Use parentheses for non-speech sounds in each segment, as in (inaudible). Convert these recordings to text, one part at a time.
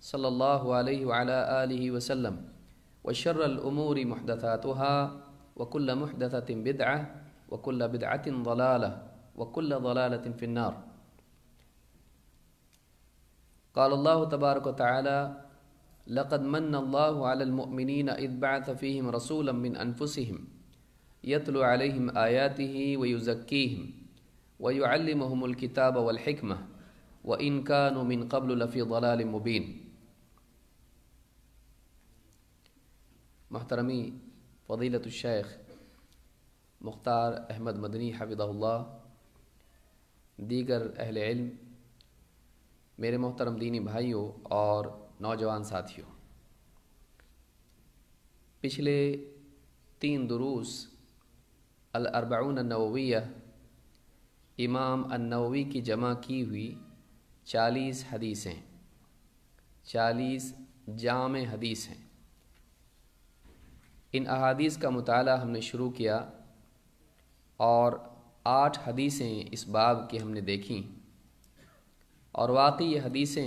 صلى الله عليه وعلى آله وسلم وشر الأمور محدثاتها وكل محدثة بدعة وكل بدعة ضلالة وكل ضلالة في النار قال الله تبارك وتعالى لقد من الله على المؤمنين إذ بعث فيهم رسولا من أنفسهم يتلو عليهم آياته ويزكيهم ويعلمهم الكتاب والحكمة وإن كانوا من قبل لفي ضلال مبين महतरमी फ़दीलतशैख मुख्तार अहमद मदनी हफिदल्ला दीगर अहल इल्म मेरे मोहतरम दीनी भाइयों और नौजवान साथियों पिछले तीन दुरूस अलबाउन नवीय इमाम अनवी की जमा की हुई चालीस हदीसें चालीस जाम हदीस हैं इन अहादीस का मताल हमने शुरू किया और आठ हदीसें इस बाब की हमने देखी और वाकई ये हदीसें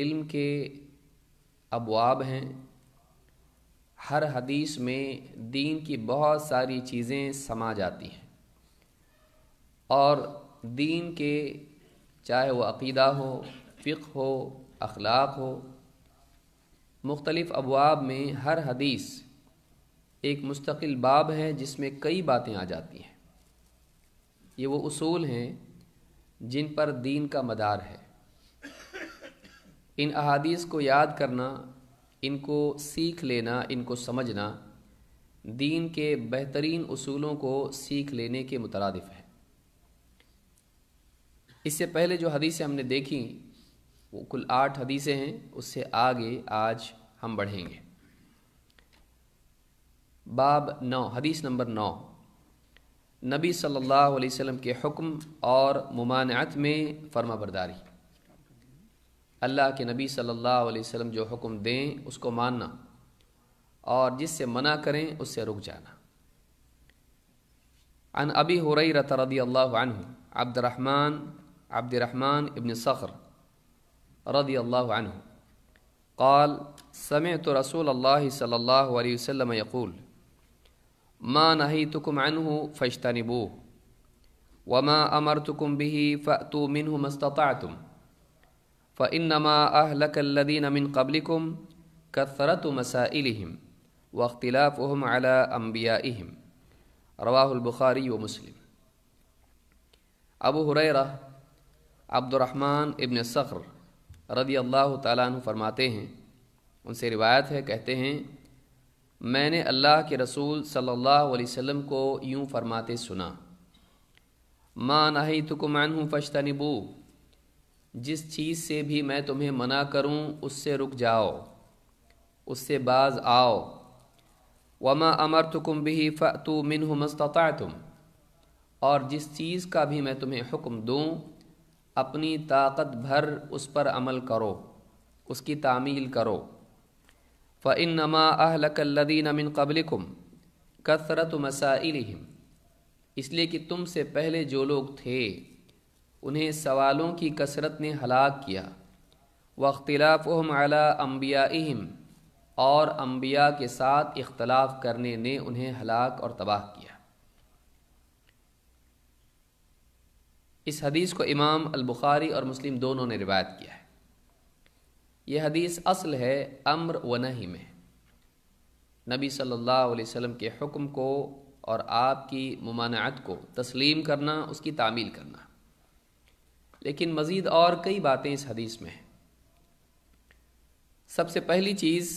इल्म के अबवाब हैं हर हदीस में दीन की बहुत सारी चीज़ें समा जाती हैं और दीन के चाहे वो अकीदा हो फ़िक हो अखलाक हो मुख्तलिफ़ अबवाब में हर हदीस एक मुस्तकिल बाब है जिसमें कई बातें आ जाती हैं ये वो उसूल हैं जिन पर दीन का मदार है इन अहादीस को याद करना इनको सीख लेना इनको समझना दीन के बेहतरीन असूलों को सीख लेने के मुतरदफ है इससे पहले जो हदीसें हमने देखी वो कुल आठ हदीसें हैं उससे आगे आज हम बढ़ेंगे बाब नौ हदीस नंबर नौ नबी सल्लल्लाहु अलैहि वसल्लम के हुक्म और ममानत में फर्मा बरदारी अल्लाह के नबी सल्लल्लाहु अलैहि वसल्लम जो हुक्म दें उसको मानना और जिससे मना करें उससे रुक जाना अन अबी हुरैरत रदी अल्लाह अनहु अब्दरहमान अब्दरहमान इब्न सखर رضي الله عنه قال سمعت رسول الله صلى الله عليه وسلم يقول ما نهيتكم عنه فاجتنبوه وما أمرتكم به فأتوا منه ما استطعتم فإنما أهلك الذين من قبلكم كثرة مسائلهم واختلافهم على أنبيائهم رواه البخاري ومسلم أبو هريرة عبد الرحمن بن الصخر रदी अल्लाह तु फरमाते हैं उनसे रिवायत है कहते हैं मैंने अल्लाह के रसूल सल्लल्लाहु अलैहि वसल्लम को यूं फरमाते सुना माँ नाही तुकुमान हूँ फशता निबू जिस चीज़ से भी मैं तुम्हें मना करूं उससे रुक जाओ उससे बाज आओ वमा अमर तुकुम भी फ़तु मिन मस्तता तुम और जिस चीज़ का भी मैं तुम्हें हुक्म दूँ अपनी ताकत भर उस पर अमल करो उसकी तामील करो फ़िन नमा नमिन मिन कबलिकुम कसरत मसाइलहम इसलिए कि तुमसे पहले जो लोग थे उन्हें सवालों की कसरत ने हलाक किया वख्तिलाफ़म अला अम्बियाम और अम्बिया के साथ इख्तलाफ करने ने उन्हें हलाक और तबाह किया इस हदीस को इमाम अलबुखारी और मुस्लिम दोनों ने रिवायत किया है यह हदीस असल है अम्र व नही में नबी सल्लल्लाहु अलैहि वसल्लम के हुक्म को और आपकी ममानत को तस्लीम करना उसकी तामील करना लेकिन मज़ीद और कई बातें इस हदीस में हैं सबसे पहली चीज़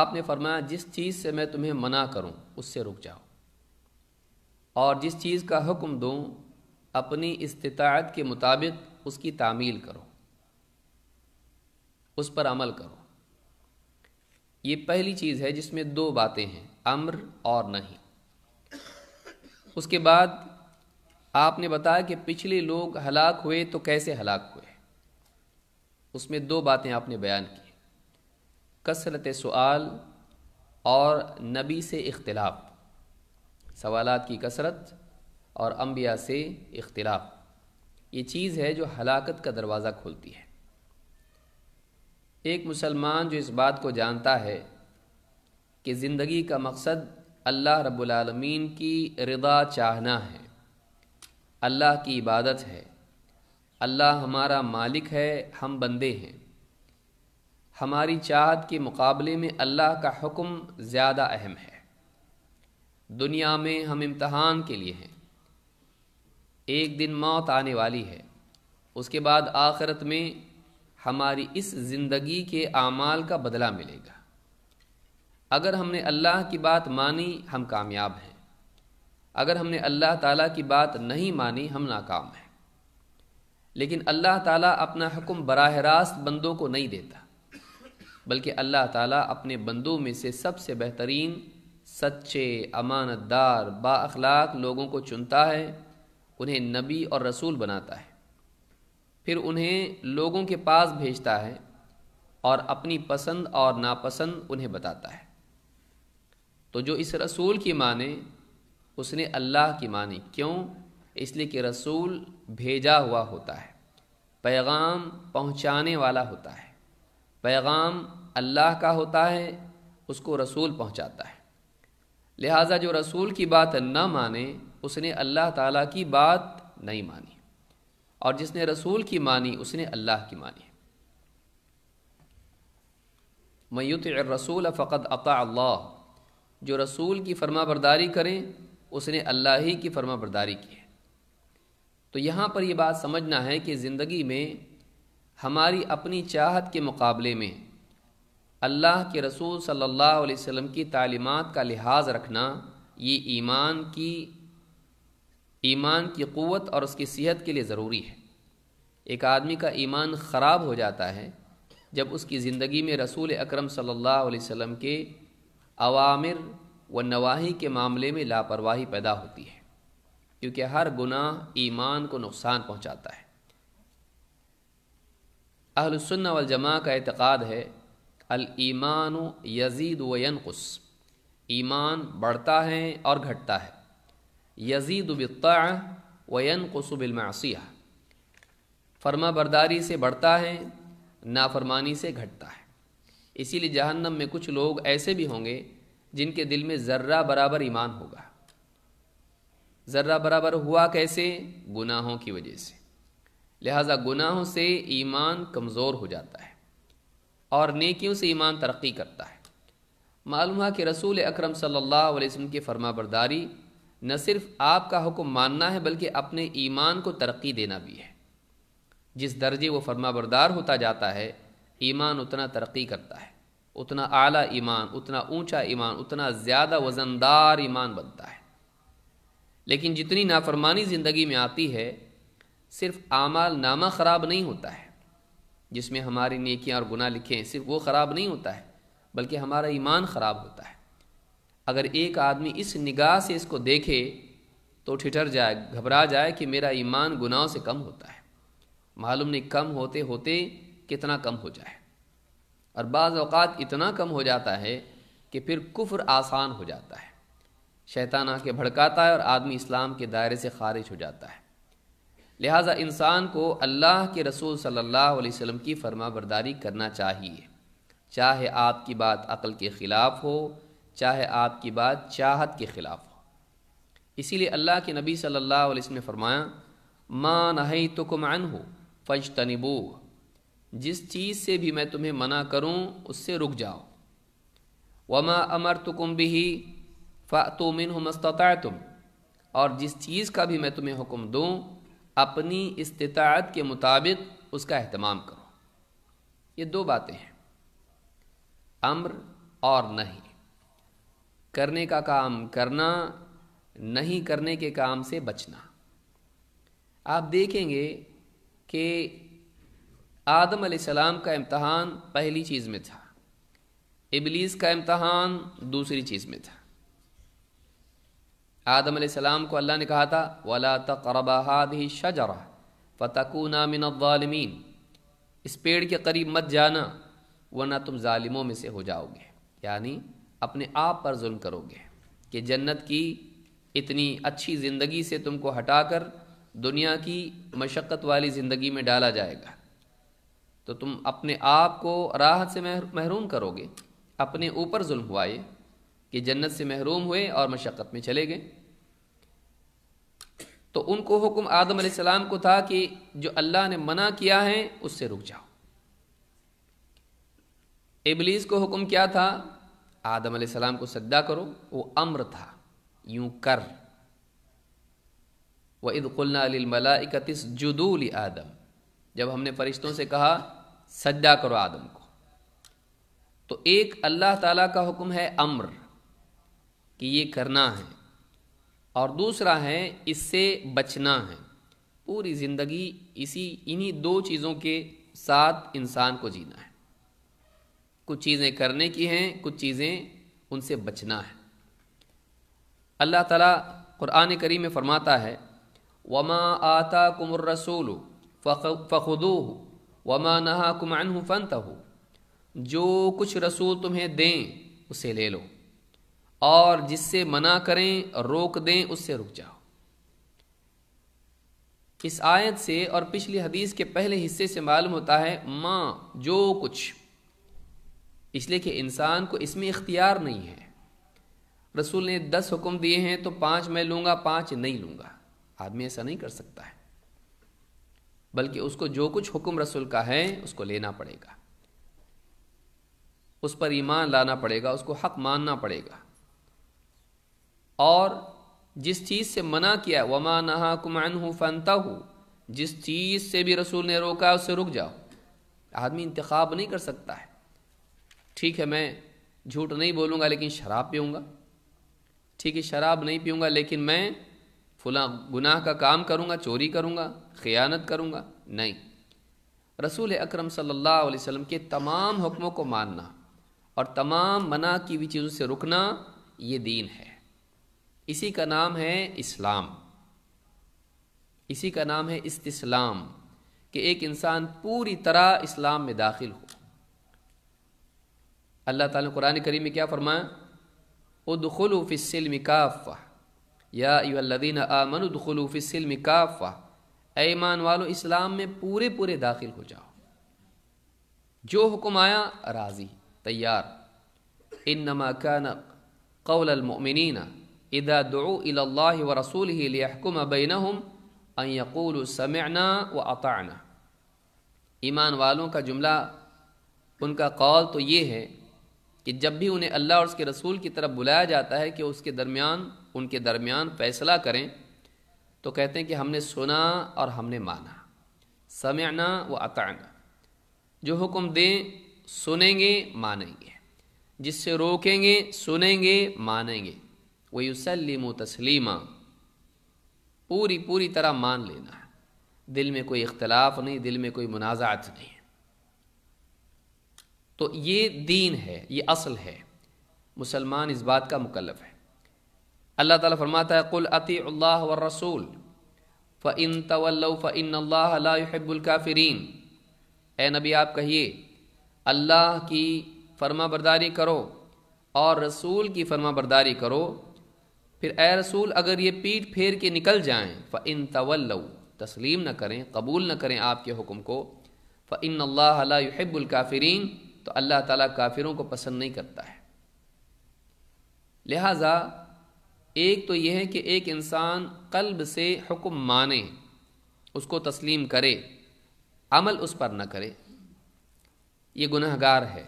आपने फरमाया जिस चीज़ से मैं तुम्हें मना करूं उससे रुक जाओ और जिस चीज़ का हुक्म दूं अपनी इस्तात के मुताबिक उसकी तामील करो उस पर अमल करो ये पहली चीज़ है जिसमें दो बातें हैं अम्र और नहीं उसके बाद आपने बताया कि पिछले लोग हलाक हुए तो कैसे हलाक हुए उसमें दो बातें आपने बयान की कसरत सवाल और नबी से इख्तलाफ सवाल की कसरत और अम्बिया से इख्तिलाफ ये चीज़ है जो हलाकत का दरवाज़ा खोलती है एक मुसलमान जो इस बात को जानता है कि ज़िंदगी का मकसद अल्लाह रब्बुलमीन की रदा चाहना है अल्लाह की इबादत है अल्लाह हमारा मालिक है हम बंदे हैं हमारी चाहत के मुकाबले में अल्लाह का हुक्म ज़्यादा अहम है दुनिया में हम इम्तहान के लिए हैं एक दिन मौत आने वाली है उसके बाद आखिरत में हमारी इस ज़िंदगी के आमाल का बदला मिलेगा अगर हमने अल्लाह की बात मानी हम कामयाब हैं अगर हमने अल्लाह ताला की बात नहीं मानी हम नाकाम हैं लेकिन अल्लाह ताला अपना हुक्म बराह रास्त बंदों को नहीं देता बल्कि अल्लाह ताला अपने बंदों में से सबसे बेहतरीन सच्चे अमानतदार बाखलाक लोगों को चुनता है उन्हें नबी और रसूल बनाता है फिर उन्हें लोगों के पास भेजता है और अपनी पसंद और नापसंद उन्हें बताता है तो जो इस रसूल की माने उसने अल्लाह की मानी क्यों इसलिए कि रसूल भेजा हुआ होता है पैगाम पहुंचाने वाला होता है पैगाम अल्लाह का होता है उसको रसूल पहुंचाता है लिहाजा जो रसूल की बात न माने उसने अल्लाह ताला की बात नहीं मानी और जिसने रसूल की मानी उसने अल्लाह की मानी मयूत रसूल फ़कत अता अल्लाह जो रसूल की फरमाबरदारी बरदारी करें उसने अल्लाह ही की फरमा बरदारी की है तो यहाँ पर यह बात समझना है कि ज़िंदगी में हमारी अपनी चाहत के मुकाबले में अल्लाह के रसूल सल्लल्लाहु अलैहि वसल्लम की तालीमात का लिहाज रखना ये ईमान की ईमान की क़वत और उसकी सेहत के लिए ज़रूरी है एक आदमी का ईमान ख़राब हो जाता है जब उसकी ज़िंदगी में रसूल अकरम सल्लल्लाहु अलैहि वसल्लम के अवामिर व नवाही के मामले में लापरवाही पैदा होती है क्योंकि हर गुनाह ईमान को नुकसान पहुंचाता है अहलसन्न वजमा का एतक़ाद है अलईमान यजीद व ईमान बढ़ता है और घटता है यजीद बित्ता वयन कसुबिलमासिया फर्मा बरदारी से बढ़ता है नाफरमानी से घटता है इसीलिए जहन्नम में कुछ लोग ऐसे भी होंगे जिनके दिल में ज़र्रा बराबर ईमान होगा ज़र्रा बराबर हुआ कैसे गुनाहों की वजह से लिहाजा गुनाहों से ईमान कमज़ोर हो जाता है और नेकियों से ईमान तरक्की करता है मालूम है कि रसूल अकरम सल्लल्लाहु अलैहि वसल्लम की फरमा बरदारी न सिर्फ आपका हुक्म मानना है बल्कि अपने ईमान को तरक्की देना भी है जिस दर्जे वो फरमाबरदार होता जाता है ईमान उतना तरक्की करता है उतना आला ईमान उतना ऊंचा ईमान उतना ज़्यादा वज़नदार ईमान बनता है लेकिन जितनी नाफरमानी ज़िंदगी में आती है सिर्फ आमाल नामा ख़राब नहीं होता है जिसमें हमारी नेकियाँ और गुनाह लिखे हैं सिर्फ वो ख़राब नहीं होता है बल्कि हमारा ईमान ख़राब होता है अगर एक आदमी इस निगाह से इसको देखे तो ठिठर जाए घबरा जाए कि मेरा ईमान गुनाहों से कम होता है मालूम नहीं कम होते होते कितना कम हो जाए और बाज़ इतना कम हो जाता है कि फिर कुफ्र आसान हो जाता है शैतान आके भड़काता है और आदमी इस्लाम के दायरे से खारिज हो जाता है लिहाजा इंसान को अल्लाह के रसूल सल्लल्लाहु अलैहि वसल्लम की फरमाबरदारी बरदारी करना चाहिए चाहे आपकी बात अकल के ख़िलाफ़ हो चाहे आपकी बात चाहत के ख़िलाफ़ हो इसीलिए अल्लाह के नबी सल्लल्लाहु अलैहि वसल्लम ने फरमाया माँ नही तो कुमान हो फज जिस चीज़ से भी मैं तुम्हें मना करूँ उससे रुक जाओ वमा अमर तुकुम भी हो मस्तः तुम और जिस चीज़ का भी मैं तुम्हें हुक्म दूँ अपनी इस्तात के मुताबिक उसका अहतमाम करो ये दो बातें हैं अम्र और नहीं करने का काम करना नहीं करने के काम से बचना आप देखेंगे कि आदम सलाम का इम्तहान पहली चीज़ में था इबलीस का इम्तहान दूसरी चीज़ में था आदम सलाम को अल्लाह ने कहा था वला तकरबा हाद ही शजरा फ़तकूना मिन इस पेड़ के करीब मत जाना वरना तुम ालिमों में से हो जाओगे यानी अपने आप पर जुल्म करोगे कि जन्नत की इतनी अच्छी ज़िंदगी से तुमको हटाकर दुनिया की मशक्क़त वाली ज़िंदगी में डाला जाएगा तो तुम अपने आप को राहत से महरूम करोगे अपने ऊपर जुल्म हुआ ये कि जन्नत से महरूम हुए और मशक्क़त में चले गए तो उनको हुक्म आदम सलाम को था कि जो अल्लाह ने मना किया है उससे रुक जाओ इबलीस को हुक्म क्या था आदम सलाम को सद्दा करो वो अम्र था यूं कर व इदकुल्ना इकतीस जुदूल आदम जब हमने फरिश्तों से कहा सद्दा करो आदम को तो एक अल्लाह ताला का हुक्म है अम्र कि ये करना है और दूसरा है इससे बचना है पूरी ज़िंदगी इसी इन्हीं दो चीज़ों के साथ इंसान को जीना है कुछ चीज़ें करने की हैं कुछ चीज़ें उनसे बचना है अल्लाह ताला क़ुरान करीम में फ़रमाता है वमा आता कुमरसूल फ़खुदू वमा नहा कुमान फ़नत हो जो कुछ रसूल तुम्हें दें उसे ले लो और जिससे मना करें रोक दें उससे रुक जाओ इस आयत से और पिछली हदीस के पहले हिस्से से मालूम होता है माँ जो कुछ इसलिए कि इंसान को इसमें इख्तियार नहीं है रसूल ने दस हुक्म दिए हैं तो पांच मैं लूंगा पांच नहीं लूंगा आदमी ऐसा नहीं कर सकता है बल्कि उसको जो कुछ हुक्म रसूल का है उसको लेना पड़ेगा उस पर ईमान लाना पड़ेगा उसको हक मानना पड़ेगा और जिस चीज़ से मना किया वमा नहा कुमान हूँ फनता हूँ जिस चीज़ से भी रसूल ने रोका उससे रुक जाओ आदमी इंतखब नहीं कर सकता है ठीक है मैं झूठ नहीं बोलूँगा लेकिन शराब पीऊँगा ठीक है शराब नहीं पीऊँगा लेकिन मैं फुला गुनाह का काम करूँगा चोरी करूँगा ख़यानत करूँगा नहीं रसूल अकरम सल्लल्लाहु अलैहि वसल्लम के तमाम हुक्मों को मानना और तमाम मना की हुई चीज़ों से रुकना ये दीन है इसी का नाम है इस्लाम इसी का नाम है इस्तिस्लाम कि एक इंसान पूरी तरह इस्लाम में दाखिल हो अल्लाह ताला कुरान करीम में क्या फरमाया उदखलूफ़िसलम काफ़ा या युल्लदीन आमन उदखलूफ़िसलम काफ़ा ऐमान वालो इस्लाम में पूरे पूरे दाखिल हो जाओ जो हुक्म आया राज़ी तैयार इन नमा कान कौलमिन इदा दो इल्ला व रसूल ही लियाकुम बैन हम यकूल समना व अताना ईमान वालों का जुमला उनका कौल तो ये है कि जब भी उन्हें अल्लाह और उसके रसूल की तरफ बुलाया जाता है कि उसके दरमियान उनके दरमियान फैसला करें तो कहते हैं कि हमने सुना और हमने माना समयना व अताना जो हुक्म दें सुनेंगे मानेंगे जिससे रोकेंगे सुनेंगे मानेंगे वह युसलिम तस्लीमा पूरी पूरी तरह मान लेना है दिल में कोई इख्तलाफ नहीं दिल में कोई मुनाजात नहीं तो ये दीन है ये असल है मुसलमान इस बात का मुकलफ है अल्लाह ताला फरमाता है कुल अति अल्लाह व रसूल फ़िन तवल्ल फ़िन अल्लाहबुल्काफरीन ए नबी आप कहिए अल्लाह की फर्मा बरदारी करो और रसूल की फर्मा बरदारी करो फिर ए रसूल अगर ये पीठ फेर के निकल जाएँ फ़िन तवल्ल तस्लीम न करें कबूल न करें आपके हुक्म को फ़िन अल्लाहबुल्काफरीन तो अल्लाह ताला काफिरों को पसंद नहीं करता है लिहाजा एक तो यह है कि एक इंसान कल्ब से हुक्म माने उसको तस्लीम करे अमल उस पर ना करे ये गुनहगार है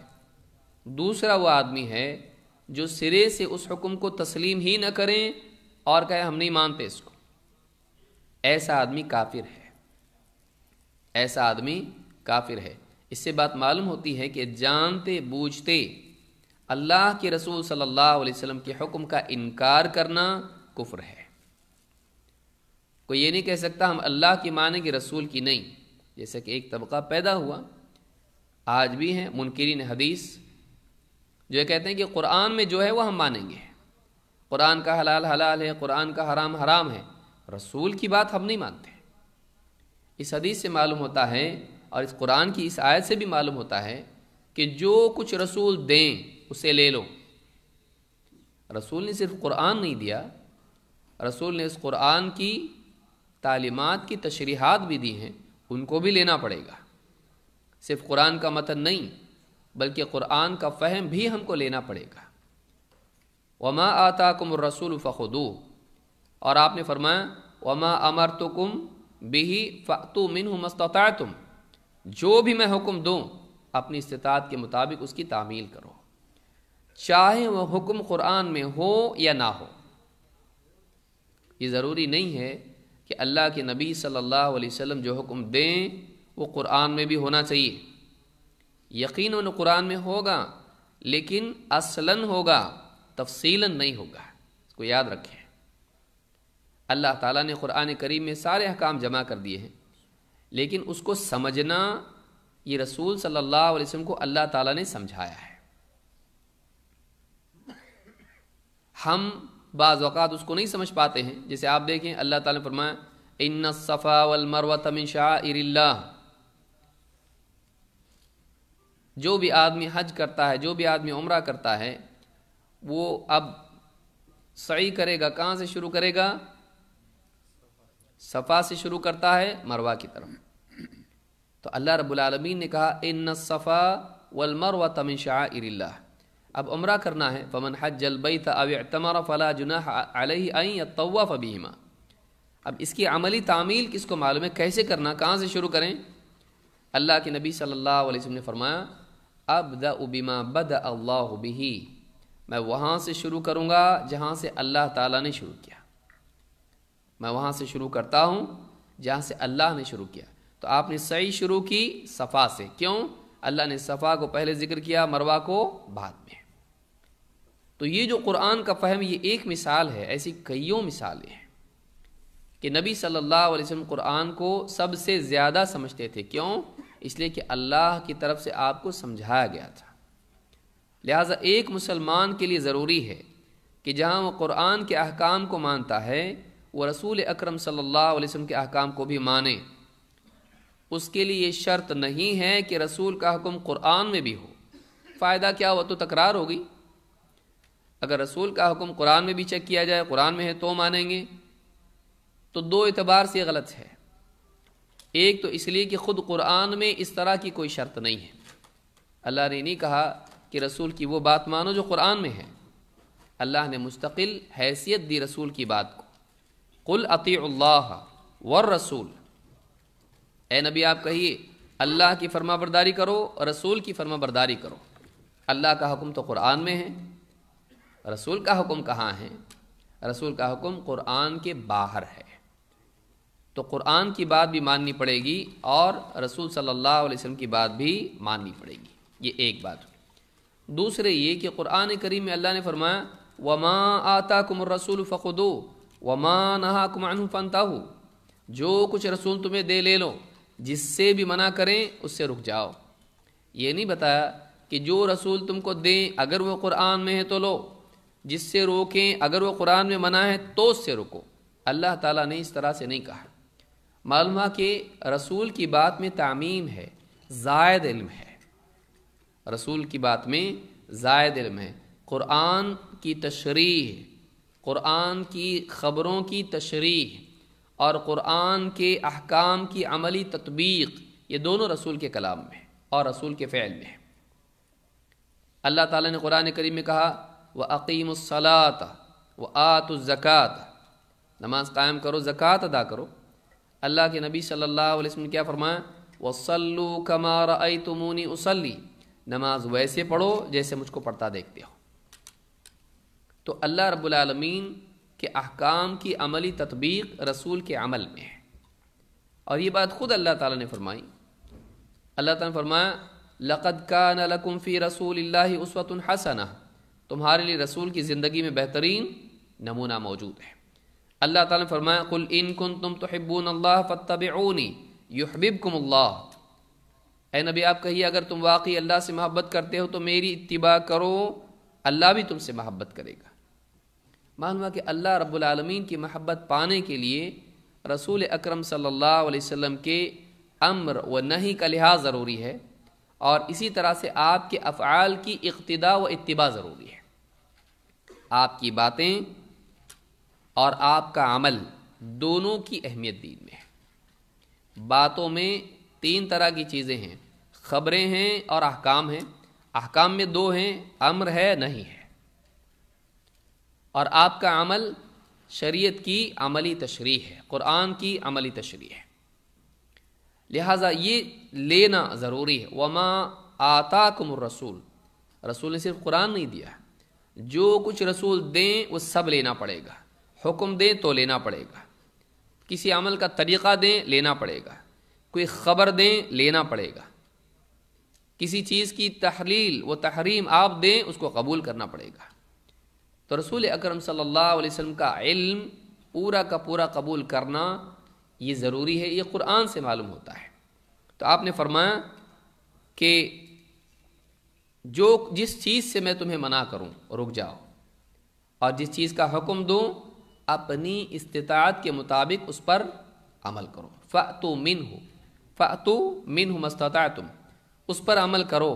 दूसरा वह आदमी है जो सिरे से उस हुक्म को तस्लीम ही न करें और कहे हम नहीं मानते इसको ऐसा आदमी काफिर है ऐसा आदमी काफिर है इससे बात मालूम होती है कि जानते बूझते अल्लाह के रसूल सल्लल्लाहु अलैहि वसल्लम के हुक्म का इनकार करना कुफ्र है कोई ये नहीं कह सकता हम अल्लाह की माने कि रसूल की नहीं जैसे कि एक तबका पैदा हुआ आज भी हैं मुनकरीन हदीस जो है कहते हैं कि कुरान में जो है वह हम मानेंगे कुरान का हलाल हलाल है कुरान का हराम हराम है रसूल की बात हम नहीं मानते इस हदीस से मालूम होता है और इस कुरान की इस आयत से भी मालूम होता है कि जो कुछ रसूल दें उसे ले लो रसूल ने सिर्फ कुरान नहीं दिया रसूल ने इस कुरान की तालीमत की तशरीहत भी दी हैं उनको भी लेना पड़ेगा सिर्फ कुरान का मतन मतलब नहीं बल्कि कुरान का फ़हम भी हमको लेना पड़ेगा वमा आता कुम रसूल फ़ुदू और आपने फरमाया वमा अमर तो कुम बिही फ़ातु मिन मस्तः तुम जो भी मैं हुक्म दूँ अपनी इस्तात के मुताबिक उसकी तामील करो चाहे वह हुक्म क़ुरान में हो या ना हो ये ज़रूरी नहीं है कि अल्लाह के नबी सल्लल्लाहु अलैहि वसल्लम जो हुक्म दें वो क़ुरान में भी होना चाहिए यकीन क़ुरान में होगा लेकिन असलन होगा तफसीला नहीं होगा इसको याद रखें अल्लाह ताला ने क़ुरान करीम में सारे अहकाम जमा कर दिए हैं लेकिन उसको समझना ये रसूल सल्लल्लाहु अलैहि वसल्लम को अल्लाह ताला ने समझाया है हम बाज़ात उसको नहीं समझ पाते हैं जैसे आप देखें अल्लाह ताला ने फरमाया इन सफ़ा वल मरवा तमिन शाह जो भी आदमी हज करता है जो भी आदमी उम्र करता है वो अब सही करेगा कहाँ से शुरू करेगा सफ़ा से शुरू करता है मरवा की तरफ तो अल्लाह रब्लमीन ने कहा इन सफ़ा वलमर व तमिशा अब उम्र करना है फ़मन हज जल तमर फ़ला जुना अलई तवा फ़बीमा अब इसकी अमली तामील किसको मालूम है कैसे करना कहाँ से शुरू करें अल्लाह के नबी सल्लल्लाहु अलैहि वसल्लम ने फरमाया अब द उबिमा बद अल्लाह बिही मैं वहाँ से शुरू करूँगा जहाँ से अल्लाह ताला ने शुरू किया मैं वहाँ से शुरू करता हूँ जहाँ से अल्लाह ने शुरू किया तो आपने सही शुरू की सफ़ा से क्यों अल्लाह ने सफ़ा को पहले जिक्र किया मरवा को बाद में तो ये जो कुरान का फहम ये एक मिसाल है ऐसी कईयों मिसालें हैं कि नबी सल्लल्लाहु अलैहि वसल्लम कुरान को सबसे ज़्यादा समझते थे क्यों इसलिए कि अल्लाह की तरफ से आपको समझाया गया था लिहाजा एक मुसलमान के लिए ज़रूरी है कि जहाँ वह कुरान के अहकाम को मानता है वह रसूल अकरम सल्लल्लाहु अलैहि वसल्लम के अहकाम को भी माने उसके लिए ये शर्त नहीं है कि रसूल का हुक्म कुरान में भी हो फ़ायदा क्या हुआ तो तकरार होगी अगर रसूल का हुक्म कुरान में भी चेक किया जाए कुरान में है तो मानेंगे तो दो एतबार से गलत है एक तो इसलिए कि ख़ुद कुरान में इस तरह की कोई शर्त नहीं है अल्लाह ने नहीं कहा कि रसूल की वो बात मानो जो कुरान में है अल्लाह ने मुस्तकिल हैसियत दी रसूल की बात को कुल अति वर रसूल ए नबी आप कहिए अल्लाह की फर्मा बरदारी करो रसूल की फर्मा बरदारी करो अल्लाह का हुक्म तो कुरान में है रसूल का हुक्म कहाँ है रसूल का हुक्म कुरान के बाहर है तो कुरान की बात भी माननी पड़ेगी और रसूल सल्लल्लाहु अलैहि वसल्लम की बात भी माननी पड़ेगी ये एक बात दूसरे ये कि कुरान करीम में अल्लाह ने फरमाया वमा आता कुमर रसूल फ़ुदो वमा नहा कुमान फ़नता जो कुछ रसूल तुम्हें दे ले लो जिससे भी मना करें उससे रुक जाओ ये नहीं बताया कि जो रसूल तुमको दें अगर वो कुरान में है तो लो जिससे रोकें अगर वो कुरान में मना है तो उससे रुको अल्लाह ताला ने इस तरह से नहीं कहा मालूम कि रसूल की बात में तामीम है जायद इल्म है रसूल की बात में जायद इल्म है क़ुरान की तशरी क़ुरान की ख़बरों की तशरी और क़ुरान के अहकाम की अमली तत्बीक ये दोनों रसूल के कलाम में है और रसूल के फ़ैल में है अल्लाह ताला ने कुरान करीम में कहा व अकीमसलात व आतुज़क़ात नमाज कायम करो ज़क़़त अदा करो अल्लाह के नबी सल्लल्लाहु अलैहि वसल्लम ने क्या फरमाया वसल्लु कमार तुमूनी उसली नमाज वैसे पढ़ो जैसे मुझको पढ़ता देखते हो तो अल्लाह रब्बुल रबालमीन कि अहकाम की अमली तत्बीक रसूल के अमल में है और ये बात खुद अल्लाह ताला ने फरमाई अल्लाह ताला ने फरमाया लक़द का नकुम फ़ी रसूल उसवत हसना तुम्हारे लिए रसूल की ज़िंदगी में बेहतरीन नमूना मौजूद है अल्लाह ताला ने फरमाया कुल इन कुन तुम तो हिब्बून अल्लाह फ़तबनी युहबिबकुम अल्लाह ए नबी आप कहिए अगर तुम वाकई अल्लाह से मोहब्बत करते हो तो मेरी इत्तिबा करो अल्लाह भी तुमसे मोहब्बत करेगा मान हुआ कि अल्लाह रब्बुल रबालमीन की महब्बत पाने के लिए रसूल अकरम सल्लल्लाहु अलैहि वसल्लम के अम्र व नहीं का लिहाज ज़रूरी है और इसी तरह से आपके अफ़ाल की इक्तदा व इतबा ज़रूरी है आपकी बातें और आपका अमल दोनों की अहमियत दीन में है बातों में तीन तरह की चीज़ें हैं खबरें हैं और अहकाम हैं अहकाम में दो हैं अम्र है नहीं है और आपका अमल शरीयत की अमली तशरी है क़ुरान की अमली तशरी है लिहाजा ये लेना ज़रूरी है वमा आता रसूल रसूल ने सिर्फ कुरान नहीं दिया जो कुछ रसूल दें वो सब लेना पड़ेगा हुक्म दें तो लेना पड़ेगा किसी अमल का तरीक़ा दें लेना पड़ेगा कोई ख़बर दें लेना पड़ेगा किसी चीज़ की तहलील व तहरीम आप दें उसको कबूल करना पड़ेगा तो रसूल अकरम सल्लल्लाहु अलैहि वसल्लम का इल्म पूरा का पूरा कबूल करना ये ज़रूरी है ये क़ुरान से मालूम होता है तो आपने फरमाया कि जो जिस चीज़ से मैं तुम्हें मना करूं रुक जाओ और जिस चीज़ का हुक्म दूं अपनी इस्तात के मुताबिक उस पर अमल करो फ़ातो मिन हो फ़ातो मिन हो मस्ता तुम उस पर अमल करो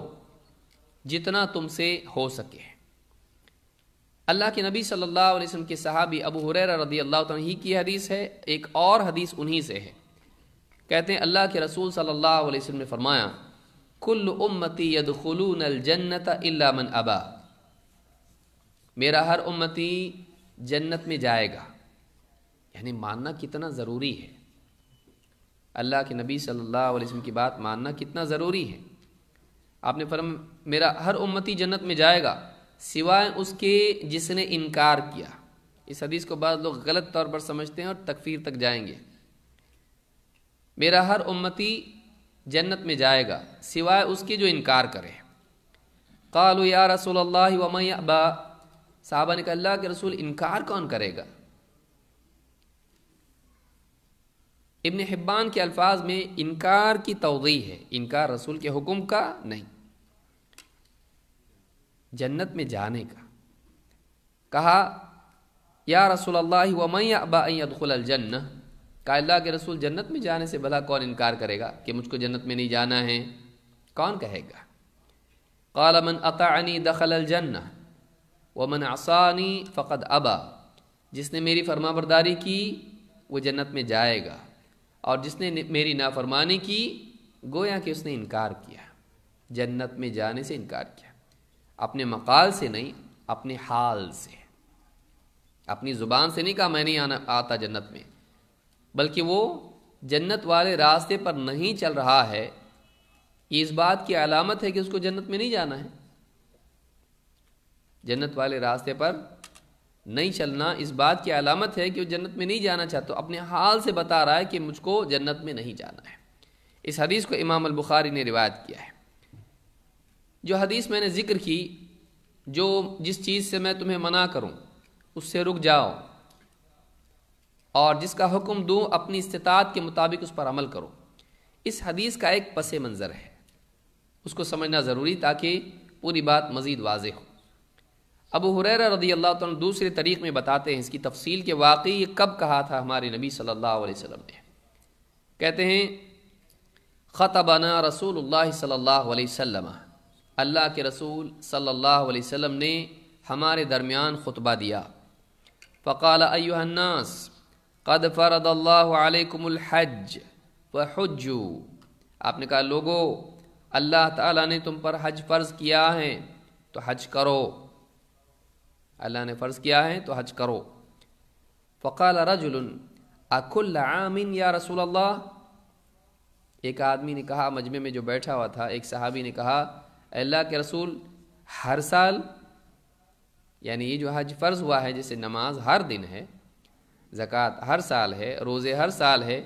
जितना तुमसे हो सके अल्लाह के नबी सल्लल्लाहु अलैहि वसल्लम के सहाबी अबू हुरैरा रदी अल्लाह ही की हदीस है एक और हदीस उन्हीं से है कहते हैं अल्लाह के रसूल सल्लल्लाहु अलैहि वसल्लम ने फरमाया कुल उम्मती यदखलून जन्नत इल्ला मन अबा मेरा हर उम्मती जन्नत में जाएगा यानी मानना कितना ज़रूरी है अल्लाह के नबी सल्लल्लाहु अलैहि वसल्लम की बात मानना कितना ज़रूरी है आपने फरम मेरा हर उम्मती जन्नत में जाएगा सिवाय उसके जिसने इनकार किया इस हदीस को बाद लोग गलत तौर पर समझते हैं और तकफीर तक जाएंगे मेरा हर उम्मती जन्नत में जाएगा सिवाय उसके जो इनकार करे कालू या रसूल अल्लाह वमय अबा साहबा ने कहा अल्लाह के रसूल इनकार कौन करेगा इबन हिब्बान के अल्फाज में इनकार की तोदी है इनकार रसूल के हुक्म का नहीं जन्नत में जाने का कहा या रसूल अल्लाह का अल्लाह के रसूल जन्नत में जाने से भला कौन इनकार करेगा कि मुझको जन्नत में नहीं जाना है कौन कहेगा कालमन अतानी दखल जन्न वमन आसानी फ़कत अबा जिसने मेरी फरमाबरदारी की वो जन्नत में जाएगा और जिसने मेरी नाफरमानी की गोया कि उसने इनकार किया जन्नत में जाने से इनकार किया अपने मकाल से नहीं अपने हाल से अपनी ज़ुबान से नहीं कहा मैं नहीं आना आता जन्नत में बल्कि वो जन्नत वाले रास्ते पर नहीं चल रहा है ये इस बात की अलामत है कि उसको जन्नत में नहीं जाना है जन्नत वाले रास्ते पर नहीं चलना इस बात की अलामत है कि वो जन्नत में नहीं जाना चाहता तो अपने हाल से बता रहा है कि मुझको जन्नत में नहीं जाना है इस हदीस को इमाम अल-बुखारी ने रिवायत किया है जो हदीस मैंने ज़िक्र की जो जिस चीज़ से मैं तुम्हें मना करूं उससे रुक जाओ और जिसका हुक्म दूं अपनी इस्तात के मुताबिक उस पर अमल करो इस हदीस का एक पसे मंज़र है उसको समझना ज़रूरी ताकि पूरी बात मज़ीद वाज हो अबू हुरर रदी अल्लाह तुम दूसरे तरीक़ में बताते हैं इसकी तफसील के वाकई ये कब कहा था हमारे नबी सल्लल्लाहु अलैहि वसल्लम ने कहते हैं ख़तबाना रसूल सल्ला अलैहि अल्लाह के रसूल सल्लल्लाहु अलैहि वसल्लम ने हमारे दरमियान खुतबा दिया फ़काल अयुहन्नास कद फ़रदल्लाकुमहज फ़ुजू आपने कहा लोगो अल्लाह ताला ने तुम पर हज फ़र्ज़ किया है तो हज करो अल्लाह ने फ़र्ज़ किया है तो हज करो फ़काल रजुल अकुल आमिन या रसूल अल्लाह एक आदमी ने कहा मजमे में जो बैठा हुआ था एक सहाबी ने कहा अल्लाह के रसूल हर साल यानी ये जो हज फ़र्ज़ हुआ है जैसे नमाज हर दिन है जक़़ात हर साल है रोज़े हर साल है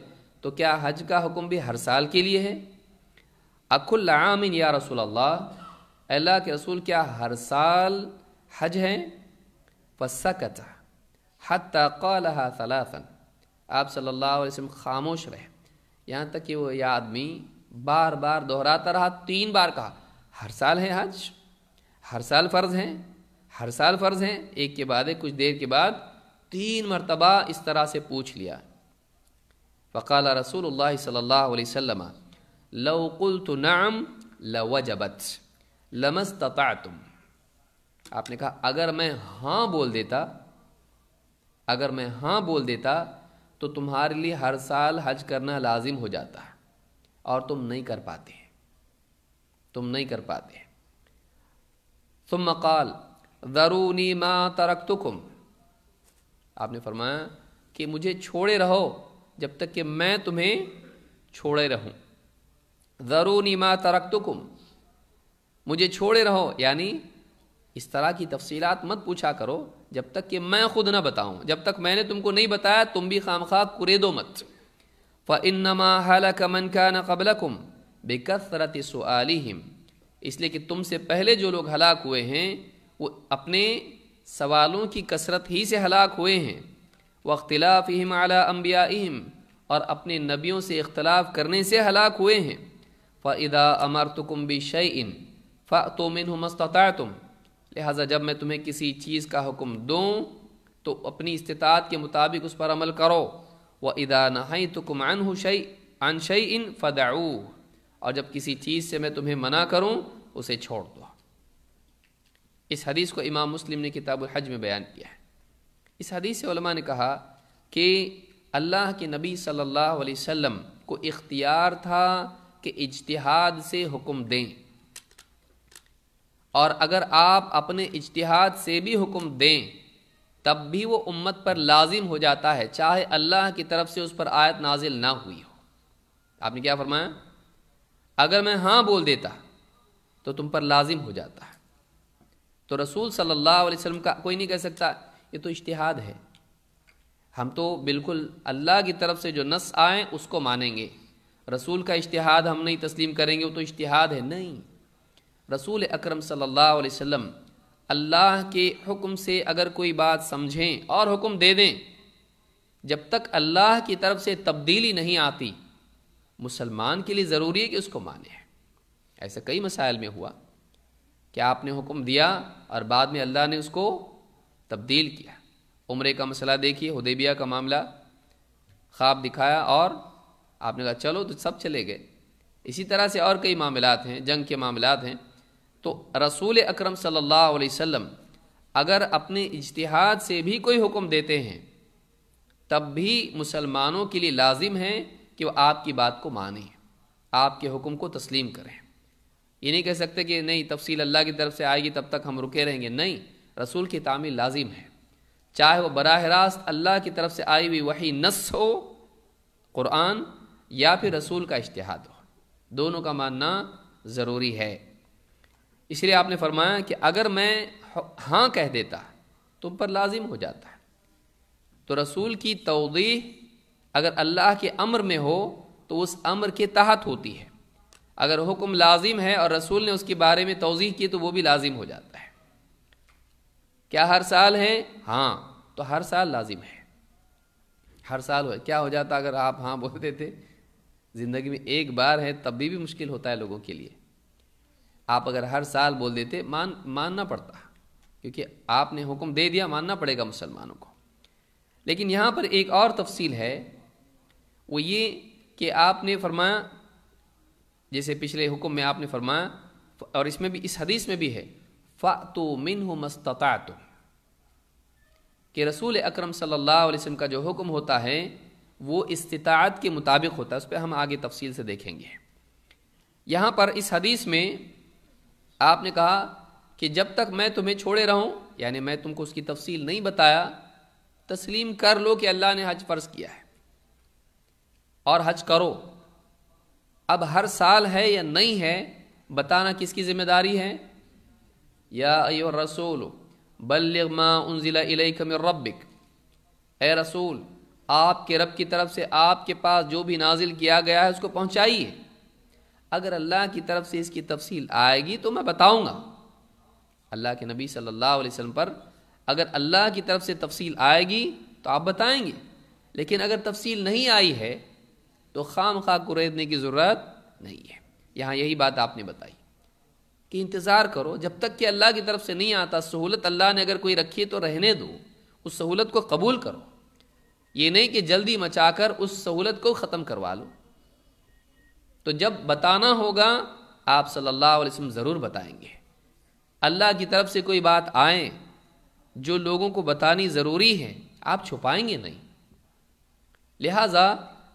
तो क्या हज का हुक्म भी हर साल के लिए है अकुल्लामिन या रसूल अल्लाह अल्लाह के रसूल क्या हर साल हज है फसकता हत कलहा सलासन आप सल्लल्लाहु अलैहि वसल्लम खामोश रहे यहाँ तक कि वो यह आदमी बार बार दोहराता रहा तीन बार कहा हर साल है हज हर साल फ़र्ज़ हैं हर साल फ़र्ज़ हैं एक के बाद एक कुछ देर के बाद तीन मरतबा इस तरह से पूछ लिया फ़काल रसूल सल्ला वसम लउकुल तो नाम लवजबत लमस्तता तुम आपने कहा अगर मैं हाँ बोल देता अगर मैं हाँ बोल देता तो तुम्हारे लिए हर साल हज करना लाजिम हो जाता और तुम नहीं कर पाते तुम नहीं कर पाते तुम मकाल ज़रूनी माँ तरक्तुकुम आपने फरमाया कि मुझे छोड़े रहो जब तक कि मैं तुम्हें छोड़े रहूं ज़रूनी माँ तुकुम मुझे छोड़े रहो यानी इस तरह की तफसीलात मत पूछा करो जब तक कि मैं खुद ना बताऊं जब तक मैंने तुमको नहीं बताया तुम भी खाम खा कुरेदो मत फ़ इनमा हल कमन का न कबलकुम बेकसरत सुआलिहिम इसलिए कि तुमसे पहले जो लोग हलाक हुए हैं वो अपने सवालों की कसरत ही से हलाक हुए हैं वख्तिलाफ़िम अला अम्बियाम और अपने नबियों से इख्तलाफ करने से हलाक हुए हैं फ़ादा अमर तुम भी फ़ तो मिन तुम लिहाजा जब मैं तुम्हें किसी चीज़ का हुक्म दूँ तो अपनी इस्तात के मुताबिक उस पर अमल करो व इदा नहाई तुम हो शई अन शई इन फ़दाऊ और जब किसी चीज़ से मैं तुम्हें मना करूं उसे छोड़ दो इस हदीस को इमाम मुस्लिम ने किताब हज में बयान किया है इस हदीस से उलमा ने कहा कि अल्लाह के नबी सल्लल्लाहु अलैहि वसल्लम को इख्तियार था कि इजतहाद से हुक्म दें और अगर आप अपने इजतहाद से भी हुक्म दें तब भी वो उम्मत पर लाजिम हो जाता है चाहे अल्लाह की तरफ से उस पर आयत नाजिल ना हुई हो आपने क्या फरमाया अगर मैं हाँ बोल देता तो तुम पर लाजिम हो जाता है तो रसूल सल्लल्लाहु अलैहि वसल्लम का कोई नहीं कह सकता ये तो इश्तिहाद है हम तो बिल्कुल अल्लाह की तरफ से जो नस आए उसको मानेंगे रसूल का इश्तहाद हम नहीं तस्लीम करेंगे वो तो इश्तिहाद है नहीं रसूल अकरम सल्लल्लाहु अलैहि वसल्लम अल्लाह के हुक्म से अगर कोई बात समझें और हुक्म दे दें जब तक अल्लाह की तरफ से तब्दीली नहीं आती मुसलमान के लिए ज़रूरी है कि उसको माने ऐसे कई मसाइल में हुआ कि आपने हुक्म दिया और बाद में अल्लाह ने उसको तब्दील किया उम्र का मसला देखिए हदेबिया का मामला ख्वाब दिखाया और आपने कहा चलो तो सब चले गए इसी तरह से और कई मामला हैं जंग के मामला हैं तो रसूल अकरम सल्लल्लाहु अलैहि वसल्लम अगर अपने इजतहाद से भी कोई हुक्म देते हैं तब भी मुसलमानों के लिए लाजिम है कि वो आपकी बात को माने आपके हुक्म को तस्लीम करें ये नहीं कह सकते कि नहीं तफसील अल्लाह की तरफ से आएगी तब तक हम रुके रहेंगे नहीं रसूल की तामील लाजिम है चाहे वह बरह रास्त अल्लाह की तरफ से आई हुई वही नस हो क़ुरान या फिर रसूल का इश्तहाद हो दोनों का मानना ज़रूरी है इसलिए आपने फरमाया कि अगर मैं हाँ कह देता तुम तो पर लाजिम हो जाता है तो रसूल की तोदी अगर अल्लाह के अमर में हो तो उस अम्र के तहत होती है अगर हुक्म लाजिम है और रसूल ने उसके बारे में तोज़ी की तो वो भी लाजिम हो जाता है क्या हर साल है हाँ तो हर साल लाजिम है हर साल हो क्या हो जाता अगर आप हाँ बोलते थे ज़िंदगी में एक बार है तब भी, भी मुश्किल होता है लोगों के लिए आप अगर हर साल बोल देते मान मानना पड़ता क्योंकि आपने हुक्म दे दिया मानना पड़ेगा मुसलमानों को लेकिन यहाँ पर एक और तफसील है वो ये कि आपने फरमाया जैसे पिछले हुक्म में आपने फरमाया और इसमें भी इस हदीस में भी है फ़ातो मिन हो मस्तता कि रसूल अकरम सल्लल्लाहु अलैहि वसल्लम का जो हुक्म होता है वो इस्तात के मुताबिक होता है उस पर हम आगे तफसील से देखेंगे यहाँ पर इस हदीस में आपने कहा कि जब तक मैं तुम्हें छोड़े रहूँ यानी मैं तुमको उसकी तफसील नहीं बताया तस्लीम कर लो कि अल्लाह ने हज फ़र्ज़ किया है और हज करो अब हर साल है या नहीं है बताना किसकी जिम्मेदारी है या अयो रसूल बल्लमा उनजिला ए रसूल आपके रब की तरफ से आपके पास जो भी नाजिल किया गया है उसको पहुंचाइए अगर अल्लाह की तरफ से इसकी तफसील आएगी तो मैं बताऊंगा अल्लाह के नबी सल्लल्लाहु अलैहि वसल्लम पर अगर अल्लाह की तरफ से तफसील आएगी तो आप बताएंगे लेकिन अगर तफसील नहीं आई है तो खाम खा कुरेदने की ज़रूरत नहीं है यहाँ यही बात आपने बताई कि इंतज़ार करो जब तक कि अल्लाह की तरफ से नहीं आता सहूलत अल्लाह ने अगर कोई रखी है तो रहने दो उस सहूलत को कबूल करो ये नहीं कि जल्दी मचाकर उस सहूलत को ख़त्म करवा लो तो जब बताना होगा आप सल्लल्लाहु अलैहि वसल्लम ज़रूर बताएंगे अल्लाह की तरफ से कोई बात आए जो लोगों को बतानी ज़रूरी है आप छुपाएंगे नहीं लिहाजा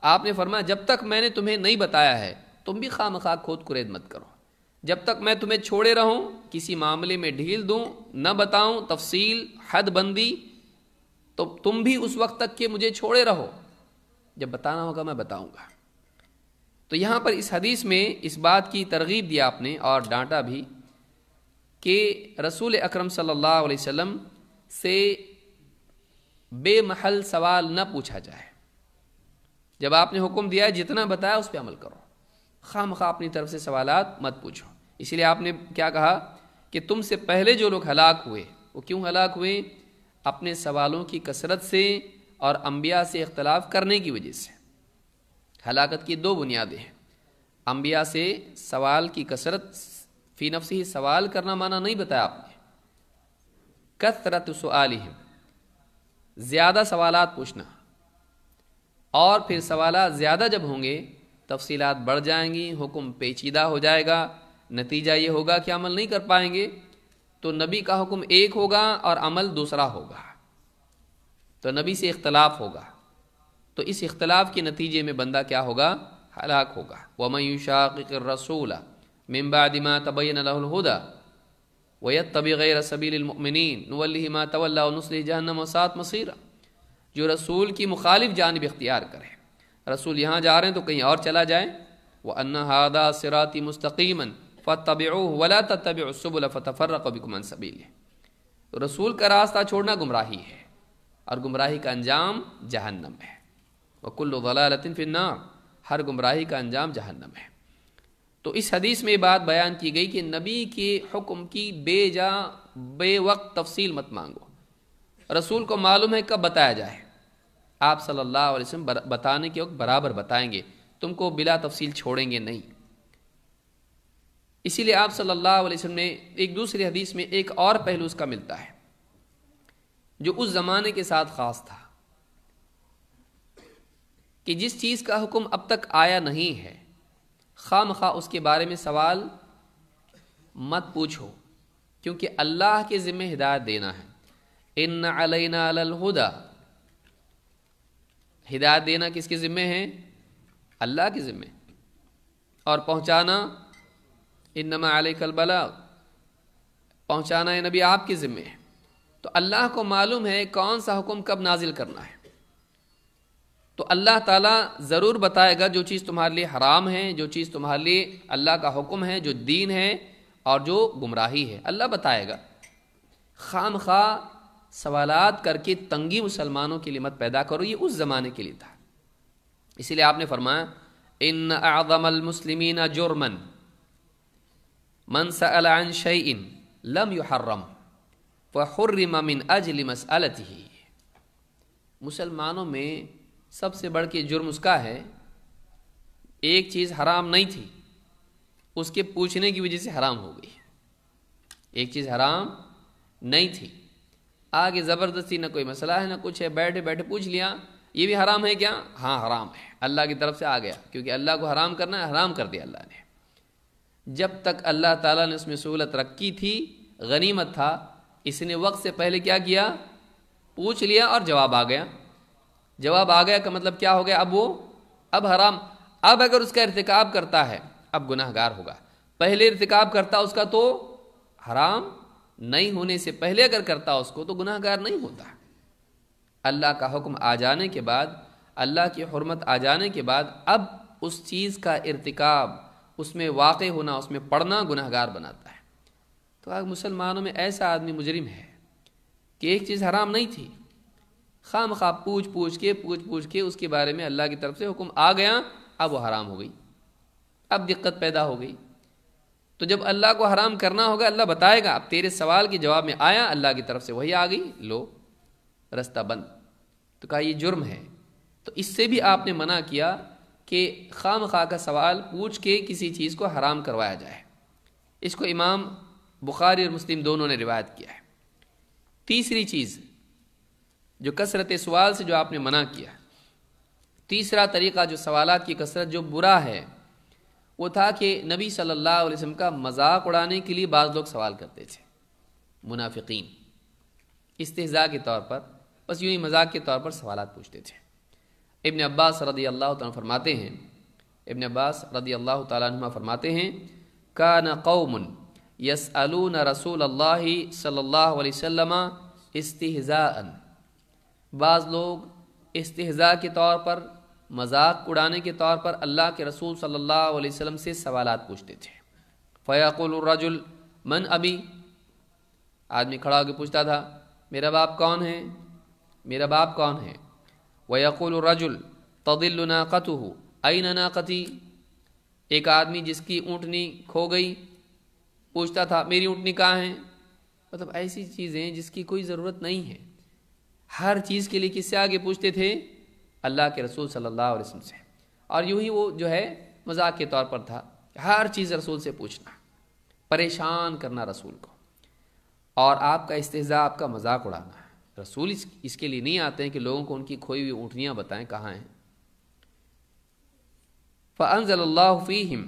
आपने फरमाया जब तक मैंने तुम्हें नहीं बताया है तुम भी खाम खा खोद कुरेद मत करो जब तक मैं तुम्हें छोड़े रहूं किसी मामले में ढील दूं न बताऊं तफसील हद बंदी तो तुम भी उस वक्त तक के मुझे छोड़े रहो जब बताना होगा मैं बताऊंगा तो यहाँ पर इस हदीस में इस बात की तरगीब दिया आपने और डांटा भी कि रसूल अक्रम सल्ला अलैहि से बेमहल सवाल न पूछा जाए जब आपने हुक्म दिया है जितना बताया उस पर अमल करो खाम खा अपनी तरफ से सवाल मत पूछो इसीलिए आपने क्या कहा कि तुमसे पहले जो लोग हलाक हुए वो क्यों हलाक हुए अपने सवालों की कसरत से और अम्बिया से इख्तलाफ करने की वजह से हलाकत की दो बुनियादें हैं अम्बिया से सवाल की कसरत फ़ी नफ ही सवाल करना माना नहीं बताया आपने कसरत सवाल ज़्यादा सवाल पूछना और फिर सवाल ज़्यादा जब होंगे तफसीलात बढ़ जाएंगी हुक्म पेचीदा हो जाएगा नतीजा ये होगा कि अमल नहीं कर पाएंगे तो नबी का हुक्म एक होगा और अमल दूसरा होगा तो नबी से इख्तलाफ होगा तो इस इख्तलाफ के नतीजे में बंदा क्या होगा हलाक होगा वमयूशाक़ रसूला मिम्बादिमा तबैनहुदा वयत तबी गैर सबीमिन तवल्ला जहनम सात मसीरा जो रसूल की मुखालिफ जानब इख्तियार करें रसूल यहाँ जा रहे हैं तो कहीं और चला जाए वह अन्नहादा सिराती मुस्तकीमन फ़तब वला तब सुबल फ़तफ़र कबिकमन सबील रसूल का रास्ता छोड़ना गुमराही है और गुमराही का अंजाम जहन्नम है वकुल्ल वलातिन फिन्ना हर गुमराही का अंजाम जहन्नम है तो इस हदीस में बात बयान की गई कि नबी के हुक्म की बेजा बेवक्त तफसील मत मांगो रसूल को मालूम है कब बताया जाए आप सल्लल्लाहु अलैहि वसल्लम बताने के वक्त बराबर बताएंगे तुमको बिला तफसील छोड़ेंगे नहीं इसीलिए आप सल्लल्लाहु अलैहि वसल्लम ने एक दूसरी हदीस में एक और पहलू उसका मिलता है जो उस ज़माने के साथ ख़ास था कि जिस चीज़ का हुक्म अब तक आया नहीं है खाम खा उसके बारे में सवाल मत पूछो क्योंकि अल्लाह के ज़िम्मे हिदायत देना है इन अलैना अलहुदा हिदायत देना किसके ज़िम्मे है अल्लाह के ज़िम्मे और पहुँचाना इन नमा कलबला पहुँचाना नबी आपके ज़िम्मे है तो अल्लाह को मालूम है कौन सा हुक्म कब नाजिल करना है तो अल्लाह ताला ज़रूर बताएगा जो चीज़ तुम्हारे लिए हराम है जो चीज़ तुम्हारे लिए अल्लाह का हुक्म है जो दीन है और जो गुमराही है अल्लाह बताएगा खाम खा सवालात करके तंगी मुसलमानों के लिए मत पैदा करो ये उस ज़माने के लिए था इसीलिए आपने फरमाया इन आज़मल मुसलिमिन जुर्मन मन सलान लम युहर्रम हर्रम मिन अजलिमस अलत ही मुसलमानों में सबसे बढ़ के जुर्म उसका है एक चीज़ हराम नहीं थी उसके पूछने की वजह से हराम हो गई एक चीज़ हराम नहीं थी आगे ज़बरदस्ती ना कोई मसला है ना कुछ है बैठे बैठे पूछ लिया ये भी हराम है क्या हाँ हराम है अल्लाह की तरफ से आ गया क्योंकि अल्लाह को हराम करना है हराम कर दिया अल्लाह ने जब तक अल्लाह ताला ने उसमें सहूलत रखी थी गनीमत था इसने वक्त से पहले क्या किया पूछ लिया और जवाब आ गया जवाब आ गया का मतलब क्या हो गया अब वो अब हराम अब अगर उसका इरतकब करता है अब गुनाहगार होगा पहले इरतकब करता उसका तो हराम नहीं होने से पहले अगर करता उसको तो गुनाहगार नहीं होता अल्लाह का हुक्म आ जाने के बाद अल्लाह की हरमत आ जाने के बाद अब उस चीज़ का इरतकब उसमें वाक़ होना उसमें पढ़ना गुनाहगार बनाता है तो आज मुसलमानों में ऐसा आदमी मुजरिम है कि एक चीज़ हराम नहीं थी खाम खा पूछ पूछ के पूछ पूछ के उसके बारे में अल्लाह की तरफ से हुक्म आ गया अब वो हराम हो गई अब दिक्कत पैदा हो गई तो जब अल्लाह को हराम करना होगा अल्लाह बताएगा अब तेरे सवाल के जवाब में आया अल्लाह की तरफ से वही आ गई लो रास्ता बंद तो कहा ये जुर्म है तो इससे भी आपने मना किया कि खाम खा का सवाल पूछ के किसी चीज़ को हराम करवाया जाए इसको इमाम बुखारी और मुस्लिम दोनों ने रिवायत किया है तीसरी चीज़ जो कसरत सवाल से जो आपने मना किया तीसरा तरीक़ा जो सवालत की कसरत जो बुरा है वो था कि नबी सल्लल्लाहु अलैहि वसल्लम का मजाक उड़ाने के लिए बाज़ लोग सवाल करते थे मुनाफिकीन इस्तेजा के तौर पर बस यूँ ही मजाक के तौर पर सवाल पूछते थे इबन अब्बास रदी अल्लाह फरमाते हैं इबन अब्बास रदी अल्लाह तुमा फरमाते हैं का न कौमन यस अलून रसूल अल्लाह सल्ला वसम इस्तेजा बाज़ लोग इस्तेजा के तौर पर मजाक उड़ाने के तौर पर अल्लाह के रसूल सल्लल्लाहु अलैहि वसल्लम से सवाल पूछते थे फ़याकुलरजुल मन अभी आदमी खड़ा होकर पूछता था मेरा बाप कौन है मेरा बाप कौन है वयकुलरजुल तदिल हो आई नाकती एक आदमी जिसकी ऊँटनी खो गई पूछता था मेरी ऊँटनी कहाँ है मतलब ऐसी चीज़ें जिसकी कोई ज़रूरत नहीं है हर चीज़ के लिए किससे आगे पूछते थे अल्लाह के रसूल सल्ला वसम से और यूं ही वो जो है मजाक के तौर पर था हर चीज़ रसूल से पूछना परेशान करना रसूल को और आपका इस्तेजा आपका मजाक उड़ाना है रसूल इस, इसके लिए नहीं आते हैं कि लोगों को उनकी खोई हुई ऊँटनियाँ बताएं कहाँ हैं फ़नज़ल्लाफ़ीम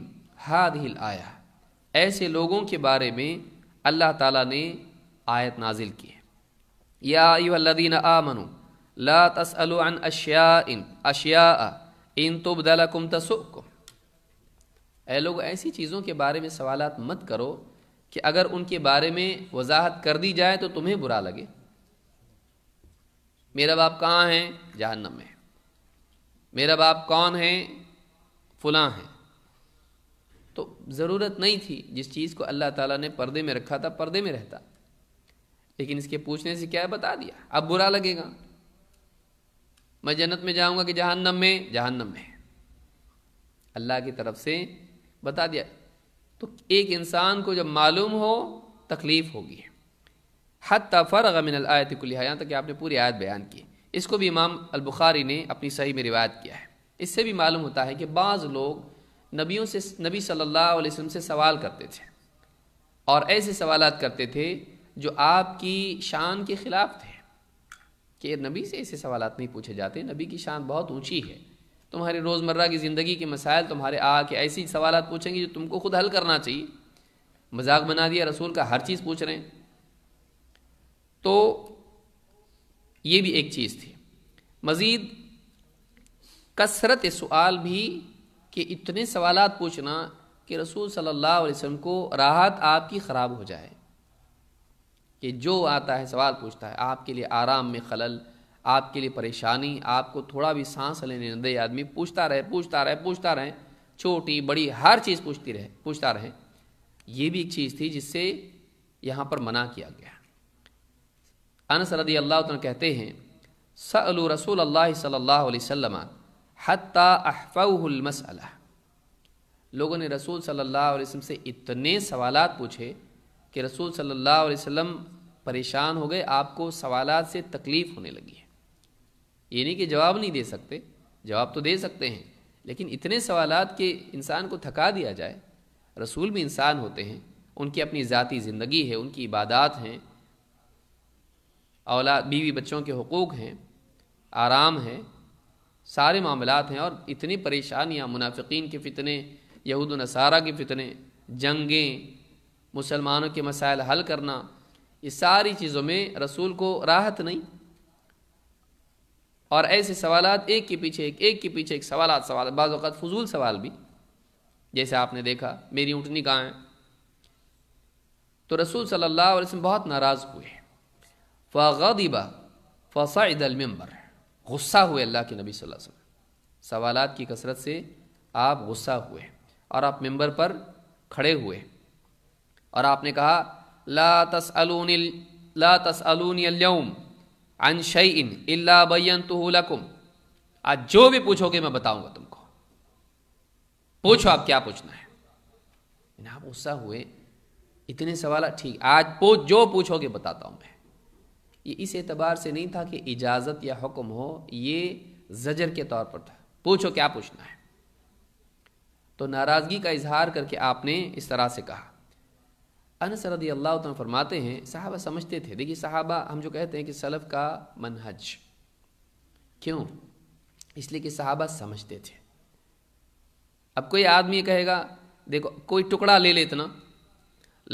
हाद हिल आया ऐसे लोगों के बारे में अल्लाह ताला ने आयत नाजिल की है या युल्लदीन आ मनु ला तसअलन अशिया इन अशिया इन तो बदलकुम तसुकुम ए लोग ऐसी चीज़ों के बारे में सवाल मत करो कि अगर उनके बारे में वजाहत कर दी जाए तो तुम्हें बुरा लगे मेरा बाप कहाँ है जहन्नम में मेरा बाप कौन है फुला हैं तो ज़रूरत नहीं थी जिस चीज़ को अल्लाह ताला ने पर्दे में रखा था पर्दे में रहता लेकिन इसके पूछने से क्या बता दिया अब बुरा लगेगा मैं जन्नत में जाऊंगा कि जहन्नम में जहन्नम में अल्लाह की तरफ से बता दिया तो एक इंसान को जब मालूम हो तकलीफ होगी हद फ़र्ग मिन आयत कुलिया यहाँ तक कि आपने पूरी आयत बयान की इसको भी इमाम अलबुखारी ने अपनी सही में रिवायत किया है इससे भी मालूम होता है कि बाज़ लोग नबियों से नबी सल्लल्लाहु अलैहि वसल्लम से सवाल करते थे और ऐसे सवालत करते थे जो आपकी शान के ख़िलाफ़ थे कि नबी से ऐसे सवाल नहीं पूछे जाते नबी की शान बहुत ऊँची है तुम्हारे रोज़मर्रा की ज़िंदगी के मसाइल तुम्हारे आ के ऐसी सवाल पूछेंगे जो तुमको खुद हल करना चाहिए मजाक बना दिया रसूल का हर चीज़ पूछ रहे हैं तो ये भी एक चीज़ थी मज़ीद कसरत सवाल भी कि इतने सवाल पूछना कि रसूल सल्लल्लाहु अलैहि वसल्लम को राहत आपकी ख़राब हो जाए कि जो आता है सवाल पूछता है आपके लिए आराम में खलल आपके लिए परेशानी आपको थोड़ा भी सांस लेने दे आदमी पूछता रहे पूछता रहे पूछता रहे छोटी बड़ी हर चीज़ पूछती रहे पूछता रहे ये भी एक चीज़ थी जिससे यहाँ पर मना किया गया अनस रदी अल्लाह तो कहते हैं सअलु रसूल अल्लाह सल्लल्लाहु अलैहि हत्ता अहफ़ुलमसला लोगों ने रसूल सल्लल्लाहु अलैहि वसल्लम से इतने सवालात पूछे कि रसूल सल्लल्लाहु अलैहि वसल्लम परेशान हो गए आपको सवाल से तकलीफ़ होने लगी है ये नहीं कि जवाब नहीं दे सकते जवाब तो दे सकते हैं लेकिन इतने सवाल के इंसान को थका दिया जाए रसूल भी इंसान होते हैं उनकी अपनी ज़ाती ज़िंदगी है उनकी इबादत हैं औला बीवी बच्चों के हकूक़ हैं आराम है सारे मामलात हैं और इतनी परेशानियाँ मुनाफ़िक के फितने यहूद नसारा के फितने जंगें मुसलमानों के मसाइल हल करना ये सारी चीज़ों में रसूल को राहत नहीं और ऐसे सवाल एक के पीछे एक एक के पीछे एक सवाल सवाल बाज़ात फजूल सवाल भी जैसे आपने देखा मेरी ऊँटनी कहाँ है तो रसूल सल्लल्लाहु अलैहि वसल्लम बहुत नाराज़ हुए फ़ादिबा फ़साद अलमबर गुस्सा हुए अल्लाह के नबी वसल्लम सवाल की कसरत से आप गुस्सा हुए और आप मेंबर पर खड़े हुए हैं और आपने कहा ला तस अलून ला तस अलून यम अन शईन बैन तुहलकुम आज जो भी पूछोगे मैं बताऊंगा तुमको पूछो आप क्या पूछना है आप गुस्सा हुए इतने सवाल ठीक आज पूछ जो पूछोगे बताता हूँ मैं ये इस एतबार से नहीं था कि इजाज़त या हुक्म हो ये जजर के तौर पर था पूछो क्या पूछना है तो नाराज़गी का इजहार करके आपने इस तरह से कहा अनस रदी अल्लाह फरमाते हैं साहबा समझते थे देखिए साहबा हम जो कहते हैं कि सलफ़ का मनहज क्यों इसलिए कि साहबा समझते थे अब कोई आदमी कहेगा देखो कोई टुकड़ा ले ले इतना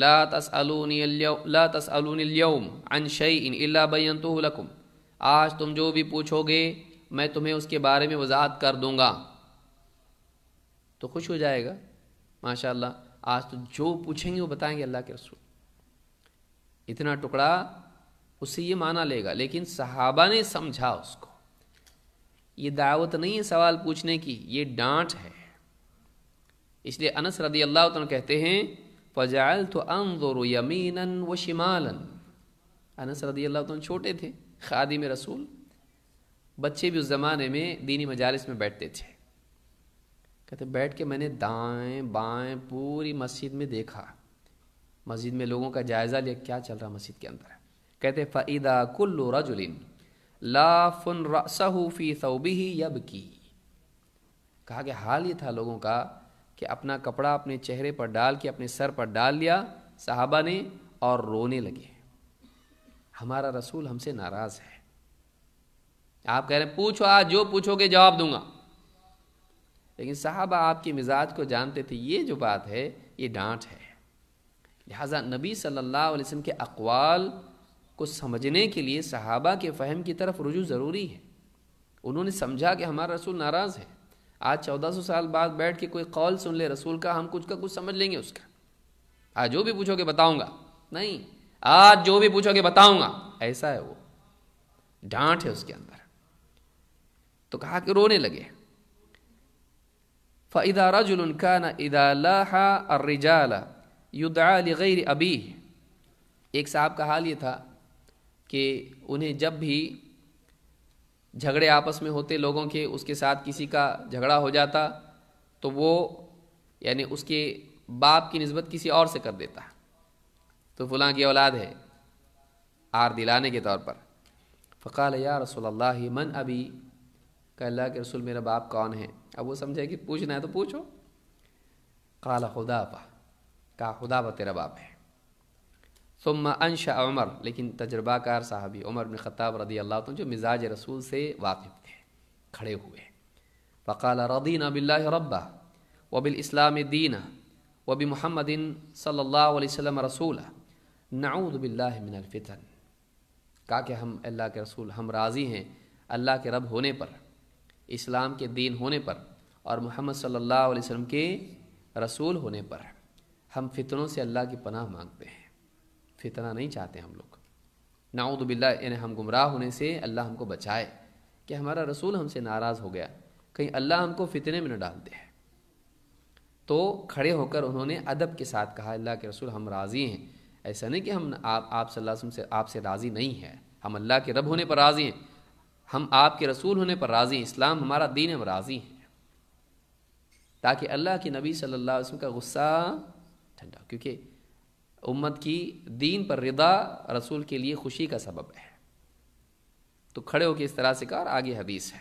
ला तस ला तस अलूनीम अन शई इन तो लकुम आज तुम जो भी पूछोगे मैं तुम्हें उसके बारे में वजाहत कर दूंगा तो खुश हो जाएगा माशाल्लाह आज तो जो पूछेंगे वो बताएंगे अल्लाह के रसूल इतना टुकड़ा उससे ये माना लेगा लेकिन सहाबा ने समझा उसको ये दावत नहीं है सवाल पूछने की ये डांट है इसलिए अनस रदी अल्लाह तो कहते हैं फ़जाल तो अनजोर यमीन व शिमालन अनस रदी अल्लाह तो छोटे थे खादिम रसूल बच्चे भी उस ज़माने में दीनी मजालस में बैठते थे कहते बैठ के मैंने दाएं बाएं पूरी मस्जिद में देखा मस्जिद में लोगों का जायज़ा लिया क्या चल रहा मस्जिद के अंदर कहते फ़ैदा कुल्लु रजुलिन लाफुन फी सऊबी यब की कहा कि हाल ये था लोगों का कि अपना कपड़ा अपने चेहरे पर डाल के अपने सर पर डाल लिया साहबा ने और रोने लगे हमारा रसूल हमसे नाराज़ है आप कह रहे हैं पूछो आज जो पूछोगे जवाब दूंगा लेकिन साहबा आपके मिजाज को जानते थे ये जो बात है ये डांट है लिहाजा नबी सल्लल्लाहु अलैहि वसल्लम के अकवाल को समझने के लिए सहाबा के फ़हम की तरफ रुजू ज़रूरी है उन्होंने समझा कि हमारा रसूल नाराज़ है आज चौदह सौ साल बाद बैठ के कोई कौल सुन ले रसूल का हम कुछ का कुछ समझ लेंगे उसका आज जो भी पूछोगे बताऊंगा नहीं आज जो भी पूछोगे बताऊंगा ऐसा है वो डांट है उसके अंदर तो कहा कि रोने लगे फ़ैदा रजुल कान इदाला अर्रजाला युदा गैर अबी एक साहब का हाल ये था कि उन्हें जब भी झगड़े आपस में होते लोगों के उसके साथ किसी का झगड़ा हो जाता तो वो यानी उसके बाप की नस्बत किसी और से कर देता तो फलां की औलाद है आर दिलाने के तौर पर फ़काल या रसोल्ला मन अभी कहला के रसूल मेरा बाप कौन है अब वो समझे कि पूछना है तो पूछो काला खुदाबा का खुदाबा तेरा बाप है सुम अनशा उमर लेकिन तजर्बाकार साहबी उमर बिन खत्ताब रदी अल्लाह तुम जो मिजाज रसूल से वाकिफ़ थे खड़े हुए फ़काल रदीन अबिल्ल रब्बा वबिल इस्लाम दीना वबी मोहम्मदिन सल्ला रसूल नाउद बिल्लामिनफ़ितन कहा कि हम अल्लाह के रसूल हम राज़ी हैं अल्लाह के रब होने पर इस्लाम के दीन होने पर और मोहम्मद सल्लल्लाहु अलैहि वसल्लम के रसूल होने पर हम फितनों से अल्लाह की पनाह मांगते हैं फितना नहीं चाहते हम लोग नाउदबिल्ला यानी हम गुमराह होने से अल्लाह हमको बचाए कि हमारा रसूल हमसे नाराज़ हो गया कहीं अल्लाह हमको फितने में न डाल दे तो खड़े होकर उन्होंने अदब के साथ कहा अल्लाह के रसूल हम राज़ी हैं ऐसा नहीं कि हम आप आप सल्लल्लाहु अलैहि वसल्लम से आपसे राज़ी नहीं है हम अल्लाह के रब होने पर राज़ी हैं हम आपके रसूल होने पर राज़ी इस्लाम हमारा दीन हम राज़ी हैं ताकि अल्लाह के नबी सल्लल्लाहु अलैहि वसल्लम का गुस्सा ठंडा क्योंकि उम्मत की दीन पर रिदा रसूल के लिए खुशी का सबब है तो खड़े होकर इस तरह से कहा और आगे हदीस है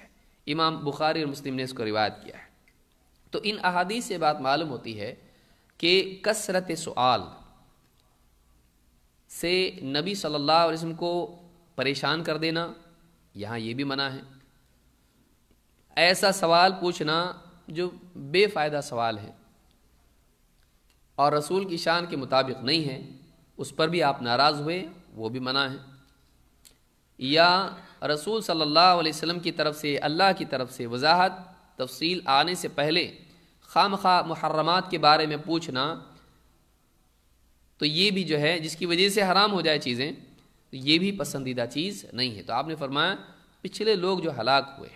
इमाम बुखारी और मुस्लिम ने इसको रिवायत किया है तो इन अहादीस से बात मालूम होती है कि कसरत सवाल से नबी सल्लल्लाहु अलैहि वसल्लम को परेशान कर देना यहाँ ये भी मना है ऐसा सवाल पूछना जो बेफायदा सवाल है और रसूल की शान के मुताबिक नहीं है उस पर भी आप नाराज़ हुए वो भी मना है या रसूल सल्लल्लाहु अलैहि वसल्लम की तरफ से अल्लाह की तरफ से वजाहत तफसील आने से पहले खाम खा मुहर्रमात के बारे में पूछना तो ये भी जो है जिसकी वजह से हराम हो जाए चीज़ें तो ये भी पसंदीदा चीज़ नहीं है तो आपने फरमाया पिछले लोग जो हलाक हुए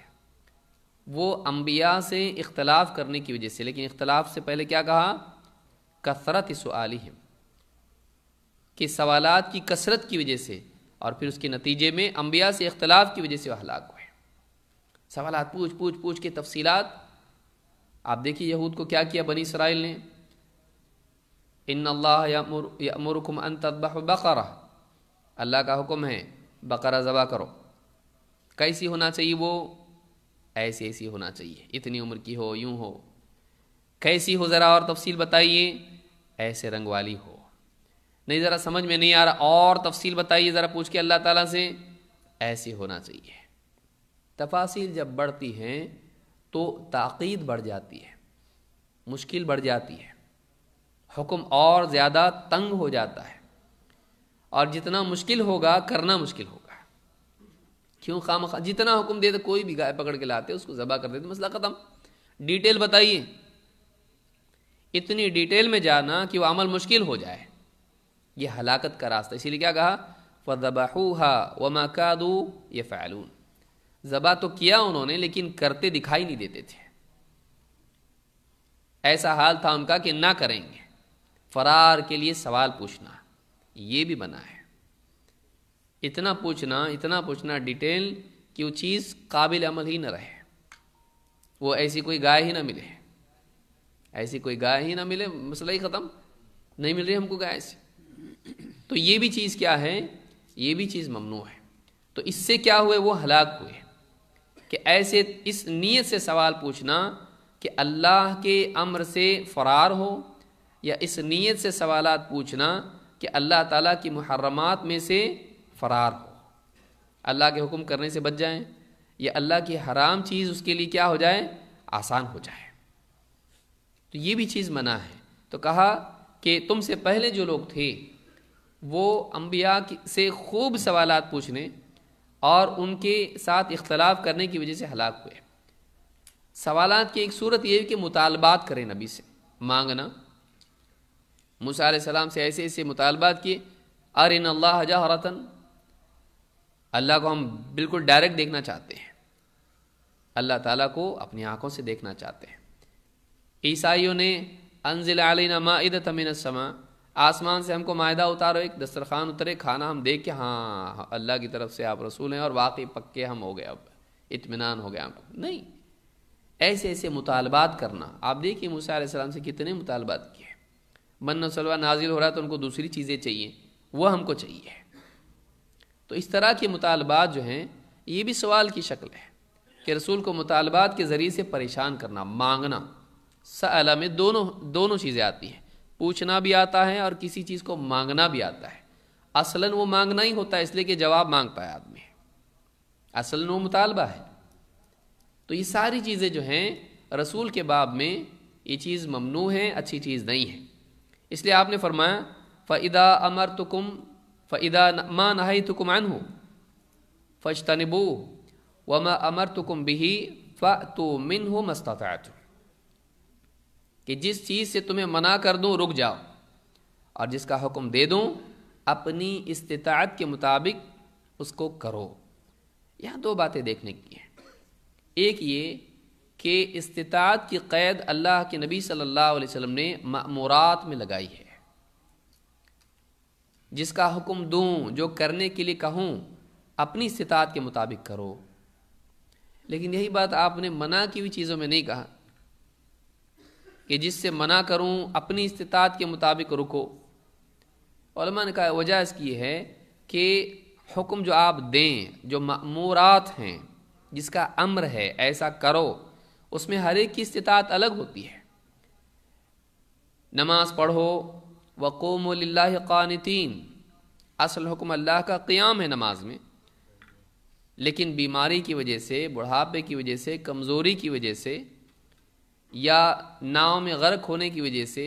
वो अम्बिया से इख्तलाफ करने की वजह से लेकिन इख्तलाफ से पहले क्या कहा कसरत सवालिम के सवालात की कसरत की वजह से और फिर उसके नतीजे में अम्बिया से इख्तलाफ की वजह से वह हलाक हुए सवाल पूछ पूछ पूछ के तफसीलात आप देखिए यहूद को क्या किया बनी इसराइल ने इन अल्लाह यमरकुम अन तदबह बकरा अल्लाह का हुक्म है बकरा ज़बा करो कैसी होना चाहिए वो ऐसी ऐसी होना चाहिए इतनी उम्र की हो यूँ हो कैसी हो ज़रा और तफसील बताइए ऐसे रंग वाली हो नहीं ज़रा समझ में नहीं आ रहा और तफसील बताइए ज़रा पूछ के अल्लाह ताला से ऐसी होना चाहिए तफासिल जब बढ़ती हैं तो ताक़ीद बढ़ जाती है मुश्किल बढ़ जाती है हुक्म और ज़्यादा तंग हो जाता है और जितना मुश्किल होगा करना मुश्किल होगा क्यों खाम खा जितना हुक्म दे तो कोई भी गाय पकड़ के लाते उसको जबा कर देते मसला ख़त्म डिटेल बताइए इतनी डिटेल में जाना कि वह अमल मुश्किल हो जाए यह हलाकत का रास्ता इसीलिए क्या कहा फ़बाहूहा व मकादू ये फ़ैलून ज़बा तो किया उन्होंने लेकिन करते दिखाई नहीं देते थे ऐसा हाल था उनका कि ना करेंगे फरार के लिए सवाल पूछना ये भी बना है इतना पूछना इतना पूछना डिटेल कि वो चीज़ काबिल अमल ही ना रहे वो ऐसी कोई गाय ही ना मिले ऐसी कोई गाय ही ना मिले मसला ही ख़त्म नहीं मिल रही हमको गाय ऐसी तो ये भी चीज़ क्या है ये भी चीज़ ममनू है तो इससे क्या हुए वो हलाक हुए कि ऐसे इस नीयत से सवाल पूछना कि अल्लाह के अम्र से फ़रार हो या इस नीयत से सवाल पूछना कि अल्लाह ताला की मुहर्रमात में से फ़रार हो अल्लाह के हुक्म करने से बच जाएं या अल्लाह की हराम चीज़ उसके लिए क्या हो जाए आसान हो जाए तो ये भी चीज़ मना है तो कहा कि तुमसे पहले जो लोग थे वो अम्बिया से खूब सवाल पूछने और उनके साथ इख्तलाफ करने की वजह से हलाक हुए सवालात की एक सूरत यह कि मुतालबात करें नबी से मांगना मूसा सलाम से ऐसे ऐसे मुतालबात किए इन अल्लाह जहरतन अल्लाह को हम बिल्कुल डायरेक्ट देखना चाहते हैं अल्लाह ताला को अपनी आंखों से देखना चाहते हैं ईसाइयों ने अनजिल आलिना माद तमिन समा आसमान से हमको मायदा उतारो एक दस्तरखान उतरे खाना हम देख के हाँ, हाँ अल्लाह की तरफ से आप रसूल हैं और वाकई पक्के हम हो गए अब इतमान हो गया हमको नहीं ऐसे ऐसे मुतालबात करना आप देखिए मूसा सलाम से कितने मुतालबात किए मन सलवा नाजिल हो रहा है तो उनको दूसरी चीज़ें चाहिए वह हमको चाहिए तो इस तरह के मुतालबात जो हैं ये भी सवाल की शक्ल है कि रसूल को मुतालबात के ज़रिए से परेशान करना मांगना सला में दोनों दोनों चीज़ें आती हैं पूछना भी आता है और किसी चीज़ को मांगना भी आता है असलन वो मांगना ही होता है इसलिए कि जवाब मांग पाए आदमी असल वो मुतालबा है तो ये सारी चीज़ें जो हैं रसूल के बाब में ये चीज़ ममनू है अच्छी चीज़ नहीं है इसलिए आपने फरमाया फ़ैदा अमर तुकुम फ़ैदा माँ नहाई तुकुम आन हो फ़ज तनबू माँ अमर तुकुम बिही फ़ तो मिन हो मस्तात कि जिस चीज़ से तुम्हें मना कर दूँ रुक जाओ और जिसका हुक्म दे दूँ अपनी इस्तात के मुताबिक उसको करो यहाँ दो बातें देखने की हैं एक ये कि इस्तात की क़ैद अल्लाह के नबी सल्लल्लाहु अलैहि वसल्लम ने मामूरात में लगाई है जिसका हुक्म दूँ जो करने के लिए कहूँ अपनी इस्तात के मुताबिक करो लेकिन यही बात आपने मना की हुई चीज़ों में नहीं कहा कि जिससे मना करूँ अपनी इस्तात के मुताबिक रुको ने कहा वजह इसकी है कि हुक्म जो आप दें जो मामूरात हैं जिसका अम्र है ऐसा करो उसमें हर एक की इस्तात अलग होती है नमाज पढ़ो वकोमिल्लातीन असल हुक्म अल्लाह का क़्याम है नमाज में लेकिन बीमारी की वजह से बुढ़ापे की वजह से कमज़ोरी की वजह से या नाव में गर्क होने की वजह से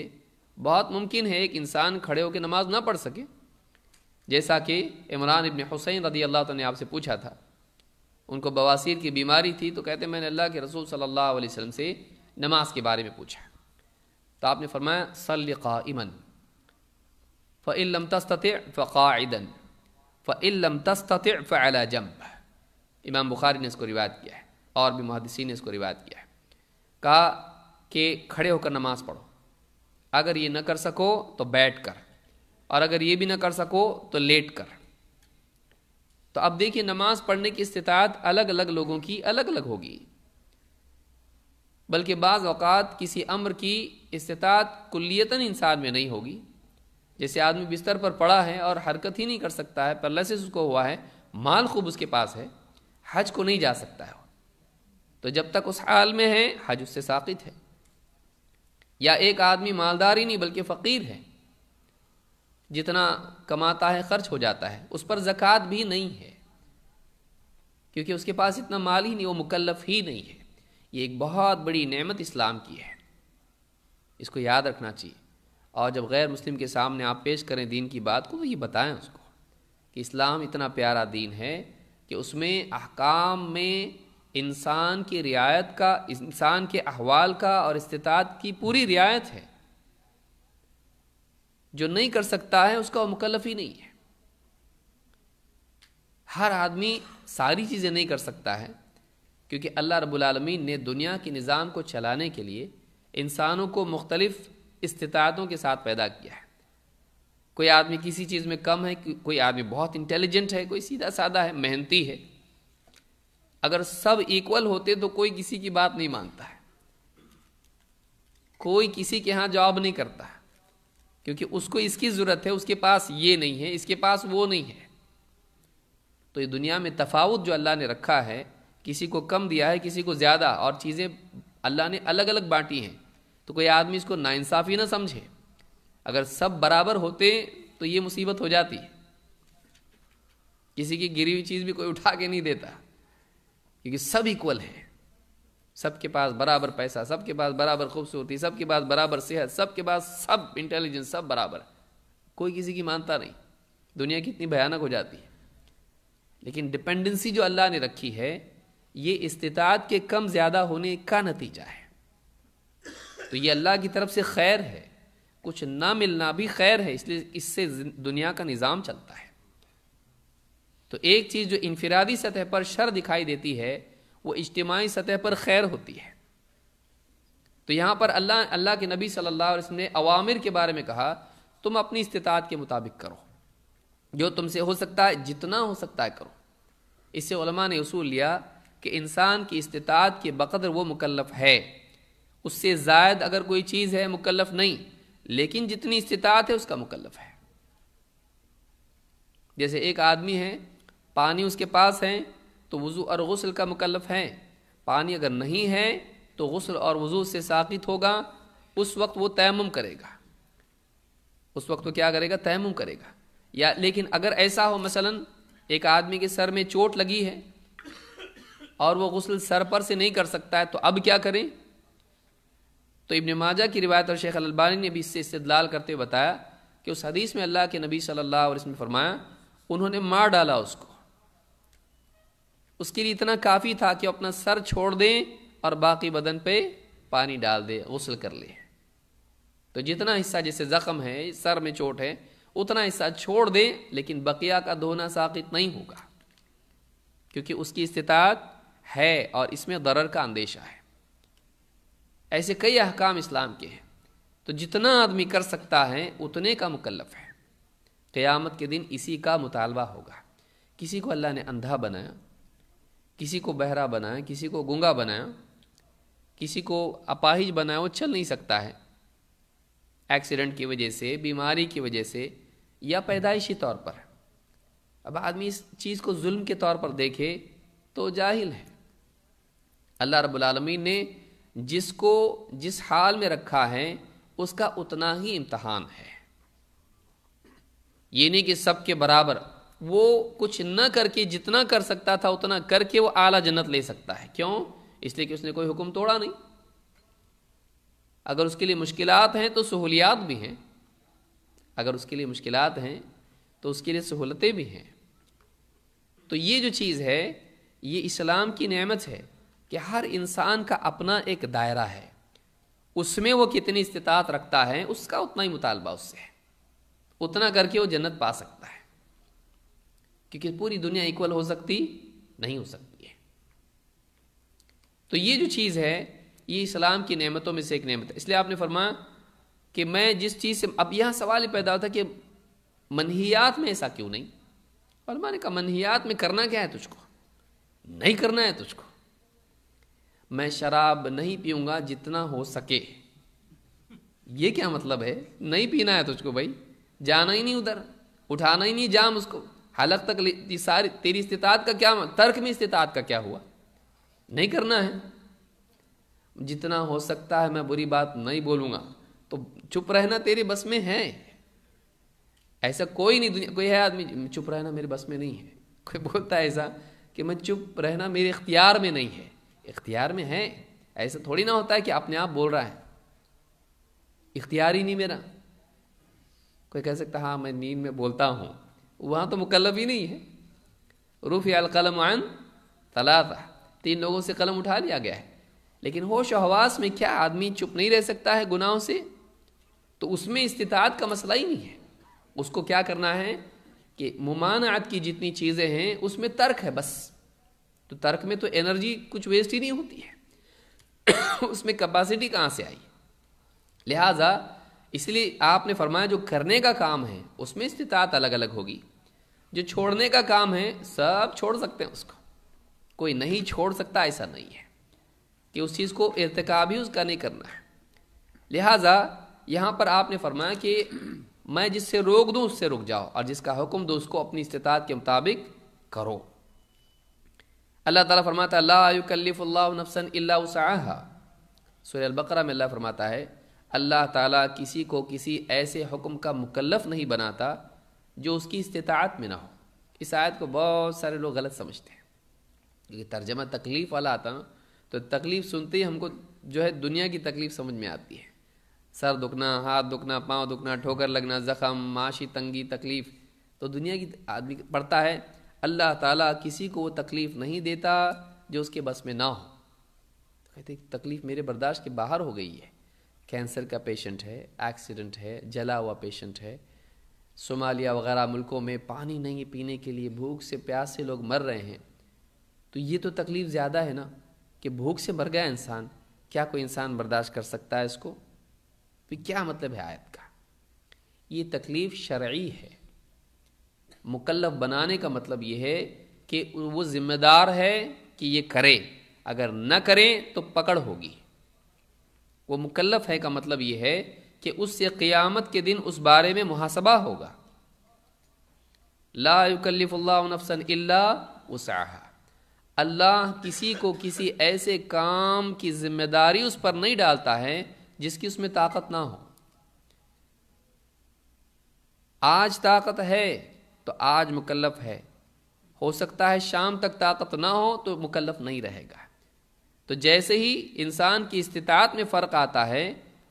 बहुत मुमकिन है एक इंसान खड़े होकर नमाज ना पढ़ सके जैसा कि इमरान इबन हुसैन रदी अल्लाह तला ने आपसे पूछा था उनको बवासीर की बीमारी थी तो कहते मैंने अल्लाह के रसूल सल्लल्लाहु अलैहि वसल्लम से नमाज के बारे में पूछा तो आपने फरमाया सल इमन फ़िल्म तस्त फ़ादन फ़िल्म तस्त फ़ला जम्ब इमाम बुखारी ने इसको रिवायत किया है और भी महदसी ने इसको रिवायत किया है कहा कि खड़े होकर नमाज पढ़ो अगर ये न कर सको तो बैठ कर और अगर ये भी न कर सको तो लेट कर तो अब देखिए नमाज पढ़ने की इस्तात अलग अलग लोगों की अलग अलग होगी बल्कि बाज़ अवत किसी अम्र की इस्तात कुल्लियता इंसान में नहीं होगी जैसे आदमी बिस्तर पर पड़ा है और हरकत ही नहीं कर सकता है लसिस उसको हुआ है माल खूब उसके पास है हज को नहीं जा सकता है तो जब तक उस हाल में है हज उससे साकित है या एक आदमी मालदार ही नहीं बल्कि फ़कीर है जितना कमाता है खर्च हो जाता है उस पर ज़क़़त भी नहीं है क्योंकि उसके पास इतना माल ही नहीं वो मुकल्लफ ही नहीं है ये एक बहुत बड़ी नेमत इस्लाम की है इसको याद रखना चाहिए और जब गैर मुस्लिम के सामने आप पेश करें दीन की बात को तो ये बताएं उसको कि इस्लाम इतना प्यारा दीन है कि उसमें अहकाम में इंसान की रियायत का इंसान के अहवाल का और इस्तात की पूरी रियायत है जो नहीं कर सकता है उसका मुकलफ ही नहीं है हर आदमी सारी चीज़ें नहीं कर सकता है क्योंकि अल्लाह रबालमीन ने दुनिया के निज़ाम को चलाने के लिए इंसानों को मुख्तलिफ़ इस्तातों के साथ पैदा किया है कोई आदमी किसी चीज़ में कम है कोई आदमी बहुत इंटेलिजेंट है कोई सीधा साधा है मेहनती है अगर सब इक्वल होते तो कोई किसी की बात नहीं मानता है कोई किसी के यहाँ जॉब नहीं करता है क्योंकि उसको इसकी ज़रूरत है उसके पास ये नहीं है इसके पास वो नहीं है तो ये दुनिया में तफावत जो अल्लाह ने रखा है किसी को कम दिया है किसी को ज़्यादा और चीज़ें अल्लाह ने अलग अलग बांटी हैं तो कोई आदमी इसको नाइंसाफ़ी ना समझे अगर सब बराबर होते तो ये मुसीबत हो जाती है किसी की गिरी हुई चीज़ भी कोई उठा के नहीं देता क्योंकि सब इक्वल है सबके पास बराबर पैसा सबके पास बराबर खूबसूरती सबके पास बराबर सेहत सबके पास सब इंटेलिजेंस सब बराबर कोई किसी की मानता नहीं दुनिया कितनी भयानक हो जाती है लेकिन डिपेंडेंसी जो अल्लाह ने रखी है ये इस्तात के कम ज़्यादा होने का नतीजा है तो ये अल्लाह की तरफ से खैर है कुछ ना मिलना भी खैर है इसलिए इससे दुनिया का निज़ाम चलता है तो एक चीज़ जो इनफरादी सतह पर शर दिखाई देती है वो इज्तमाही सतह पर खैर होती है तो यहाँ पर अल्लाह अल्लाह के नबी सल्लल्लाहु अलैहि वसल्लम ने अवामिर के बारे में कहा तुम अपनी इस्तात के मुताबिक करो जो तुमसे हो सकता है जितना हो सकता है करो इससे उलमा ने उसूल लिया कि इंसान की इस्तात के बकदर वो मुकलफ है उससे जायद अगर कोई चीज़ है मुकलफ नहीं लेकिन जितनी इस्तात है उसका मुकलफ है जैसे एक आदमी है पानी उसके पास है तो वज़ू और गसल का मुकलफ है पानी अगर नहीं है तो गसल और वज़ू से साकित होगा उस वक्त वो तयम करेगा उस वक्त वो क्या करेगा तयम करेगा या लेकिन अगर ऐसा हो मसला एक आदमी के सर में चोट लगी है और वह गसल सर पर से नहीं कर सकता है तो अब क्या करें तो इबन माजा की रिवायत और शेख अलबानी ने भी इससे इस्तलाल करते हुए बताया कि उस हदीस में अल्लाह के नबी सल्लल्लाहु अलैहि वसल्लम ने फरमाया उन्होंने मार डाला उसको उसके लिए इतना काफ़ी था कि अपना सर छोड़ दें और बाकी बदन पे पानी डाल दें गसल कर ले तो जितना हिस्सा जैसे जख्म है सर में चोट है उतना हिस्सा छोड़ दें लेकिन बकिया का धोना साकित नहीं होगा क्योंकि उसकी इस्तात है और इसमें दरर का अंदेशा है ऐसे कई अहकाम इस्लाम के हैं तो जितना आदमी कर सकता है उतने का मुकलफ है क़यामत के दिन इसी का मुतालबा होगा किसी को अल्लाह ने अंधा बनाया किसी को बहरा बनाया किसी को गुंगा बनाया किसी को अपाहिज बनाया वो चल नहीं सकता है एक्सीडेंट की वजह से बीमारी की वजह से या पैदाइशी तौर पर अब आदमी इस चीज़ को जुल्म के तौर पर देखे तो जाहिल है अल्लाह रबालमी ने जिसको जिस हाल में रखा है उसका उतना ही इम्तहान है ये नहीं कि सबके बराबर वो कुछ न करके जितना कर सकता था उतना करके वो आला जन्नत ले सकता है क्यों इसलिए कि उसने कोई हुक्म तोड़ा नहीं अगर उसके लिए मुश्किलात हैं तो सहूलियात भी हैं अगर उसके लिए मुश्किलात हैं तो उसके लिए सहूलतें भी हैं तो ये जो चीज़ है ये इस्लाम की नेमत है कि हर इंसान का अपना एक दायरा है उसमें वो कितनी इस्तात रखता है उसका उतना ही मुतालबा उससे है उतना करके वो जन्नत पा सकता है क्योंकि पूरी दुनिया इक्वल हो सकती नहीं हो सकती है तो ये जो चीज़ है ये इस्लाम की नेमतों में से एक नेमत है इसलिए आपने फरमाया कि मैं जिस चीज़ से अब यहाँ सवाल ही पैदा होता कि मनहियात में ऐसा क्यों नहीं और मैंने कहा मनहियात में करना क्या है तुझको नहीं करना है तुझको मैं शराब नहीं पीऊंगा जितना हो सके ये क्या मतलब है नहीं पीना है तुझको भाई जाना ही नहीं उधर उठाना ही नहीं जाम उसको हलक तक सारी तेरी इस्तात का क्या तर्क में इस्तात का क्या हुआ नहीं करना है जितना हो सकता है मैं बुरी बात नहीं बोलूंगा तो चुप रहना तेरे बस में है ऐसा कोई नहीं दुनिया कोई है आदमी चुप रहना मेरे बस में नहीं है कोई बोलता है ऐसा कि मैं चुप रहना मेरे इख्तियार में नहीं है इख्तियार में है ऐसा थोड़ी ना होता है कि अपने आप बोल रहा है इख्तियार ही नहीं मेरा कोई कह सकता हाँ मैं नींद में बोलता हूँ वहाँ तो मुकलब ही नहीं है रूफ़ कलम आन तलाता तीन लोगों से कलम उठा लिया गया है लेकिन होश हवास में क्या आदमी चुप नहीं रह सकता है गुनाहों से तो उसमें इस्तात का मसला ही नहीं है उसको क्या करना है कि ममानात की जितनी चीज़ें हैं उसमें तर्क है बस तो तर्क में तो एनर्जी कुछ वेस्ट ही नहीं होती है (coughs) उसमें कैपेसिटी कहाँ से आई लिहाजा इसलिए आपने फरमाया जो करने का काम है उसमें इस्तात अलग अलग होगी जो छोड़ने का काम है सब छोड़ सकते हैं उसको कोई नहीं छोड़ सकता ऐसा नहीं है कि उस चीज़ को इरतका भी उसका नहीं करना है लिहाजा यहाँ पर आपने फरमाया कि मैं जिससे रोक दूँ उससे रुक जाओ और जिसका हुक्म दो उसको अपनी इस्तात के मुताबिक करो अल्लाह ताला फरमाता है अल्लाह युकल्लिफ़ुल्लाहु अल्लाह इल्ला बकरा में अल्लाह फरमाता है अल्लाह ताला किसी को किसी ऐसे हुक्म का मुकल्लफ नहीं बनाता जो उसकी इस्तात में ना हो इस आयत को बहुत सारे लोग गलत समझते हैं क्योंकि तर्जमा तकलीफ़ वाला आता ना तो तकलीफ़ सुनते ही हमको जो है दुनिया की तकलीफ़ समझ में आती है सर दुखना हाथ दुखना पाँव दुखना ठोकर लगना ज़ख़म माशी तंगी तकलीफ़ तो दुनिया की आदमी पढ़ता है अल्लाह ताला किसी को वो तकलीफ़ नहीं देता जो उसके बस में ना हो तो कहते तकलीफ़ मेरे बर्दाश्त के बाहर हो गई है कैंसर का पेशेंट है एक्सीडेंट है जला हुआ पेशेंट है सोमालिया वगैरह मुल्कों में पानी नहीं पीने के लिए भूख से प्यास से लोग मर रहे हैं तो ये तो तकलीफ़ ज़्यादा है ना कि भूख से मर गया इंसान क्या कोई इंसान बर्दाश्त कर सकता है इसको तो क्या मतलब है आयत का ये तकलीफ़ शर्य है मुकल्लफ बनाने का मतलब ये है कि वो ज़िम्मेदार है कि ये करे अगर न करें तो पकड़ होगी वो मुकल्लफ है का मतलब यह है कि उससे क़ियामत के दिन उस बारे में मुहासबा होगा ला युकल्लफ़ल्लाफ़सन अल्लाह किसी को किसी ऐसे काम की जिम्मेदारी उस पर नहीं डालता है जिसकी उसमें ताकत ना हो आज ताकत है तो आज मुकल्लफ है हो सकता है शाम तक ताकत ना हो तो मुकल्लफ नहीं रहेगा तो जैसे ही इंसान की इस्तात में फ़र्क आता है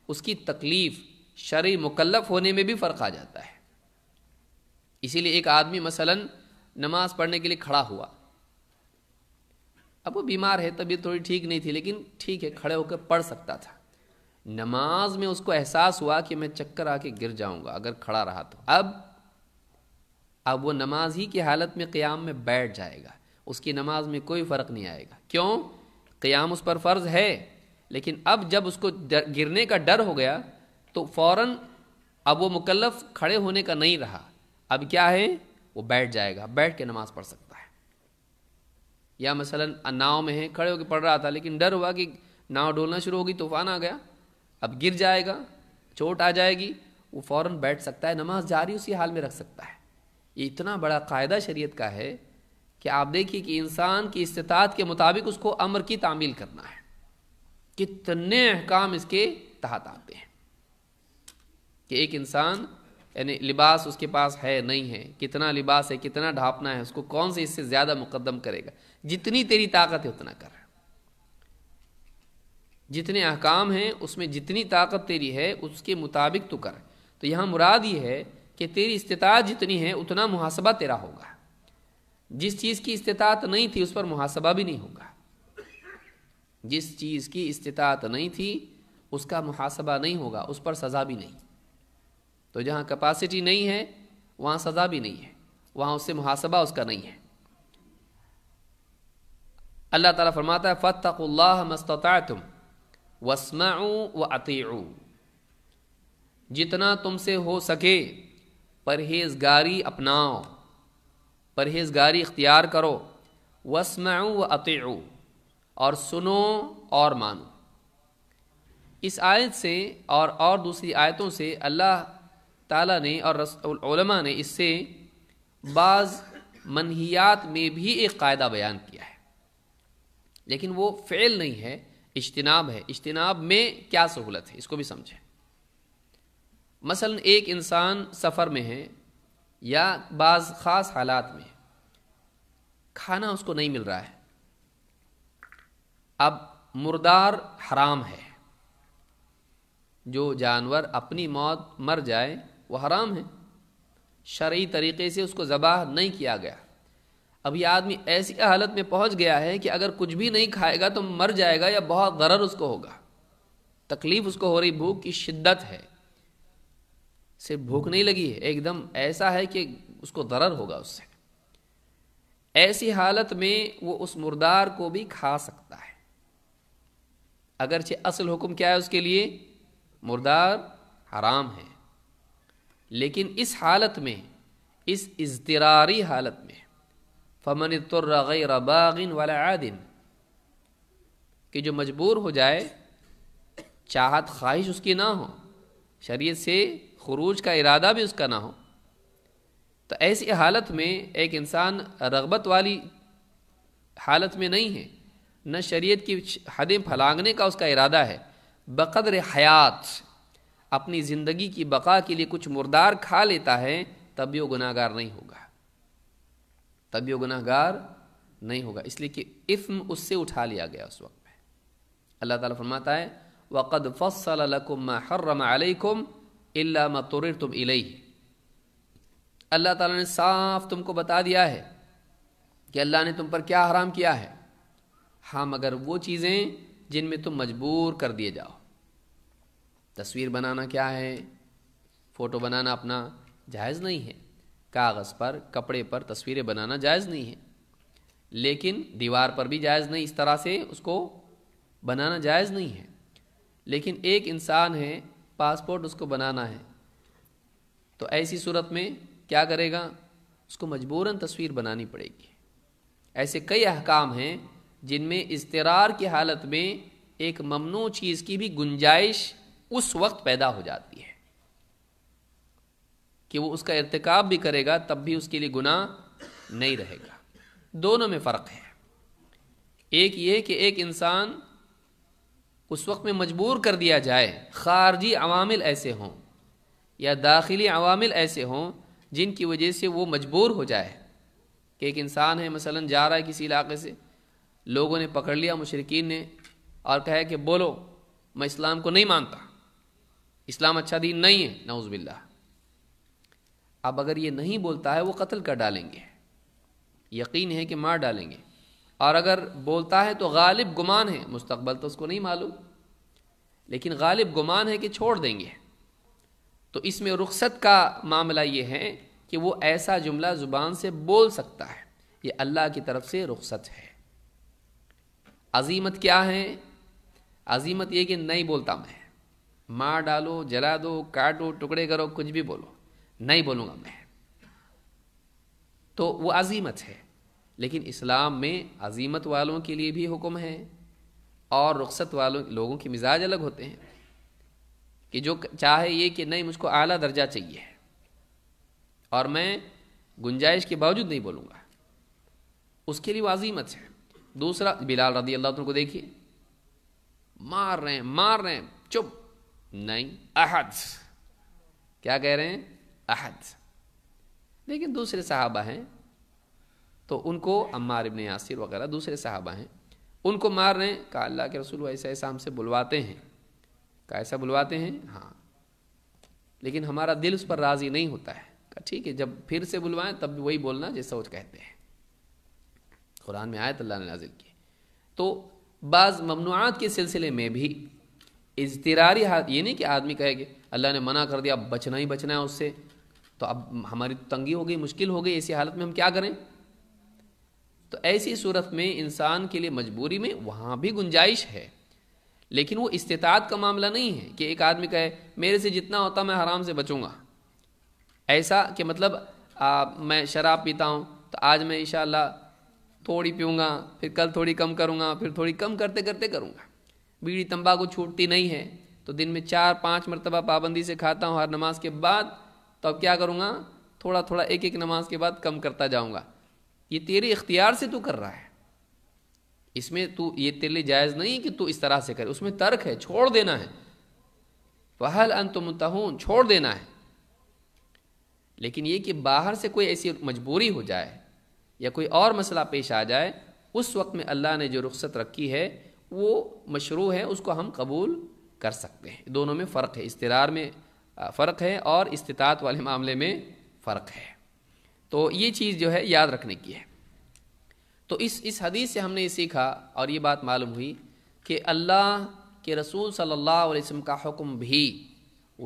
उसकी तकलीफ़ शरी मुकलफ होने में भी फ़र्क आ जाता है इसीलिए एक आदमी मसलन नमाज पढ़ने के लिए खड़ा हुआ अब वो बीमार है तबीयत थोड़ी ठीक नहीं थी लेकिन ठीक है खड़े होकर पढ़ सकता था नमाज में उसको एहसास हुआ कि मैं चक्कर आके गिर जाऊंगा अगर खड़ा रहा तो अब अब वो नमाज ही की हालत में क़याम में बैठ जाएगा उसकी नमाज में कोई फ़र्क नहीं आएगा क्यों क़याम उस पर फ़र्ज़ है लेकिन अब जब उसको गिरने का डर हो गया तो फ़ौर अब वो मुकलफ खड़े होने का नहीं रहा अब क्या है वो बैठ जाएगा बैठ के नमाज़ पढ़ सकता है या मसलन नाव में है खड़े होकर पढ़ रहा था लेकिन डर हुआ कि नाव डोलना शुरू होगी तूफान आ गया अब गिर जाएगा चोट आ जाएगी वो फ़ौर बैठ सकता है नमाज जारी उसी हाल में रख सकता है ये इतना बड़ा कायदा शरीयत का है कि आप देखिए कि इंसान की इस्तात के मुताबिक उसको अमर की तामील करना है कितने अहकाम इसके तहत आते हैं कि एक इंसान यानी लिबास उसके पास है नहीं है कितना लिबास है कितना ढापना है उसको कौन से इससे ज़्यादा मुकदम करेगा जितनी तेरी ताकत है उतना कर जितने अहकाम हैं उसमें जितनी ताकत तेरी है उसके मुताबिक तो कर तो यहाँ मुराद ये है कि तेरी इस्तात जितनी है उतना मुहासबा तेरा होगा जिस चीज़ की इस्तात नहीं थी उस पर मुहासबा भी नहीं होगा जिस चीज़ की इस्तात नहीं थी उसका मुहासबा नहीं होगा उस पर सज़ा भी नहीं तो जहां कैपेसिटी नहीं है वहां सज़ा भी नहीं है वहां उससे मुहासबा उसका नहीं है अल्लाह ताला फरमाता है फ़तकुल्ला तुम वसमाऊ व अतऊ जितना तुमसे हो सके परहेजगारी अपनाओ परहेजगारी इख्तियार करो वसमाऊ व अतऊ और सुनो और मानो इस आयत से और और दूसरी आयतों से अल्लाह ताला ने और रसमा ने इससे बाज़ मनहियात में भी एक कायदा बयान किया है लेकिन वो फ़ेल नहीं है इज्तनाब है इज्तनाब में क्या सहूलत है इसको भी समझें मसलन एक इंसान सफ़र में है या बाज़ ख़ास हालात में खाना उसको नहीं मिल रहा है अब मुर्दार हराम है जो जानवर अपनी मौत मर जाए वो हराम है शर्य तरीके से उसको ज़बाह नहीं किया गया अब ये आदमी ऐसी हालत में पहुंच गया है कि अगर कुछ भी नहीं खाएगा तो मर जाएगा या बहुत गरर उसको होगा तकलीफ़ उसको हो रही भूख की शिद्दत है सिर्फ भूख नहीं लगी है एकदम ऐसा है कि उसको दरर होगा उससे ऐसी हालत में वो उस मुर्दार को भी खा सकता है अगरचे असल हुक्म क्या है उसके लिए मुर्दार हराम है लेकिन इस हालत में इस इजतरारी हालत में फमन तुर्र बागिन वाला आदिन कि जो मजबूर हो जाए चाहत ख्वाहिश उसकी ना हो शरीय से खुरूज का इरादा भी उसका ना हो तो ऐसी हालत में एक इंसान रगबत वाली हालत में नहीं है न शरीयत की हदें फलांगने का उसका इरादा है बकदर हयात अपनी ज़िंदगी की बका के लिए कुछ मुर्दार खा लेता है तब भी वो गुनाहगार नहीं होगा तब भी वो गुनाहगार नहीं होगा इसलिए कि इफ्म उससे उठा लिया गया उस वक्त में अल्लाह ताला फरमाता है वक़द फ़सल लकुम हर्रम अलैकुम इल्ला मतुर तुम इलई अल्लाह ताला ने साफ तुमको बता दिया है कि अल्लाह ने तुम पर क्या हराम किया है हाँ मगर वो चीज़ें जिनमें तुम मजबूर कर दिए जाओ तस्वीर बनाना क्या है फ़ोटो बनाना अपना जायज़ नहीं है कागज़ पर कपड़े पर तस्वीरें बनाना जायज़ नहीं है लेकिन दीवार पर भी जायज़ नहीं इस तरह से उसको बनाना जायज़ नहीं है लेकिन एक इंसान है पासपोर्ट उसको बनाना है तो ऐसी सूरत में क्या करेगा उसको मजबूरन तस्वीर बनानी पड़ेगी ऐसे कई अहकाम हैं जिनमें इसतरार की हालत में एक ममनू चीज़ की भी गुंजाइश उस वक्त पैदा हो जाती है कि वो उसका इरतकब भी करेगा तब भी उसके लिए गुनाह नहीं रहेगा दोनों में फ़र्क है एक ये कि एक इंसान उस वक्त में मजबूर कर दिया जाए खारजी अवामिल ऐसे हों या दाखिली अवामिल ऐसे हों जिनकी वजह से वो मजबूर हो जाए कि एक इंसान है मसलन जा रहा है किसी इलाके से लोगों ने पकड़ लिया मुशरकिन ने और कहे कि बोलो मैं इस्लाम को नहीं मानता इस्लाम अच्छा दीन नहीं है नाउज़बिल्ला अब अगर ये नहीं बोलता है वो कत्ल कर डालेंगे यकीन है कि मार डालेंगे और अगर बोलता है तो गालिब गुमान है मुस्तकबल तो उसको नहीं मालूम लेकिन गालिब गुमान है कि छोड़ देंगे तो इसमें रुखसत का मामला ये है कि वो ऐसा जुमला ज़ुबान से बोल सकता है ये अल्लाह की तरफ से रुखसत है अजीमत क्या है अजीमत ये कि नहीं बोलता मैं मार डालो जला दो काटो टुकड़े करो कुछ भी बोलो नहीं बोलूँगा मैं तो वो अजीमत है लेकिन इस्लाम में अजीमत वालों के लिए भी हुक्म है और रुखसत वालों लोगों के मिजाज अलग होते हैं कि जो चाहे ये कि नहीं मुझको आला दर्जा चाहिए और मैं गुंजाइश के बावजूद नहीं बोलूँगा उसके लिए वो अजीमत है दूसरा बिलाल रदी अल्लाह तुमको देखिए मार रहे हैं मार रहे हैं चुप नहीं अहद क्या कह रहे हैं अहद लेकिन दूसरे साहबा हैं तो उनको अम्मा इब्ने यासिर वगैरह दूसरे साहबा हैं उनको मार रहे हैं कहा अल्लाह के रसूल ऐसा ऐसा हमसे बुलवाते हैं कहा ऐसा बुलवाते हैं हाँ लेकिन हमारा दिल उस पर राज़ी नहीं होता है कहा ठीक है जब फिर से बुलवाएं तब वही बोलना जैसा वो कहते हैं कुरान में आयत अल्लाह ने नाजिल की तो बाज़ ममनुआत के सिलसिले में भी इजतरारी ये नहीं कि आदमी कि अल्लाह ने मना कर दिया अब बचना ही बचना है उससे तो अब हमारी तंगी हो गई मुश्किल हो गई ऐसी हालत में हम क्या करें तो ऐसी सूरत में इंसान के लिए मजबूरी में वहाँ भी गुंजाइश है लेकिन वो इस्तात का मामला नहीं है कि एक आदमी कहे मेरे से जितना होता मैं हराम से बचूंगा ऐसा कि मतलब आ, मैं शराब पीता हूँ तो आज मैं इन थोड़ी पीऊँगा फिर कल थोड़ी कम करूँगा फिर थोड़ी कम करते करते करूँगा बीड़ी तंबाकू छूटती नहीं है तो दिन में चार पाँच मरतबा पाबंदी से खाता हूँ हर नमाज के बाद तो अब क्या करूँगा थोड़ा थोड़ा एक एक नमाज के बाद कम करता जाऊँगा ये तेरे इख्तियार से तू कर रहा है इसमें तू ये तेरे लिए जायज़ नहीं कि तू इस तरह से करे उसमें तर्क है छोड़ देना है वहल अंत मुतहून छोड़ देना है लेकिन ये कि बाहर से कोई ऐसी मजबूरी हो जाए या कोई और मसला पेश आ जाए उस वक्त में अल्लाह ने जो रुख्सत रखी है वो मशरू है उसको हम कबूल कर सकते हैं दोनों में फ़र्क है इसतरार में फ़र्क है और इस्तात वाले मामले में फ़र्क है तो ये चीज़ जो है याद रखने की है तो इस इस हदीस से हमने ये सीखा और ये बात मालूम हुई कि अल्लाह के रसूल सल्लल्लाहु अलैहि वसल्लम का हुक्म भी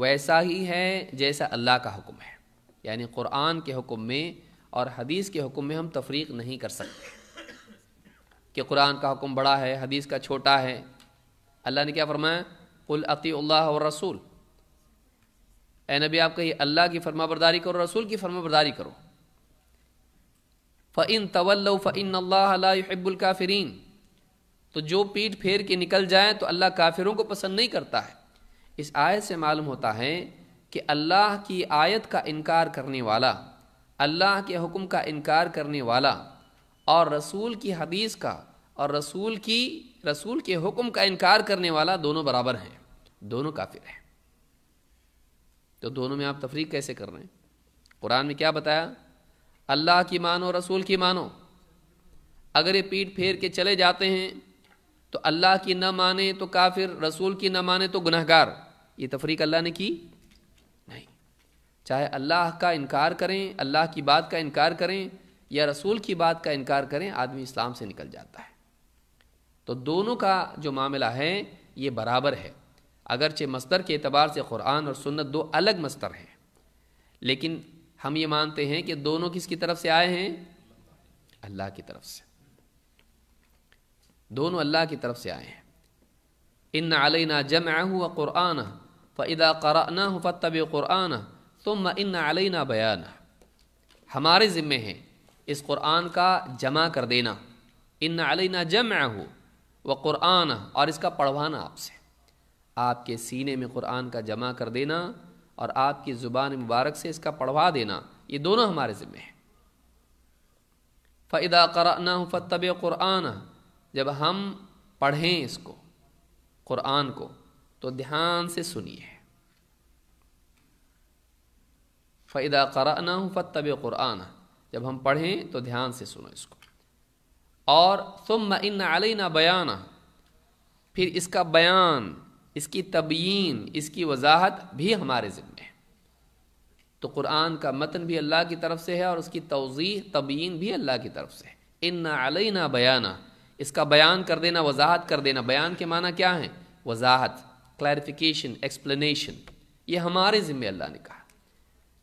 वैसा ही है जैसा अल्लाह का हुक्म है यानी क़ुरान के हुक्म में और हदीस के हुक्म में हम तफरीक नहीं कर सकते कि कुरान का हुक्म बड़ा है हदीस का छोटा है अल्लाह ने क्या फरमाया कुल अती और रसूल ए नबी आप कही अल्लाह की फरमाबरदारी बरदारी करो रसूल की फरमाबरदारी करो फ़िन तवल्ल फ़िन अल्लाबुल काफरीन तो जो पीठ फेर के निकल जाए तो अल्लाह काफिरों को पसंद नहीं करता है इस आयत से मालूम होता है कि अल्लाह की आयत का इनकार करने वाला अल्लाह के हुक्म का इनकार करने वाला और रसूल की हदीस का और रसूल की रसूल के हुक्म का इनकार करने वाला दोनों बराबर हैं दोनों काफिर हैं तो दोनों में आप तफरीक कैसे कर रहे हैं कुरान में क्या बताया अल्लाह की मानो रसूल की मानो अगर ये पीठ फेर के चले जाते हैं तो अल्लाह की न माने तो काफिर रसूल की न माने तो गुनाहगार ये तफरीक अल्लाह ने की नहीं चाहे अल्लाह का इनकार करें अल्लाह की बात का इनकार करें या रसूल की बात का इनकार करें आदमी इस्लाम से निकल जाता है तो दोनों का जो मामला है ये बराबर है अगरचे मस्तर के अतबार से क़ुरान और सुन्नत दो अलग मस्तर हैं लेकिन हम ये मानते हैं कि दोनों किसकी तरफ से आए हैं अल्लाह की तरफ से दोनों अल्लाह की तरफ से आए हैं इन अलैना जम व कुरआन फ़ैदा कराना फ़तब कुरआन तुम इन अलना बयान हमारे ज़िम्मे हैं इस क़ुरान का जमा कर देना इन अलना जम व कुरआन और इसका पढ़वाना आपसे आपके सीने में क़ुरान का जमा कर देना और आपकी ज़ुबान मुबारक से इसका पढ़वा देना ये दोनों हमारे ज़िम्मे हैं फ़ैदा करना फ़तब क़ुरान जब हम पढ़ें इसको क़ुरान को तो ध्यान से सुनिए फ़ैदा करना फ़तब क़ुरान जब हम पढ़ें तो ध्यान से सुनो इसको और तुम इन अलना बयाना फिर इसका बयान इसकी तबयीन इसकी वजाहत भी हमारे ज़िम्मे है तो कुरान का मतन भी अल्लाह की तरफ से है और उसकी तोज़ी तबयीन भी अल्लाह की तरफ से है इन ना बयाना इसका बयान कर देना वजाहत कर देना बयान के माना क्या है वजाहत क्लैरिफिकेशन एक्सप्लेनेशन ये हमारे ज़िम्मे अल्लाह ने कहा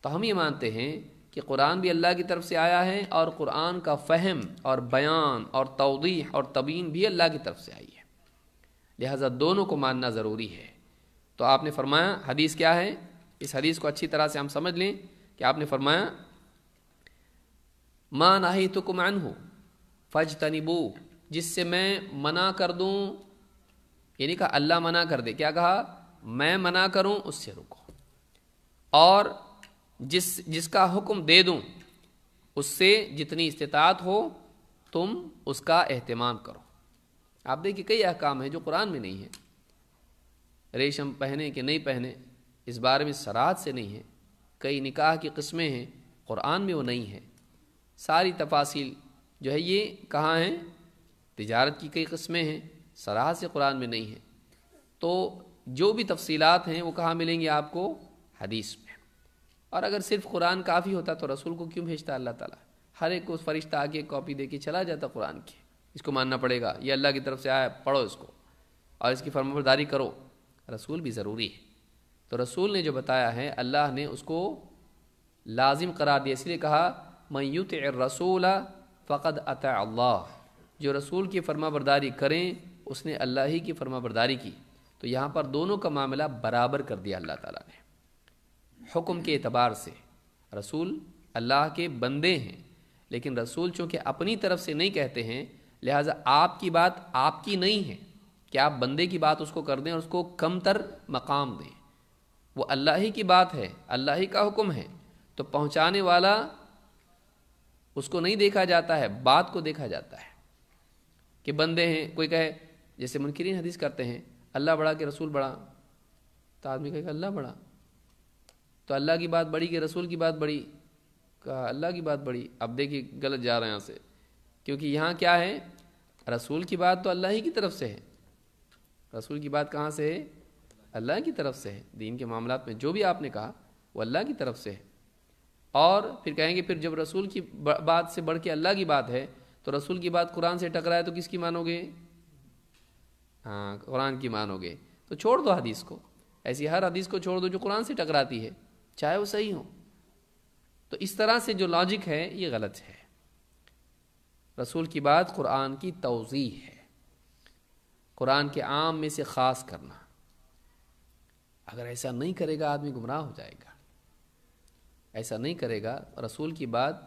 तो हम ये मानते हैं कि कुरान भी अल्लाह की तरफ से आया है और कुरान का फ़हम और बयान और तोजी और तबीन भी अल्लाह की तरफ से आई है लिहाजा दोनों को मानना ज़रूरी है तो आपने फरमाया हदीस क्या है इस हदीस को अच्छी तरह से हम समझ लें कि आपने फरमाया माँ नाही तो कुमान हो फज तनिबू जिससे मैं मना कर दूँ यानी कहा अल्लाह मना कर दे क्या कहा मैं मना करूँ उससे रुको और जिस जिसका हुक्म दे दूँ उससे जितनी इस्तात हो तुम उसका अहतमाम करो आप देखिए कई अहकाम हैं जो कुरान में नहीं है रेशम पहने कि नहीं पहने इस बारे में सराहत से नहीं है कई निकाह की कस्में हैं कुरान में वो नहीं है सारी तफासिल जो है ये कहाँ हैं तजारत की कई कस्में हैं सराहत से कुरान में नहीं है तो जो भी तफसीलात हैं वो कहाँ मिलेंगी आपको हदीस में और अगर सिर्फ कुरान काफ़ी होता तो रसूल को क्यों भेजता अल्लाह ताला हर एक को फरिश्ता आके कॉपी दे के चला जाता कुरान की इसको मानना पड़ेगा ये अल्लाह की तरफ से आया पढ़ो इसको और इसकी फर्मबरदारी करो रसूल भी ज़रूरी है तो रसूल ने जो बताया है अल्लाह ने उसको लाजिम करार दिया इसलिए कहा मयूत रसूल फ़कद अत अल्लाह जो रसूल की फर्माबरदारी करें उसने अल्लाह ही की फर्माबरदारी की तो यहाँ पर दोनों का मामला बराबर कर दिया अल्लाह ताला ने हुक्म के अतबार से रसूल अल्लाह के बंदे हैं लेकिन रसूल चूँकि अपनी तरफ से नहीं कहते हैं लिहाजा आपकी बात आपकी नहीं है कि आप बंदे की बात उसको कर दें और उसको कम तर मकाम दें वो अल्लाह ही की बात है अल्लाह ही का हुक्म है तो पहुंचाने वाला उसको नहीं देखा जाता है बात को देखा जाता है कि बंदे हैं कोई कहे जैसे मुनकरीन हदीस करते हैं अल्लाह बड़ा के रसूल बड़ा तो आदमी कहेगा अल्लाह बड़ा तो अल्लाह की बात बड़ी कि रसूल की बात बड़ी कहा अल्लाह की बात बड़ी अब देखिए गलत जा रहे हैं यहाँ से क्योंकि यहाँ क्या है रसूल की बात तो अल्लाह ही की तरफ से है रसूल की बात कहाँ से है अल्लाह की तरफ से है दीन के मामला में जो भी आपने कहा वो अल्लाह की तरफ से है और फिर कहेंगे फिर जब रसूल की बात से बढ़ के अल्लाह की बात है तो रसूल की बात कुरान से टकराए तो किसकी मानोगे हाँ कुरान की मानोगे तो छोड़ दो हदीस को ऐसी हर हदीस को छोड़ दो जो कुरान से टकराती है चाहे वो सही हो तो इस तरह से जो लॉजिक है ये गलत है रसूल की बात कुरान की तोज़ी है कुरान के आम में से ख़ास करना अगर ऐसा नहीं करेगा आदमी गुमराह हो जाएगा ऐसा नहीं करेगा रसूल की बात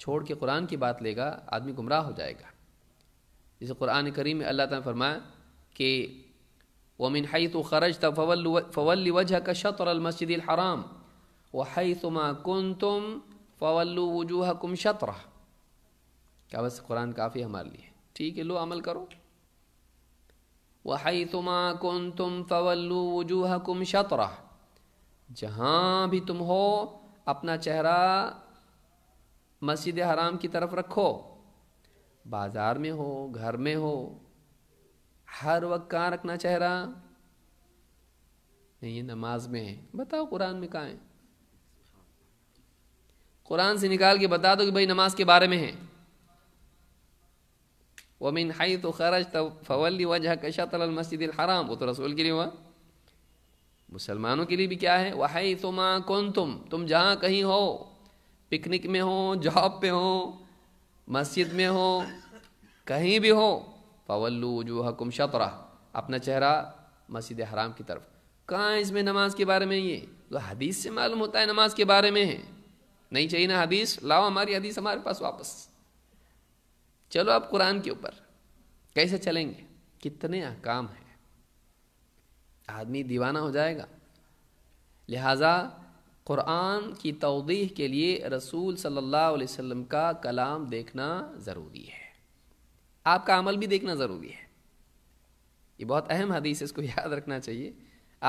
छोड़ के कुरान की बात लेगा आदमी गुमराह हो जाएगा जैसे कुरान करीम में अल्लाह तरमाया कि वमिन हई तो खरज तब फवल फवल वजह का शतर हराम व हई तुमा कुन तुम फवल्लु वजूह कुम शतरा क्या बस कुरान काफ़ी हमारे लिए ठीक है लो अमल करो वही तुमा कन तुम फवल्लू वजूह कुम शतरा जहाँ भी तुम हो अपना चेहरा मस्जिद हराम की तरफ रखो बाज़ार में हो घर में हो हर वक्त कहाँ रखना चेहरा नहीं ये नमाज में है बताओ कुरान में कहाँ है कुरान से निकाल के बता दो कि भाई नमाज के बारे में है वमिन हई तो खरज फवली वजह कशा तल मस्जिद हराम वो तो रसूल के लिए हुआ मुसलमानों के लिए भी क्या है वही तुमा कौन तुम तुम जहाँ कहीं हो पिकनिक में हो जॉब पे हो मस्जिद में हो कहीं भी हो फवल्लू वजूह कुम शतरा अपना चेहरा मस्जिद हराम की तरफ कहाँ इसमें नमाज के बारे में ये तो हदीस से मालूम होता है नमाज के बारे में है नहीं चाहिए ना हदीस लाओ हमारी हदीस हमारे पास वापस चलो आप कुरान के ऊपर कैसे चलेंगे कितने अहकाम हैं आदमी दीवाना हो जाएगा लिहाजा कुरान की तोदीह के लिए रसूल सल्लल्लाहु अलैहि वसल्लम का कलाम देखना ज़रूरी है आपका अमल भी देखना ज़रूरी है ये बहुत अहम हदीस है इसको याद रखना चाहिए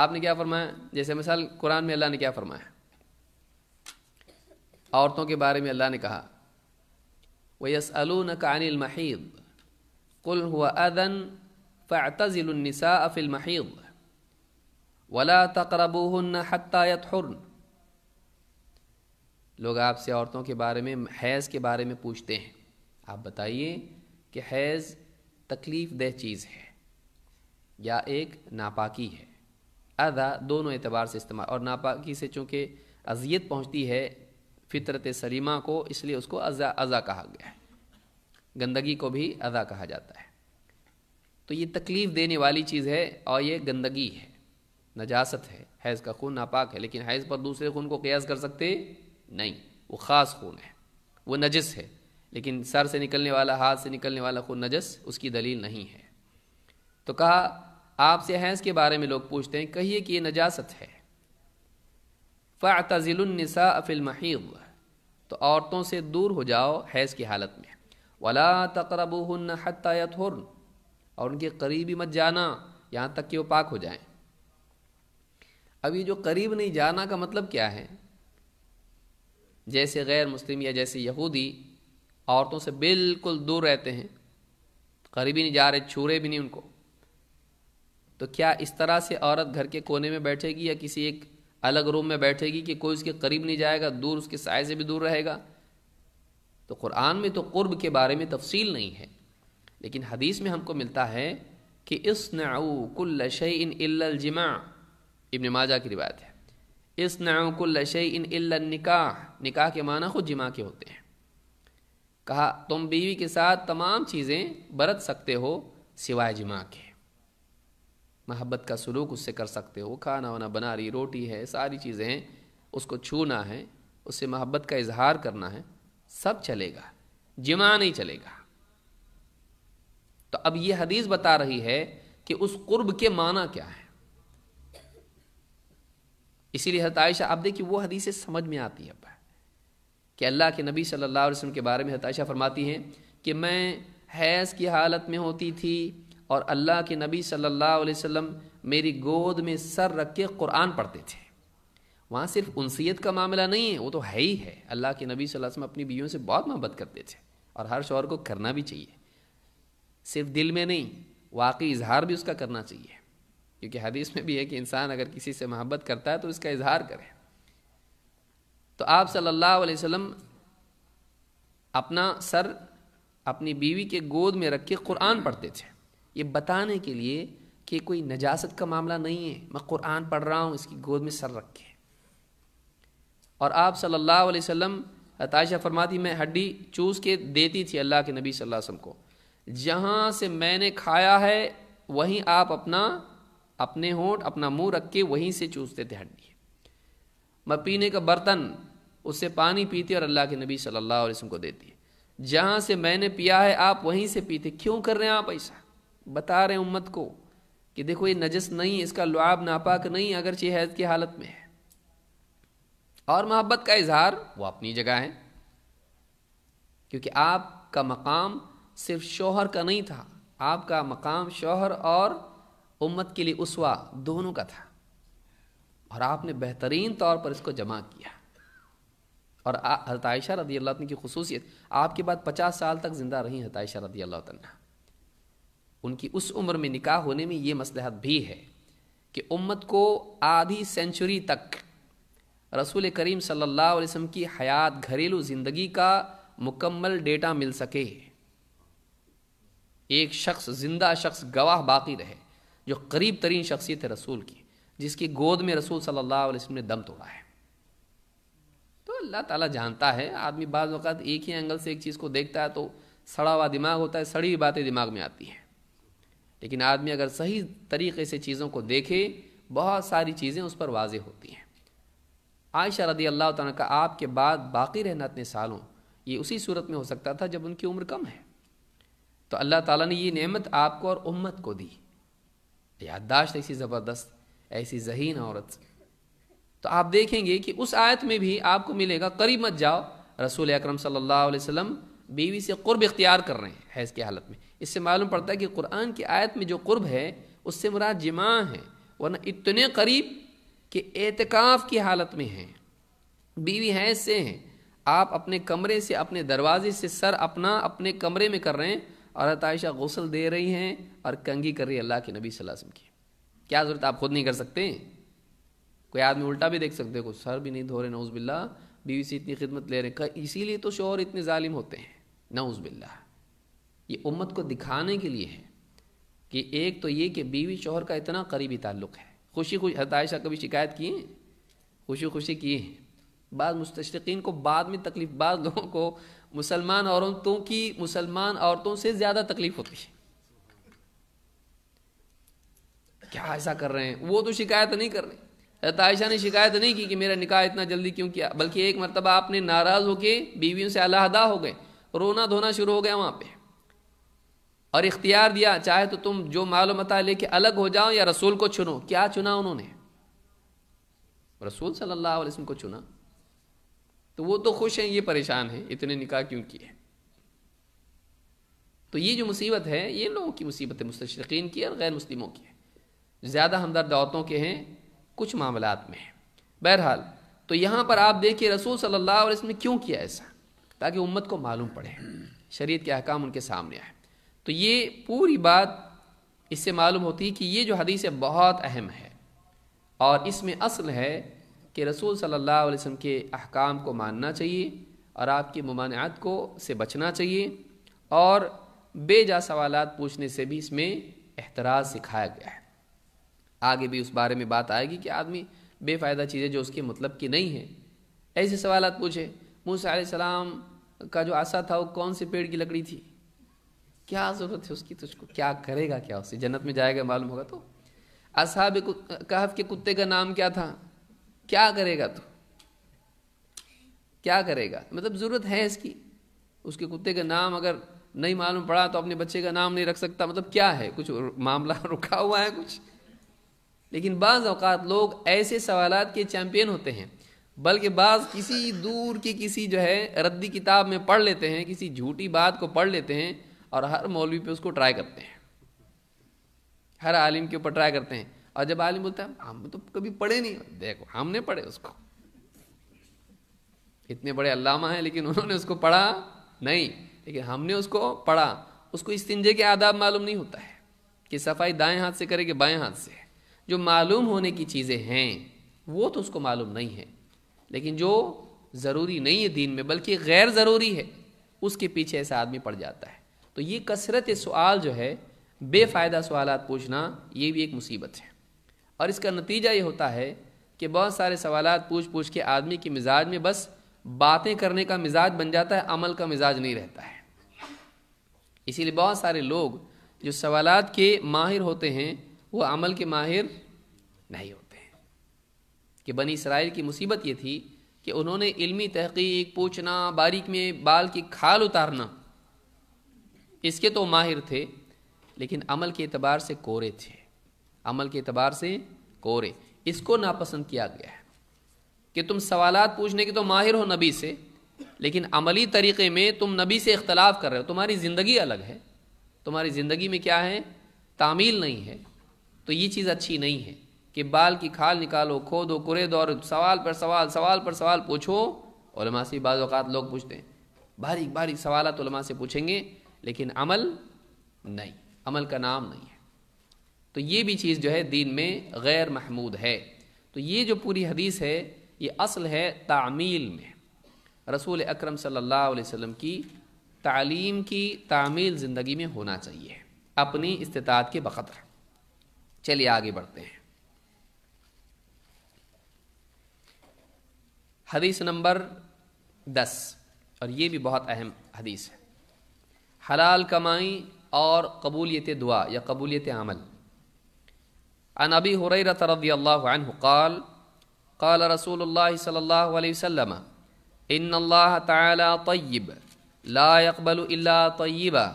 आपने क्या फरमाया जैसे मिसाल कुरान में अल्लाह ने क्या फरमाया औरतों के बारे में अल्लाह ने कहा वयसअलूनक अनिल महीद कुल हुआ अदन फ़ातज़िलनिसा अफ़िल महीद वला तकरबूहन हत्यात हर्न लोग आपसे औरतों के बारे में हैज़ के बारे में पूछते हैं आप बताइए कि हैज़ तकलीफ़ दह चीज़ है या एक नापाकी है अदा दोनों एतबार से इस्तेमाल और नापाकी से चूँकि अजियत पहुँचती है फितरत सलीमा को इसलिए उसको अजा अजा कहा गया है गंदगी को भी अजा कहा जाता है तो ये तकलीफ़ देने वाली चीज़ है और ये गंदगी है नजासत है हैज़ का खून नापाक है लेकिन हैज़ पर दूसरे खून को कयास कर सकते नहीं वो ख़ास खून है वो नजस है लेकिन सर से निकलने वाला हाथ से निकलने वाला खून नजस उसकी दलील नहीं है तो कहा आपसे हैंस के बारे में लोग पूछते हैं कहिए कि ये नजासत है अफिल फ़िल्महीब तो औरतों से दूर हो जाओ हैज़ की हालत में वला तकरबून हत्यात हर्न और उनके करीब ही मत जाना यहाँ तक कि वो पाक हो जाएं अब ये जो करीब नहीं जाना का मतलब क्या है जैसे गैर मुस्लिम या जैसे यहूदी औरतों से बिल्कुल दूर रहते हैं करीब ही नहीं जा रहे छूरे भी नहीं उनको तो क्या इस तरह से औरत घर के कोने में बैठेगी या किसी एक अलग रूम में बैठेगी कि कोई उसके करीब नहीं जाएगा दूर उसके साय से भी दूर रहेगा तो कुरान में तो कुर्ब के बारे में तफसील नहीं है लेकिन हदीस में हमको मिलता है कि इस नाऊ इन जिमा इबन माजा की रिवायत है इस नाउकुल इन निकाह निकाह के माना खुद जिमा के होते हैं कहा तुम बीवी के साथ तमाम चीज़ें बरत सकते हो सिवाय जिमा के महब्बत का सलूक उससे कर सकते हो खाना वाना बना रही रोटी है सारी चीज़ें हैं उसको छूना है उससे महब्बत का इजहार करना है सब चलेगा जिमा नहीं चलेगा तो अब ये हदीस बता रही है कि उस कुर्ब के माना क्या है इसीलिए हत आप देखिए वो हदीसें समझ में आती है अब कि अल्लाह के नबी सल्लल्लाहु अलैहि वसल्लम के बारे में हताशा फरमाती हैं कि मैं हैज़ की हालत में होती थी और अल्लाह के नबी सल्लल्लाहु अलैहि वसल्लम मेरी गोद में सर रख के कुरान पढ़ते थे वहाँ सिर्फ उनसीत का मामला नहीं है वो तो है ही है अल्लाह के नबी सल्लल्लाहु अलैहि वसल्लम अपनी बीवियों से बहुत मोहब्बत करते थे और हर शौहर को करना भी चाहिए सिर्फ दिल में नहीं वाकई इजहार भी उसका करना चाहिए क्योंकि हदीस में भी है कि इंसान अगर किसी से मोहब्बत करता है तो इसका इजहार करे तो आप सल्लल्लाहु अलैहि वसल्लम अपना सर अपनी बीवी के गोद में रख के कुरान पढ़ते थे ये बताने के लिए कि कोई नजासत का मामला नहीं है मैं कुरान पढ़ रहा हूँ इसकी गोद में सर रखे और आप सल्लल्लाहु अलैहि वसल्लम ताशा फरमाती मैं हड्डी चूस के देती थी अल्लाह के नबी सल्लल्लाहु अलैहि वसल्लम को जहाँ से मैंने खाया है वहीं आप अपना अपने होंठ अपना मुंह रख के वहीं से चूसते थे हड्डी मैं पीने का बर्तन उससे पानी पीते और अल्लाह के नबी सल्लल्लाहु अलैहि वसल्लम को देती जहाँ से मैंने पिया है आप वहीं से पीते क्यों कर रहे हैं आप ऐसा बता रहे हैं उम्मत को कि देखो ये नजस नहीं इसका लुआब नापाक नहीं अगर हैज की हालत में है और मोहब्बत का इजहार वो अपनी जगह है क्योंकि आपका मकाम सिर्फ शोहर का नहीं था आपका मकाम शोहर और उम्मत के लिए उसवा दोनों का था और आपने बेहतरीन तौर पर इसको जमा किया और हतायशा रदी अल्लाह की खसूसियत आपके बाद पचास साल तक ज़िंदा रही हतायशा रदी अल्लाह उनकी उस उम्र में निकाह होने में ये मसलहत भी है कि उम्मत को आधी सेंचुरी तक रसूल करीम सल्लल्लाहु अलैहि वसल्लम की हयात घरेलू ज़िंदगी का मुकम्मल डेटा मिल सके एक शख्स ज़िंदा शख्स गवाह बाकी रहे जो करीब तरीन शख्सियत है रसूल की जिसकी गोद में रसूल सल्लल्लाहु अलैहि वसल्लम ने दम तोड़ा है तो अल्लाह ताला जानता है आदमी बाज़ वक़्त एक ही एंगल से एक चीज़ को देखता है तो सड़ा हुआ दिमाग होता है सड़ी हुई बातें दिमाग में आती हैं लेकिन आदमी अगर सही तरीके से चीज़ों को देखे बहुत सारी चीज़ें उस पर वाज होती हैं आयशा रदी अल्लाह त आपके बाद बाकी रहना इतने सालों ये उसी सूरत में हो सकता था जब उनकी उम्र कम है तो अल्लाह ताला ने ये नेमत आपको और उम्मत को दी याददाश्त ऐसी ज़बरदस्त ऐसी जहीन औरत तो आप देखेंगे कि उस आयत में भी आपको मिलेगा करीब मत जाओ रसूल अक्रम सल्ला वसम बीवी से कुर्ब इख्तियार कर रहे हैं हैज़ की हालत में इससे मालूम पड़ता है कि कुरान की आयत में जो कुर्ब है उससे मुराद जमा है वरना इतने करीब कि एतकाफ़ की हालत में हैं बीवी है से हैं आप अपने कमरे से अपने दरवाजे से सर अपना अपने कमरे में कर रहे हैं और अतायशा गौसल दे रही हैं और कंगी कर रही है अल्लाह के नबी वसम की क्या ज़रूरत आप खुद नहीं कर सकते कोई आदमी उल्टा भी देख सकते हो सर भी नहीं धो रहे नौज़ बिल्ला बीवी से इतनी खिदमत ले रहे हैं इसीलिए तो शोर इतने ालिम होते हैं नौज़ बिल्ला ये उम्मत को दिखाने के लिए है कि एक तो ये कि बीवी शोहर का इतना करीबी ताल्लुक़ है खुशी खुशी हतायशा कभी शिकायत किए खुशी खुशी किए बाद मुस्तकिन को बाद में तकलीफ बाद लोगों को मुसलमान औरतों की मुसलमान औरतों से ज़्यादा तकलीफ होती है क्या ऐसा कर रहे हैं वो तो शिकायत नहीं कर रहे हतायशा ने शिकायत नहीं की कि मेरा निकाह इतना जल्दी क्यों किया बल्कि एक मरतबा आपने नाराज़ होके बीवियों से अलहदा हो गए रोना धोना शुरू हो गया वहाँ पर और इख्तियार दिया चाहे तो तुम जो था लेके अलग हो जाओ या रसूल को चुनो क्या चुना उन्होंने रसूल सल्लल्लाहु अलैहि वसल्लम को चुना तो वो तो खुश हैं ये परेशान हैं इतने निकाह क्यों किए तो ये जो मुसीबत है ये लोगों की मुसीबत है मुस्तरकिन की और गैर मुस्लिमों की है ज़्यादा हमदर्द औरतों के हैं कुछ मामला में है बहरहाल तो यहाँ पर आप देखिए रसूल सल्लल्लाहु अलैहि वसल्लम ने क्यों किया ऐसा ताकि उम्मत को मालूम पड़े शरीयत के अहकाम उनके सामने आए तो ये पूरी बात इससे मालूम होती है कि ये जो हदीस है बहुत अहम है और इसमें असल है कि रसूल सल्लल्लाहु अलैहि वसल्लम के अहकाम को मानना चाहिए और आपकी ममानियात को से बचना चाहिए और बेजा सवाल पूछने से भी इसमें एहतराज सिखाया गया है आगे भी उस बारे में बात आएगी कि आदमी बेफ़ायदा चीज़ें जो उसके मतलब की नहीं है ऐसे सवाल पूछे मूसा सलाम का जो आशा था वो कौन से पेड़ की लकड़ी थी क्या ज़रूरत है उसकी तुझको क्या करेगा क्या उससे जन्नत में जाएगा मालूम होगा तो असहाब कहफ के कुत्ते का नाम क्या था क्या करेगा तू क्या करेगा मतलब ज़रूरत है इसकी उसके कुत्ते का नाम अगर नहीं मालूम पड़ा तो अपने बच्चे का नाम नहीं रख सकता मतलब क्या है कुछ मामला (laughs) रुका हुआ है कुछ लेकिन बाज़ अवकात लोग ऐसे सवाल के चैम्पियन होते हैं बल्कि बाज़ किसी दूर की किसी जो है रद्दी किताब में पढ़ लेते हैं किसी झूठी बात को पढ़ लेते हैं और हर मौलवी पे उसको ट्राई करते हैं हर आलिम के ऊपर ट्राई करते हैं और जब आलिम बोलता है हम तो कभी पढ़े नहीं देखो हमने पढ़े उसको इतने बड़े अल्लामा हैं लेकिन उन्होंने उसको पढ़ा नहीं लेकिन हमने उसको पढ़ा उसको इस तिंजे के आदाब मालूम नहीं होता है कि सफाई दाएं हाथ से करे कि बाएं हाथ से जो मालूम होने की चीज़ें हैं वो तो उसको मालूम नहीं है लेकिन जो ज़रूरी नहीं है दीन में बल्कि गैर ज़रूरी है उसके पीछे ऐसा आदमी पड़ जाता है तो ये कसरत सवाल जो है बेफ़ायदा सवाल पूछना ये भी एक मुसीबत है और इसका नतीजा ये होता है कि बहुत सारे सवाल पूछ पूछ के आदमी के मिजाज में बस बातें करने का मिजाज बन जाता है अमल का मिजाज नहीं रहता है इसीलिए बहुत सारे लोग जो सवाल के माहिर होते हैं वो अमल के माहिर नहीं होते हैं कि बनी इसराइल की मुसीबत ये थी कि उन्होंने इल्मी तहकीक पूछना बारीक में बाल की खाल उतारना इसके तो माहिर थे लेकिन अमल के अतबार से कोरे थे अमल के अतबार से कोरे इसको नापसंद किया गया है कि तुम सवालात पूछने के तो माहिर हो नबी से लेकिन अमली तरीक़े में तुम नबी से इख्तलाफ कर रहे हो तुम्हारी ज़िंदगी अलग है तुम्हारी ज़िंदगी में क्या है तामील नहीं है तो ये चीज़ अच्छी नहीं है कि बाल की खाल निकालो खोदो कुरे दो और सवाल पर सवाल सवाल पर सवाल पूछो और से बाज़ात लोग पूछते हैं बारीक बारीक सवाल तो से पूछेंगे लेकिन अमल नहीं अमल का नाम नहीं है तो ये भी चीज़ जो है दीन में गैर महमूद है तो ये जो पूरी हदीस है ये असल है तामील में रसूल अकरम सल्लल्लाहु अलैहि वसल्लम की तालीम की तामील ज़िंदगी में होना चाहिए अपनी इस्तात के बखदर चलिए आगे बढ़ते हैं हदीस नंबर दस और ये भी बहुत अहम हदीस है حلال کمائی اور قبولیت دعا یا قبولیت عمل عن ابی حریرت رضی اللہ عنہ قال قال رسول اللہ صلی اللہ علیہ وسلم ان اللہ تعالی طیب لا يقبل الا طیبا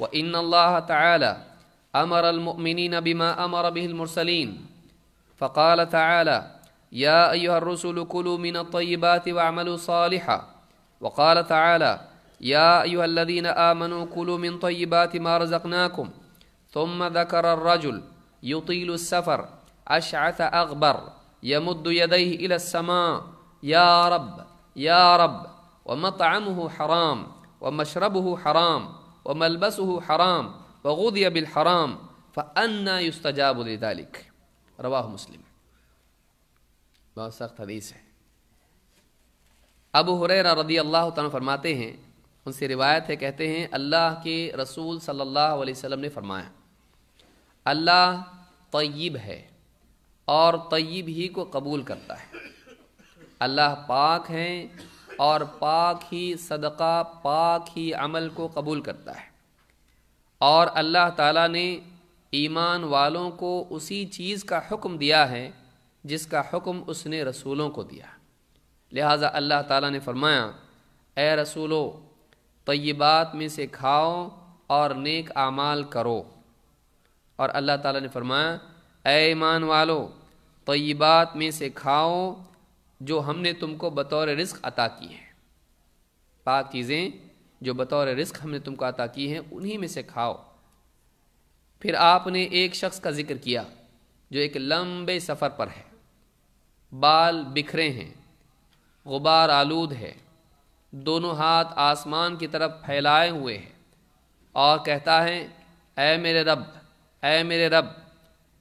وان اللہ تعالی امر المؤمنین بما امر به المرسلین فقال تعالى يا أيها الرسل كلوا من الطيبات واعملوا صالحا وقال تعالى يا أيها الذين آمنوا كلوا من طيبات ما رزقناكم ثم ذكر الرجل يطيل السفر أشعث أغبر يمد يديه إلى السماء يا رب يا رب ومطعمه حرام ومشربه حرام وملبسه حرام وغذي بالحرام فأنا يستجاب لذلك رواه مسلم बहुत सख्त हदीस है अबू हुरैरा रदी अल्लाह फरमाते हैं उनसे रिवायत है कहते हैं अल्लाह के रसूल सल्लल्लाहु अलैहि वसल्लम ने फरमाया अल्लाह तय्यब है और तय्यब ही को कबूल करता है अल्लाह पाक हैं और पाक ही सदका पाक ही अमल को कबूल करता है और अल्लाह ताला ने ईमान वालों को उसी चीज़ का हुक्म दिया है जिसका हुक्म उसने रसूलों को दिया लिहाजा अल्लाह ताला ने फरमाया ए रसूलो तयबात में से खाओ और नेक आमाल करो और अल्लाह ताला ने फरमाया ए ईमान वालो तयबात में से खाओ जो हमने तुमको बतौर रिस्क अता की है पाक चीज़ें जो बतौर रिस्क हमने तुमको अता की हैं उन्हीं में से खाओ फिर आपने एक शख्स का जिक्र किया जो एक लंबे सफ़र पर है बाल बिखरे हैं गुबार आलूद है दोनों हाथ आसमान की तरफ फैलाए हुए हैं और कहता है ऐ मेरे रब ऐ मेरे रब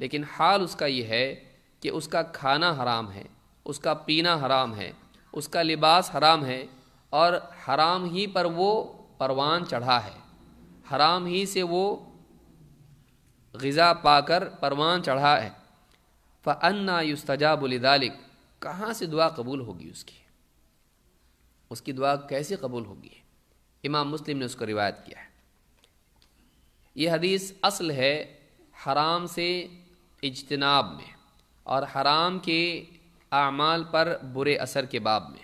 लेकिन हाल उसका यह है कि उसका खाना हराम है उसका पीना हराम है उसका लिबास हराम है और हराम ही पर वो परवान चढ़ा है हराम ही से वो गज़ा पाकर परवान चढ़ा है फ़न्ना युस्तजाबुलदालिक कहाँ से दुआ कबूल होगी उसकी उसकी दुआ कैसे कबूल होगी इमाम मुस्लिम ने उसको रिवायत किया है यह हदीस असल है हराम से इजतनाब में और हराम के आमाल पर बुरे असर के बाब में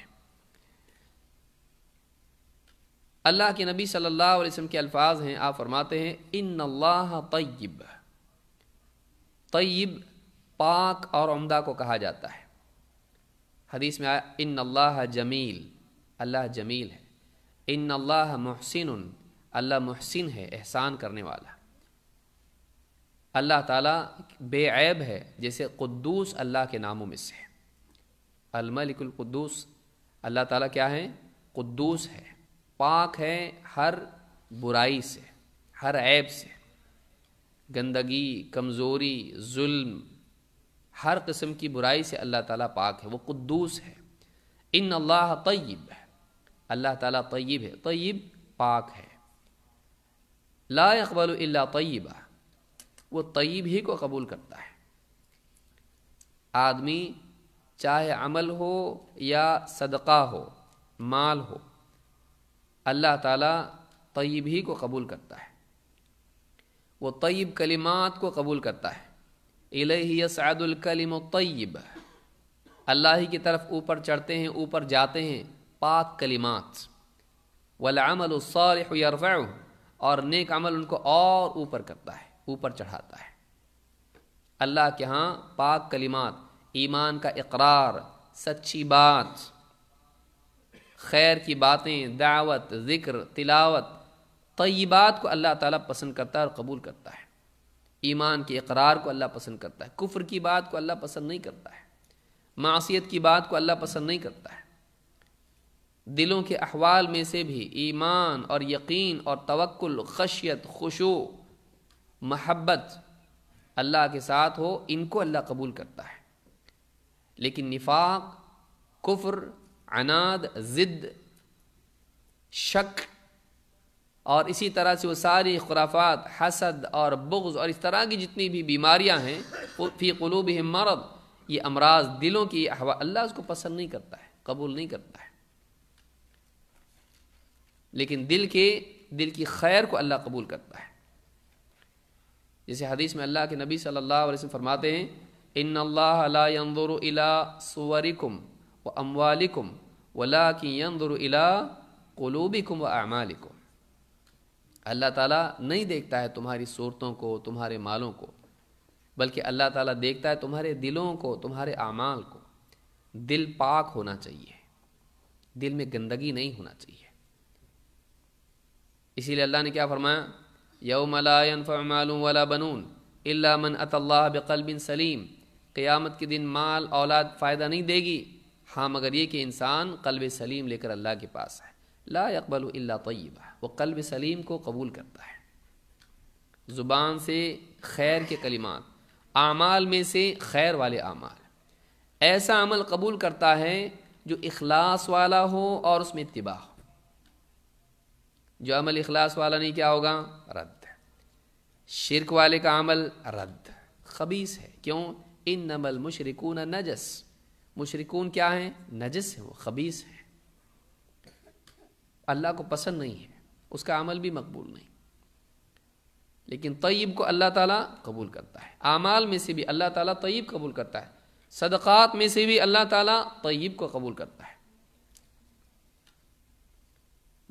अल्लाह के नबी सल्लल्लाहु अलैहि वसल्लम के अल्फाज हैं आप फरमाते हैं इन अल्लाह तय्यब तय्यब पाक और उमदा को कहा जाता है हदीस में आया इन अल्लाह जमील अल्लाह जमील है इन अल्लाह महसिन अल्लाह महसिन है एहसान करने वाला अल्लाह ताला बेऐब है जैसे कुद्दूस अल्लाह के नामों में से है अलमलिकुद्दूस अल्लाह ताला क्या है कुद्दूस है पाक है हर बुराई से हर ऐब से गंदगी कमज़ोरी जुल्म हर किस्म की बुराई से अल्लाह ताला पाक है वो कुद्दूस है इन अल्लाह तयब है अल्लाह ताला तय्यब है तयब पाक है ला यकबल इल्ला तय्यबा वो तय्यब ही को कबूल करता है आदमी चाहे अमल हो या सदका हो माल हो अल्लाह ताला तय्यब ही को कबूल करता है वो तयब कलिमात को कबूल करता है इलैहि कलिम तय्यब अल्लाह ही की तरफ ऊपर चढ़ते हैं ऊपर जाते हैं पाक कलिमात वलामल सालफ़ा और नेक अमल उनको और ऊपर करता है ऊपर चढ़ाता है अल्लाह के यहाँ पाक कलिमात ईमान का इकरार सच्ची बात खैर की बातें दावत ज़िक्र तिलावत तयबात को अल्लाह ताला पसंद करता है और कबूल करता है ईमान के इकरार को अल्लाह पसंद करता है कुफ्र की बात को अल्लाह पसंद नहीं करता है मासीत की बात को अल्लाह पसंद नहीं करता है दिलों के अहवाल में से भी ईमान और यकीन और तवक्ल खशियत खुशो महब्बत अल्लाह के साथ हो इनको अल्लाह कबूल करता है लेकिन निफाक कुफ्र अनाद ज़िद शक और इसी तरह से वो सारी खुराफात हसद और बुग्ज़ और इस तरह की जितनी भी बीमारियां हैं फ़ी क़लूब मरद ये अमराज दिलों की अल्लाह उसको पसंद नहीं करता है कबूल नहीं करता है लेकिन दिल के दिल की खैर को अल्लाह कबूल करता है जैसे हदीस में अल्लाह के नबी सल्लल्लाहु अलैहि वसल्लम फरमाते हैं इन अल्लाह व अमवालिकुम वला कि व अल्लाह ताला नहीं देखता है तुम्हारी सूरतों को तुम्हारे मालों को बल्कि अल्लाह ताला देखता है तुम्हारे दिलों को तुम्हारे अमाल को दिल पाक होना चाहिए दिल में गंदगी नहीं होना चाहिए इसीलिए अल्लाह ने क्या फरमाया यौमलाफ़मालूम वाला बनून इल्ला मन अतल्ला बकल बिन सलीम क़्यामत के दिन माल औलाद फ़ायदा नहीं देगी हाँ मगर ये कि इंसान कल्ब सलीम लेकर अल्लाह के पास है ला अल्ला तयब वो कल्ब सलीम को कबूल करता है ज़ुबान से खैर के कलिमात आमाल में से खैर वाले आमाल ऐसा अमल कबूल करता है जो इखलास वाला हो और उसमें इतबा हो जो अमल इखलास वाला नहीं क्या होगा रद्द शिरक वाले का अमल रद्द खबीस है क्यों इन नमल मुशरकून नजस मुशरकून क्या है नजस है वो खबीस है अल्लाह को पसंद नहीं है उसका अमल भी मकबूल नहीं लेकिन तयब को अल्लाह ताला कबूल करता है आमाल में से भी अल्लाह ताला तयब कबूल करता है सदक़ात में से भी अल्लाह ताला तयब को कबूल करता है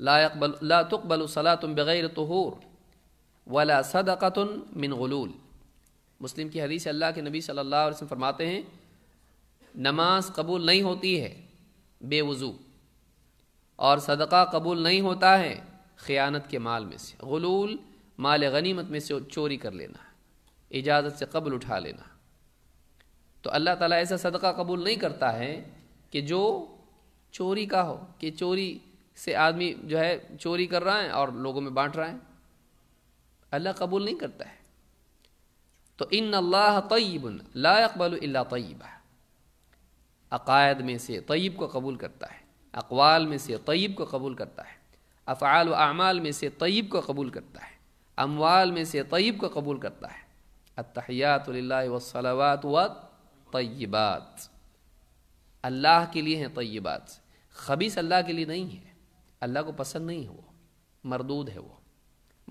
लाकबल ला तकबल सलातम बग़ैर तहूर वला सदक़तन मिन गलूल मुस्लिम की हदीस अल्लाह के नबी सल्लल्लाहु अलैहि वसल्लम फरमाते हैं नमाज कबूल नहीं होती है बेवज़ू और सदका कबूल नहीं होता है ख़यानत के माल में से गलूल माल गनीमत में से चोरी कर लेना इजाज़त से कबल उठा लेना तो अल्लाह ताला ऐसा सदका कबूल नहीं करता है कि जो चोरी का हो कि चोरी से आदमी जो है चोरी कर रहा है और लोगों में बांट रहा है अल्लाह कबूल नहीं करता है तो इन अल्लाह तयब लाकबल तयब अकायद में से तयब को कबूल करता है अकवाल में से तयब को कबूल करता है अफ़ाल व अमाल में से तयब को कबूल करता है अमवाल में से तयब को कबूल करता है अतहयात वसलावात व तयबात अल्लाह के लिए हैं तयबात खबीस अल्लाह के लिए नहीं है अल्लाह को पसंद नहीं है वो मरदूद है वो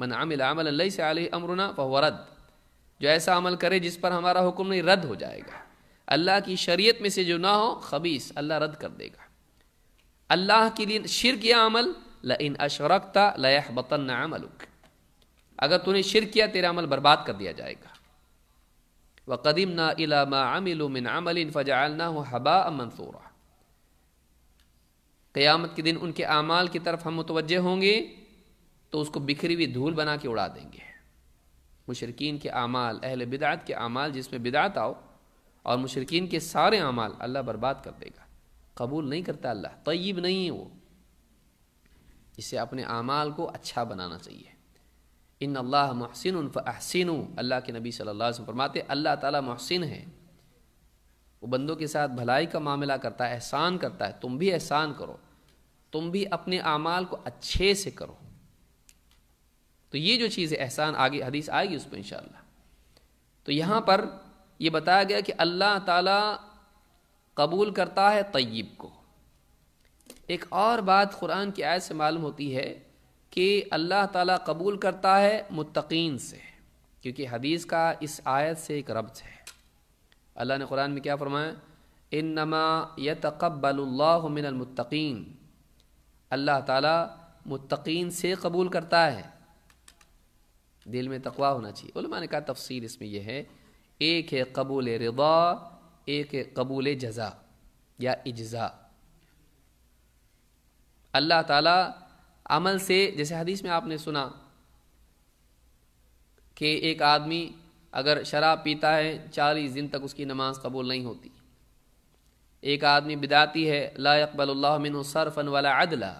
मन आमिल आमल अल्लाई से आलि अमरुना फहरद जो ऐसा अमल करे जिस पर हमारा हुक्म नहीं रद्द हो जाएगा अल्लाह की शरीयत में से जो ना हो खबीस अल्लाह रद्द कर देगा अल्लाह के लिए शिर किया अमल ल इन अशरकता लह बतन अमलुक अगर तूने शिर किया तेरा अमल बर्बाद कर दिया जाएगा व कदीम ना इला मिन अमल फ़जाल हबा मंसूरा क़यामत के दिन उनके अमाल की तरफ हम मुतवजह होंगे तो उसको बिखरी हुई धूल बना के उड़ा देंगे मुशरकिन के अमाल अहल बिदात के अमाल जिसमें बिदात आओ और मुशरकिन के सारे अमाल अल्लाह बर्बाद कर देगा कबूल नहीं करता अल्लाह तय्यब नहीं है वो इसे अपने अमाल को अच्छा बनाना चाहिए इन अल्लाह महसिन फ़हसिन अल्लाह के नबी सल्लल्लाहु अलैहि वसल्लम फरमाते अल्लाह ताला महसिन है वो बंदों के साथ भलाई का मामला करता है एहसान करता है तुम भी एहसान करो तुम भी अपने अमाल को अच्छे से करो तो ये जो चीज़ है एहसान आगे हदीस आएगी उस पर इन तो यहाँ पर ये बताया गया कि अल्लाह ताला कबूल करता है तय्यब को एक और बात कुरान की आयत से मालूम होती है कि अल्लाह ताला कबूल करता है मुतकीन से क्योंकि हदीस का इस आयत से एक रब्ज है अल्लाह ने कुरान में क्या फरमाया इन नमा यह तकबलमिनमतकीन अल्लाह ताला मुतकीन से कबूल करता है दिल में तकवा होना चाहिए ने कहा तफसील इसमें यह है एक है कबूल रबा एक है कबूल जजा या इजा अल्लाह ताला अमल से जैसे हदीस में आपने सुना कि एक आदमी अगर शराब पीता है चालीस दिन तक उसकी नमाज कबूल नहीं होती एक आदमी बिदाती है लाकबल यकबल सरफन वाला अदला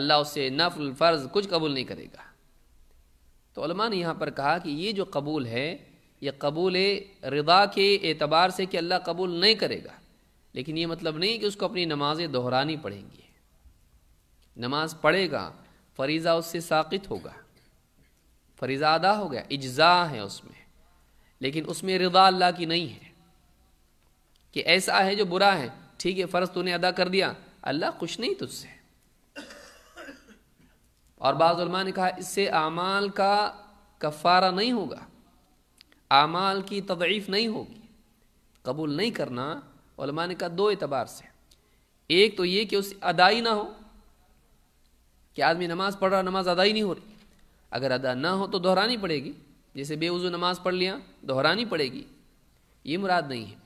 अल्लाह उससे नफल फ़र्ज़ कुछ कबूल नहीं करेगा तो ने यहाँ पर कहा कि ये जो कबूल है ये कबूल रिदा के एतबार से कि अल्लाह कबूल नहीं करेगा लेकिन ये मतलब नहीं कि उसको अपनी नमाज़ें दोहरानी पड़ेंगी नमाज पढ़ेगा फरीज़ा उससे साकित होगा फरीज़ा अदा हो गया इज्ज़ा है उसमें लेकिन उसमें रिदा अल्लाह की नहीं है कि ऐसा है जो बुरा है ठीक है फ़र्ज़ तूने अदा कर दिया अल्लाह खुश नहीं तुझसे और बाज़ुलमा ने कहा इससे आमाल का कफ़ारा नहीं होगा आमाल की तदीफ़ नहीं होगी कबूल नहीं करना ने कहा दो एतबार से एक तो ये कि उस अदाई ना हो कि आदमी नमाज़ पढ़ रहा नमाज अदाई नहीं हो रही अगर अदा ना हो तो दोहरानी पड़ेगी जैसे बेवजू नमाज पढ़ लिया दोहरानी पड़ेगी ये मुराद नहीं है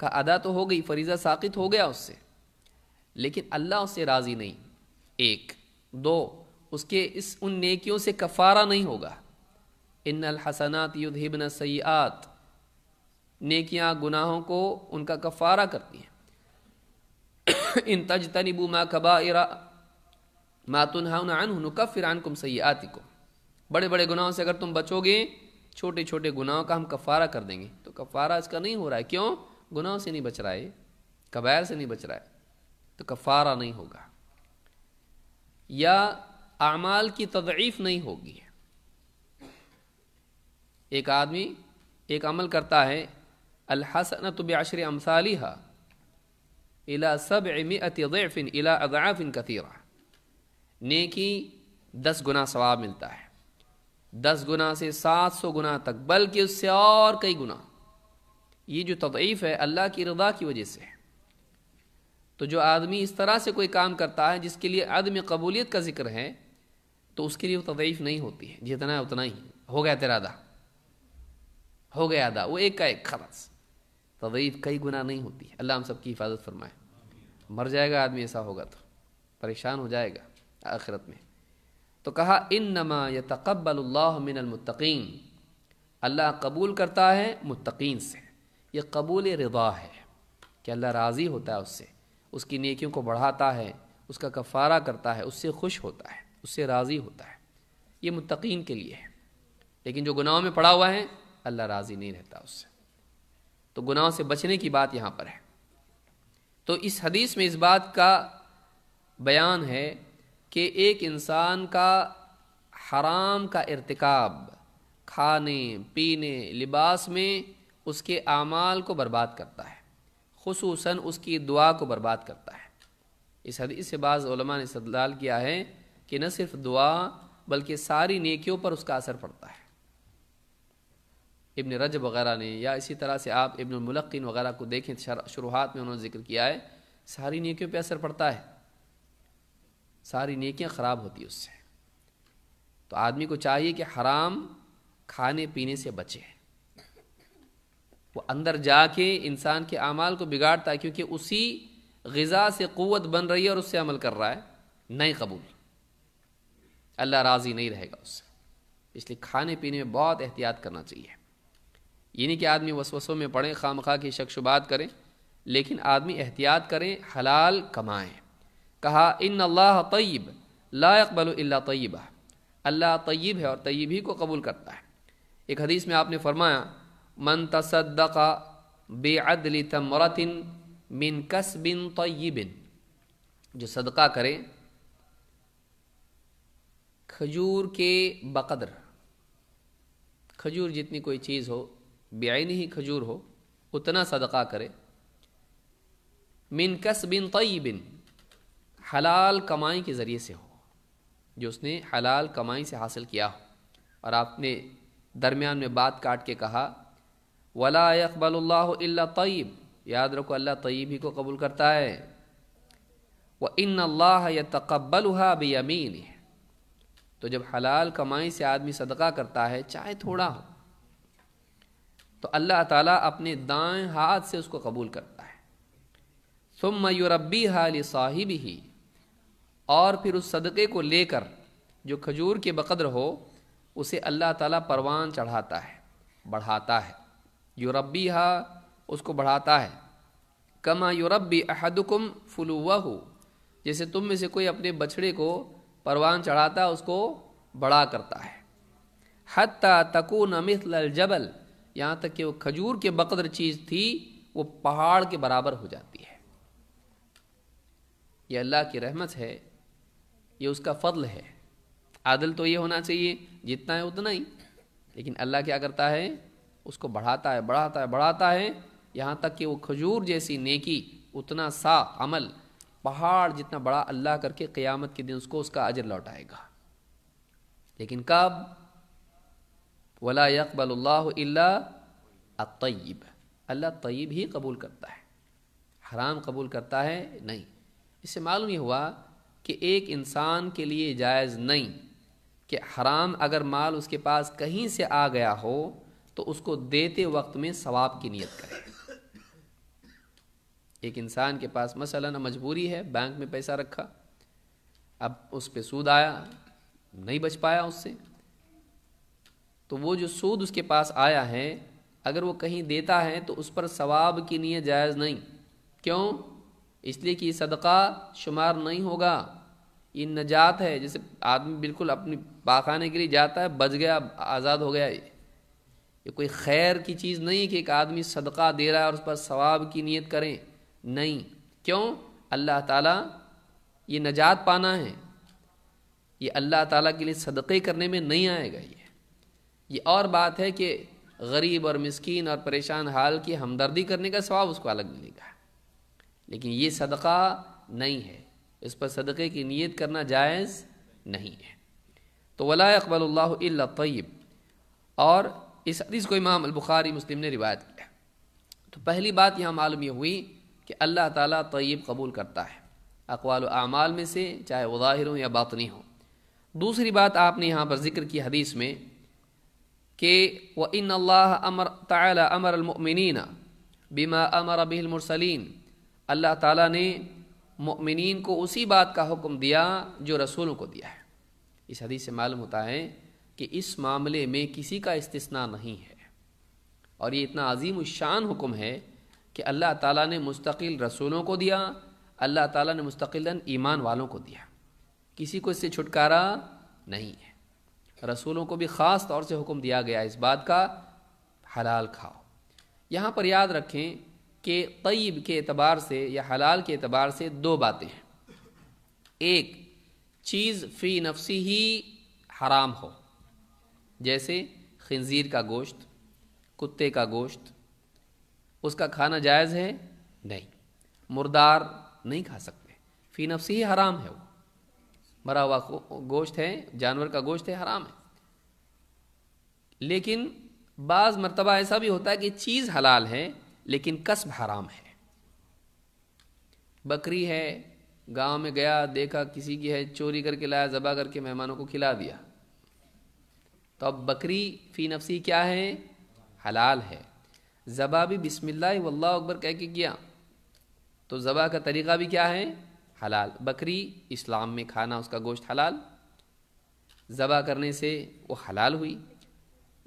का अदा तो हो गई फरीज़ा साकित हो गया उससे लेकिन अल्लाह उससे राज़ी नहीं एक दो उसके इस उन नेकियों से कफ़ारा नहीं होगा इन हसनात युद्धिबन सयात नेकियां गुनाहों को उनका कफ़ारा करती हैं (coughs) इन तज तनिबू मा कबा इरा मातुन हाउन कफ़िर आनकुम सयातिकुम बड़े बड़े गुनाहों से अगर तुम बचोगे छोटे छोटे गुनाहों का हम कफारा कर देंगे तो कफारा इसका नहीं हो रहा है क्यों गुनाहों से नहीं बच रहा है कबैर से नहीं बच रहा है तो कफारा नहीं होगा या अमाल की तदीफ़ नहीं होगी एक आदमी एक अमल करता है अलहसन तुब आशर अमसाली हा इला सब अतिफ़िन इला अदाफ़िन कतीरा नेकी दस गुना सवाब मिलता है दस गुना से सात सौ गुना तक बल्कि उससे और कई गुना ये जो तदईफ़ है अल्लाह की रदा की वजह से है तो जो आदमी इस तरह से कोई काम करता है जिसके लिए आदम कबूलियत का जिक्र है तो उसके लिए वो तदईफ़ नहीं होती है जितना है उतना ही हो गया तेरा आधा हो गया आधा वो एक का एक खास तदईफ़ कई गुना नहीं होती है अल्लाह हम सब की हिफाजत फरमाए मर जाएगा आदमी ऐसा होगा तो परेशान हो जाएगा आखिरत में तो कहा इन नमा यतकबलमिनमतकीन अल्लाह कबूल करता है मुतकीन से यह कबूल रबा है कि अल्लाह राज़ी होता है उससे उसकी नेकियों को बढ़ाता है उसका कफ़ारा करता है उससे खुश होता है उससे राज़ी होता है ये मुतकीन के लिए है लेकिन जो गुनाहों में पड़ा हुआ है अल्लाह राज़ी नहीं रहता उससे तो गुनाहों से बचने की बात यहाँ पर है तो इस हदीस में इस बात का बयान है कि एक इंसान का हराम का इरतकब खाने पीने लिबास में उसके आमाल को बर्बाद करता है खसूस उसकी दुआ को बर्बाद करता है इस हदीस से बाज़ा ने सदलाल किया है कि न सिर्फ दुआ बल्कि सारी नेकियों पर उसका असर पड़ता है इब्न रजब वगैरह ने या इसी तरह से आप इब्न मुलक्कीन वगैरह को देखें शुरुआत में उन्होंने जिक्र किया है सारी नेकियों पर असर पड़ता है सारी नेकियां ख़राब होती उससे तो आदमी को चाहिए कि हराम खाने पीने से बचे वो अंदर जाके इंसान के अमाल को बिगाड़ता है क्योंकि उसी गज़ा से क़वत बन रही है और उससे अमल कर रहा है नहीं कबूल अल्लाह राज़ी नहीं रहेगा उससे इसलिए खाने पीने में बहुत एहतियात करना चाहिए ये नहीं कि आदमी वसवसों में पड़े खाम खा की शक शुबात करें लेकिन आदमी एहतियात करें हलाल कमाएँ कहा इन अल्लाह तयब लाकबल तयब अल्लाह तयब है और तयब ही को कबूल करता है एक हदीस में आपने फरमाया मन तसद्दका बेअदली तमरतिन मिन बिन तयबिन जो सदका करे खजूर के बकदर खजूर जितनी कोई चीज़ हो बेआन ही खजूर हो उतना सदका करे मिन बिन तयबिन हलाल कमाई के ज़रिए से हो जो उसने हलाल कमाई से हासिल किया हो और आपने दरमियान में बात काट के कहा वला अकबल तयब याद रखो अल्लाह तयब ही को कबूल करता है व इन अल्लाह या तकबलहा बेमीन तो जब हलाल कमाई से आदमी सदका करता है चाहे थोड़ा हो तो अल्लाह ताला अपने दाएं हाथ से उसको कबूल करता है सुम मयूरबी हाली साहिब ही और फिर उस सदक़े को लेकर जो खजूर के बकद्र हो उसे अल्लाह ताला परवान चढ़ाता है बढ़ाता है यूरबी हा उसको बढ़ाता है कमा यूरबी अहदुकुम फलुआ हो जैसे तुम में से कोई अपने बछड़े को परवान चढ़ाता है उसको बड़ा करता है हती तकून मिसल जबल यहाँ तक कि वो खजूर के बकद्र चीज़ थी वो पहाड़ के बराबर हो जाती है यह अल्लाह की रहमत है ये उसका फ़ल है आदल तो ये होना चाहिए जितना है उतना ही लेकिन अल्लाह क्या करता है उसको बढ़ाता है बढ़ाता है बढ़ाता है यहाँ तक कि वो खजूर जैसी नेकी उतना सा अमल पहाड़ जितना बड़ा अल्लाह करके क़यामत के दिन उसको उसका अजर लौटाएगा लेकिन कब वला तयब अल्लाह तयब ही कबूल करता है हराम कबूल करता है नहीं इससे मालूम ही हुआ कि एक इंसान के लिए जायज़ नहीं कि हराम अगर माल उसके पास कहीं से आ गया हो तो उसको देते वक्त में सवाब की नीयत करे एक इंसान के पास मसलन मजबूरी है बैंक में पैसा रखा अब उस पर सूद आया नहीं बच पाया उससे तो वो जो सूद उसके पास आया है अगर वो कहीं देता है तो उस पर सवाब की नीयत जायज़ नहीं क्यों इसलिए कि सदका शुमार नहीं होगा ये नजात है जैसे आदमी बिल्कुल अपनी पाखाने के लिए जाता है बच गया आज़ाद हो गया ये ये कोई खैर की चीज़ नहीं है कि एक आदमी सदका दे रहा है और उस पर सवाब की नीयत करें नहीं क्यों अल्लाह ताला ये नजात पाना है ये अल्लाह ताला के लिए सदक़े करने में नहीं आएगा ये ये और बात है कि गरीब और मस्किन और परेशान हाल की हमदर्दी करने का सवाब उसको अलग मिलेगा लेकिन ये सदका नहीं है इस पर सदक़े की नीयत करना जायज़ नहीं है तो वला अकबल तयब और इस हदीस को इमाम अलबुखारी मुस्लिम ने रिवायत किया तो पहली बात यहाँ मालूम यह हुई कि अल्लाह ताला तयब कबूल करता है अकवाल अमाल में से चाहे वाहिर हों या बातनी हो दूसरी बात आपने यहाँ पर जिक्र की हदीस में कि व इन अल्लाह अमर तमर अलमिन बीमा अमर अबिलमरसलिन अल्लाह ताला ने ममिन को उसी बात का हुक्म दिया जो रसूलों को दिया है इस हदीस से मालूम होता है कि इस मामले में किसी का इस्तना नहीं है और ये इतना अजीम शान हुक्म है कि अल्लाह ताला ने मुस्तकिल रसूलों को दिया अल्लाह ताला ने मुस्तकिल ईमान वालों को दिया किसी को इससे छुटकारा नहीं है रसूलों को भी ख़ास तौर से हुक्म दिया गया इस बात का हलाल खाओ यहाँ पर याद रखें कि तयब के अतबार से या हलाल के अतबार से दो बातें हैं एक चीज़ फ़ी नफसी ही हराम हो जैसे खंजीर का गोश्त कुत्ते का गोश्त उसका खाना जायज़ है नहीं मुर्दार नहीं खा सकते फ़ी नफसी ही हराम है वो मरा हुआ गोश्त है जानवर का गोश्त है हराम है लेकिन बाज़ मरतबा ऐसा भी होता है कि चीज़ हलाल है लेकिन कस्ब हराम है बकरी है गांव में गया देखा किसी की है चोरी करके लाया जबा करके मेहमानों को खिला दिया तो अब बकरी फ़ी नफसी क्या है हलाल है ज़बा भी बिस्मिल्लाह वल्लाह अकबर कह के किया तो ज़बा का तरीक़ा भी क्या है हलाल बकरी इस्लाम में खाना उसका गोश्त हलाल ज़बा करने से वो हलाल हुई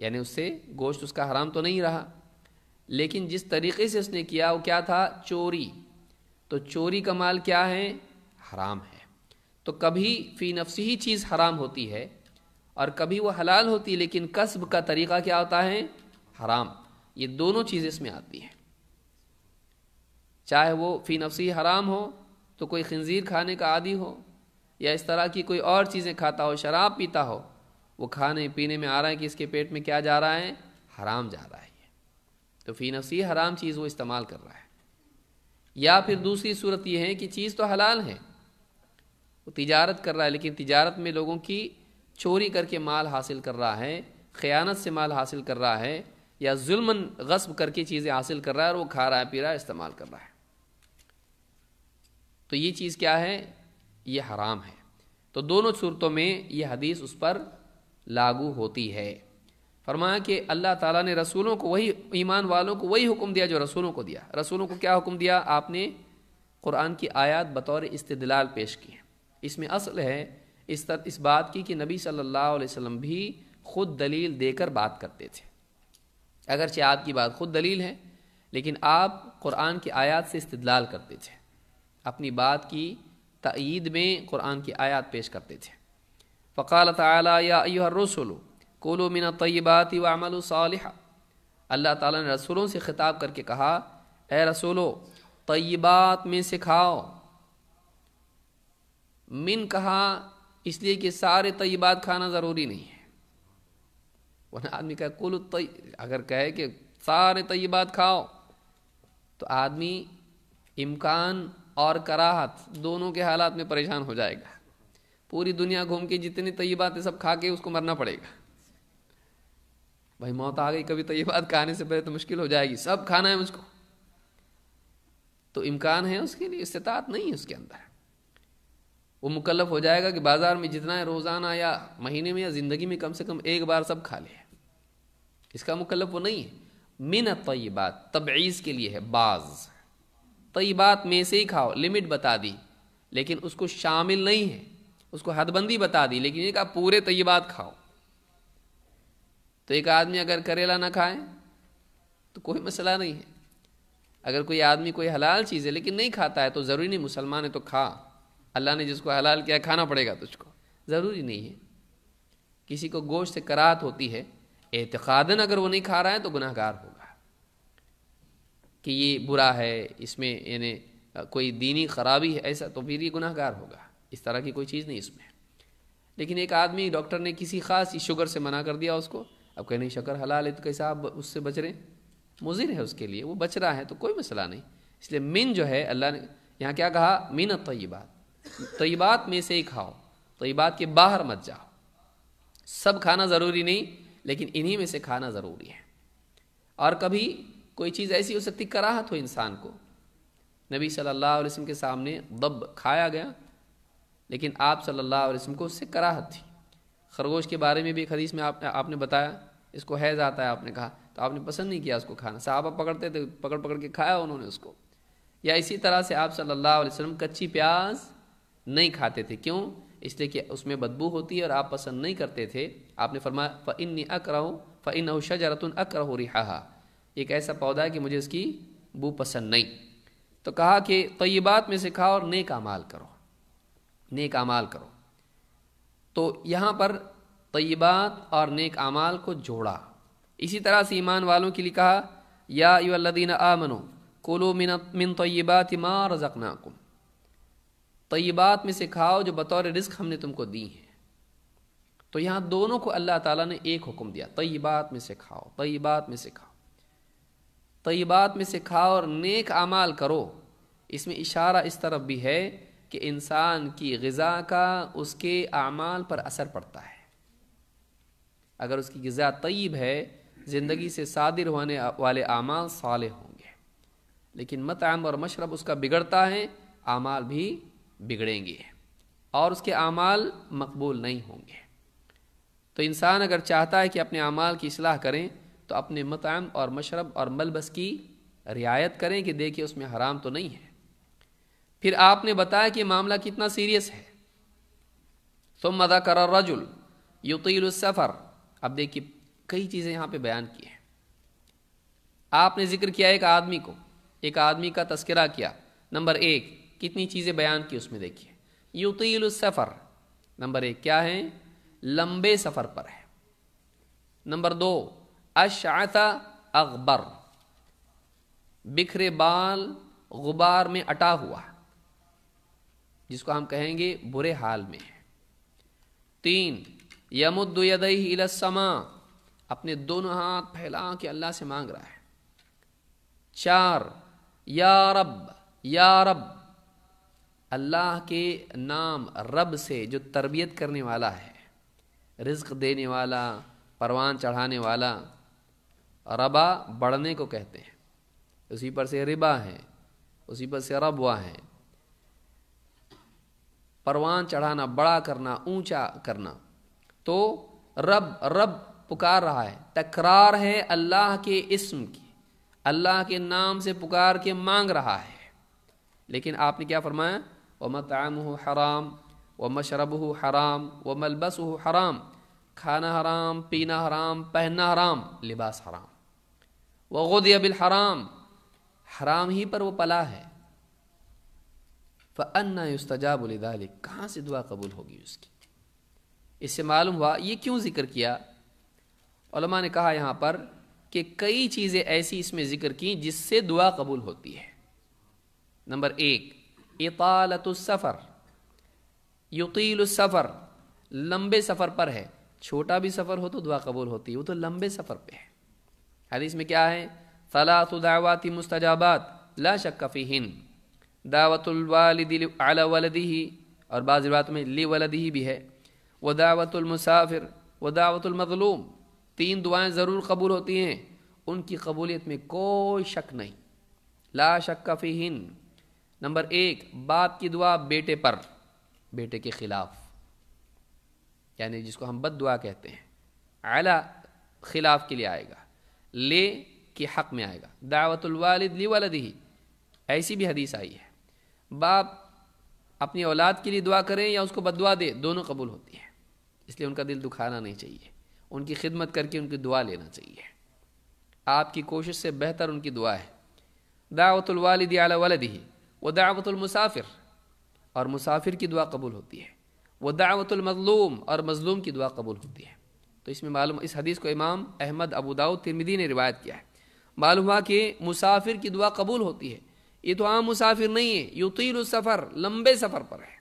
यानी उससे गोश्त उसका हराम तो नहीं रहा लेकिन जिस तरीके से उसने किया वो क्या था चोरी तो चोरी का माल क्या है हराम है तो कभी फ़ी नफसी ही चीज़ हराम होती है और कभी वो हलाल होती है लेकिन कस्ब का तरीक़ा क्या होता है हराम ये दोनों चीज़ें इसमें आती हैं चाहे वो फ़ी नफसी हराम हो तो कोई खंजीर खाने का आदि हो या इस तरह की कोई और चीज़ें खाता हो शराब पीता हो वो खाने पीने में आ रहा है कि इसके पेट में क्या जा रहा है हराम जा रहा है तो फ़ी नफसी हराम चीज़ वो इस्तेमाल कर रहा है या फिर दूसरी सूरत यह है कि चीज़ तो हलाल है वो तिजारत कर रहा है लेकिन तिजारत में लोगों की चोरी करके माल हासिल कर रहा है ख़यानत से माल हासिल कर रहा है या जुल्मन गस्ब करके चीज़ें हासिल कर रहा है और वो खा रहा है पी रहा है इस्तेमाल कर रहा है तो ये चीज़ क्या है ये हराम है तो दोनों सूरतों में ये हदीस उस पर लागू होती है फरमाया कि अल्लाह ताला ने रसूलों को वही ईमान वालों को वही हुक्म दिया जो रसूलों को दिया रसूलों को क्या हुक्म दिया आपने कुरान की आयत बतौर इस्तदलाल पेश की है इसमें असल है इस तर, इस बात की कि नबी सल्लल्लाहु अलैहि वसल्लम भी खुद दलील देकर बात करते थे अगरचे आपकी बात खुद दलील है लेकिन आप कुरान की आयत से इस्तदलाल करते थे अपनी बात की तईद में कुरान की आयत पेश करते थे फ़काल तला या रसोलो कोलो मिना तयबात वामल सालिह अल्लाह ताला ने रसूलों से ख़िताब करके कहा ए रसूलो तयबात में से खाओ मिन कहा इसलिए कि सारे तयबात खाना ज़रूरी नहीं है वह आदमी कहे कुल तय अगर कहे कि सारे तयबात खाओ तो आदमी इम्कान और कराहत दोनों के हालात में परेशान हो जाएगा पूरी दुनिया घूम के जितनी तयबात सब खा के उसको मरना पड़ेगा भाई मौत आ गई कभी तो ये बात खाने से पहले तो मुश्किल हो जाएगी सब खाना है मुझको तो इम्कान है उसके लिए इस्तात नहीं है उसके अंदर वो मुकलफ हो जाएगा कि बाज़ार में जितना है रोज़ाना या महीने में या ज़िंदगी में कम से कम एक बार सब खा ले इसका मुकलफ वो नहीं है मिन तयबात तबीज़ के लिए है बाज़ तयबात में से ही खाओ लिमिट बता दी लेकिन उसको शामिल नहीं है उसको हदबंदी बता दी लेकिन ये कहा पूरे तयबात खाओ तो एक आदमी अगर करेला ना खाए तो कोई मसला नहीं है अगर कोई आदमी कोई हलाल चीज़ है लेकिन नहीं खाता है तो ज़रूरी नहीं मुसलमान है तो खा अल्लाह ने जिसको हलाल किया खाना पड़ेगा तुझको ज़रूरी नहीं है किसी को गोश्त से करात होती है एतकादन अगर वो नहीं खा रहा है तो गुनाहगार होगा कि ये बुरा है इसमें यानी कोई दीनी खराबी है ऐसा तो फिर ये गुनाहगार होगा इस तरह की कोई चीज़ नहीं इसमें लेकिन एक आदमी डॉक्टर ने किसी खास शुगर से मना कर दिया उसको अब कहीं नहीं शक्कर हलाल है तो कैसा आप उससे बच रहे मुजिर है उसके लिए वो बच रहा है तो कोई मसला नहीं इसलिए मिन जो है अल्लाह ने यहाँ क्या कहा मिन तयबात तयबात में से ही खाओ तयबात के बाहर मत जाओ सब खाना ज़रूरी नहीं लेकिन इन्हीं में से खाना ज़रूरी है और कभी कोई चीज़ ऐसी हो सकती कराहत हो इंसान को नबी सल्लल्लाहु अलैहि वसल्लम के सामने दब खाया गया लेकिन आप सल्लल्लाहु अलैहि वसल्लम को उससे कराहत थी खरगोश के बारे में भी एक हदीस में आप, आपने बताया इसको हैज आता है आपने कहा तो आपने पसंद नहीं किया उसको खाना आप पकड़ते थे पकड़ पकड़ के खाया उन्होंने उसको या इसी तरह से आप सल्लल्लाहु अलैहि वसल्लम कच्ची प्याज नहीं खाते थे क्यों इसलिए कि उसमें बदबू होती है और आप पसंद नहीं करते थे आपने फरमाया फ़ इन अक रहो फ़ इन फ़िन अक रहो रिहा एक ऐसा पौधा है कि मुझे इसकी बू पसंद नहीं तो कहा कि तयबात में से खाओ और नेक अमाल करो नेक अमाल करो तो यहाँ पर तयबात और नेक आमाल को जोड़ा इसी तरह से ईमान वालों के लिए कहा या युल्लदीन आमनो कोलो मिन मिन तयबात माँ रज़कनाकुम तयबात में से खाओ जो बतौर रिस्क हमने तुमको दी हैं तो यहाँ दोनों को अल्लाह ताला ने एक हुक्म दिया तयबात में से खाओ तयबात में से खाओ तयबात में से खाओ और नेक आमाल करो इसमें इशारा इस तरफ भी है कि इंसान की गज़ा का उसके अमाल पर असर पड़ता है अगर उसकी गज़ा तयब है ज़िंदगी से सादिर होने वाले अमाल साले होंगे लेकिन मतम और मशरब उसका बिगड़ता है अमाल भी बिगड़ेंगे और उसके अमाल मकबूल नहीं होंगे तो इंसान अगर चाहता है कि अपने अमाल की असलाह करें तो अपने मतम और मशरब और मलबस की रियायत करें कि देखिए उसमें हराम तो नहीं है फिर आपने बताया कि मामला कितना सीरियस है तो मदा कर रजुल युतील सफ़र अब देखिए कई चीज़ें यहाँ पे बयान की हैं आपने जिक्र किया एक आदमी को एक आदमी का तस्करा किया नंबर एक कितनी चीज़ें बयान की उसमें देखिए युतील सफ़र नंबर एक क्या है लंबे सफ़र पर है नंबर दो अशाता अकबर बिखरे बाल गुबार में अटा हुआ जिसको हम कहेंगे बुरे हाल में है तीन यमुद्दयदई समा अपने दोनों हाथ फैला के अल्लाह से मांग रहा है चार या रब या रब अल्लाह के नाम रब से जो तरबियत करने वाला है रिज्क देने वाला परवान चढ़ाने वाला रबा बढ़ने को कहते हैं उसी पर से रिबा है उसी पर से रबवा है परवान चढ़ाना बड़ा करना ऊंचा करना तो रब रब पुकार रहा है तकरार है अल्लाह के इसम की अल्लाह के नाम से पुकार के मांग रहा है लेकिन आपने क्या फरमाया व मताम हराम व मशरब हराम व मलबस हराम खाना हराम पीना हराम पहनना हराम लिबास हराम व गुद बिल हराम हराम ही पर वो पला है व अन्ना युस्तजाबुलदाली कहाँ से दुआ कबूल होगी उसकी इससे मालूम हुआ ये क्यों जिक्र किया ने कहा यहाँ पर कि कई चीज़ें ऐसी इसमें जिक्र की जिससे दुआ कबूल होती है नंबर एक इतालतुलसफ़र युकीलसफ़र लंबे सफ़र पर है छोटा भी सफ़र हो तो दुआ कबूल होती है वो तो लंबे सफ़र पर है हदीस में क्या है सलात मुस्तजाबात ला शक्का फी हिंद दावतुलवालदी अला वलदी और बाज़ बात में ली वलदी भी है व दावतुलमसाफिर व दावतुलमजलूम तीन दुआएँ ज़रूर कबूल होती हैं उनकी कबूलियत में कोई शक नहीं ला शक काफ़ी हिन नंबर एक बाप की दुआ बेटे पर बेटे के ख़िलाफ़ यानी जिसको हम बद दुआ कहते हैं अला खिलाफ के लिए आएगा ले के हक़ में आएगा दावतुलवालद ली वालद ही ऐसी भी हदीस आई है बाप अपनी औलाद के लिए दुआ करें या उसको बदवा दे दोनों कबूल होती है इसलिए उनका दिल दुखाना नहीं चाहिए उनकी खिदमत करके उनकी दुआ लेना चाहिए आपकी कोशिश से बेहतर उनकी दुआ है दावतवालद आला वाल ही व दावतुलमसाफिर और मुसाफिर की दुआ कबूल होती है व दावतुलमजलूम और मज़लूम की दुआ कबूल होती है तो इसमें मालूम इस हदीस को इमाम अहमद अबू तिरमिदी ने रिवायत किया है मालूम हुआ कि मुसाफिर की दुआ कबूल होती है ये तो आम मुसाफिर नहीं है युतील सफ़र लंबे सफ़र पर है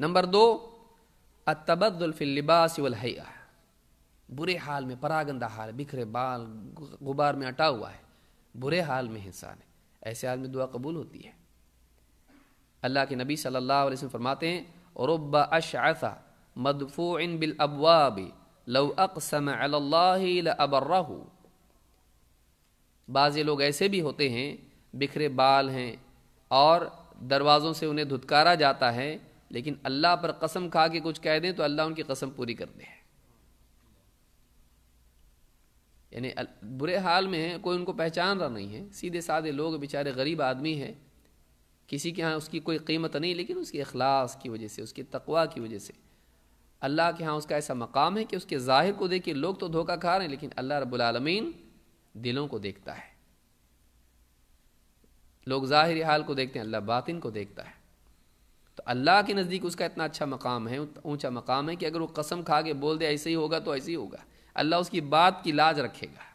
नंबर दो अतबदुलफिल्लिबास वलहया बुरे हाल में परागंदा हाल बिखरे बाल गुबार में अटा हुआ है बुरे हाल में इंसान है ऐसे आदमी दुआ कबूल होती है अल्लाह के नबी सल्लल्लाहु अलैहि वसल्लम फरमाते हैं रब अशा इन बिल अबवाब लव अकसम अबर्राहू बाज़े लोग ऐसे भी होते हैं बिखरे बाल हैं और दरवाज़ों से उन्हें धुतकारा जाता है लेकिन अल्लाह पर कसम खा के कुछ कह दें तो अल्लाह उनकी कसम पूरी कर दे यानी बुरे हाल में है कोई उनको पहचान रहा नहीं है सीधे साधे लोग बेचारे गरीब आदमी हैं किसी के यहाँ उसकी कोई कीमत नहीं लेकिन उसके अखलास की वजह से उसके तकवा की वजह से अल्लाह के यहाँ उसका ऐसा मकाम है कि उसके ज़ाहिर को देखे लोग तो धोखा खा रहे हैं लेकिन अल्लाह रब्लम रबालमीन दिलों को देखता है लोग ज़ाहिर हाल को देखते हैं अल्लाह बातिन को देखता है तो अल्लाह के नज़दीक उसका इतना अच्छा मकाम है ऊंचा मकाम है कि अगर वो कसम खा के बोल दे ऐसे ही होगा तो ऐसे ही होगा अल्लाह उसकी बात की लाज रखेगा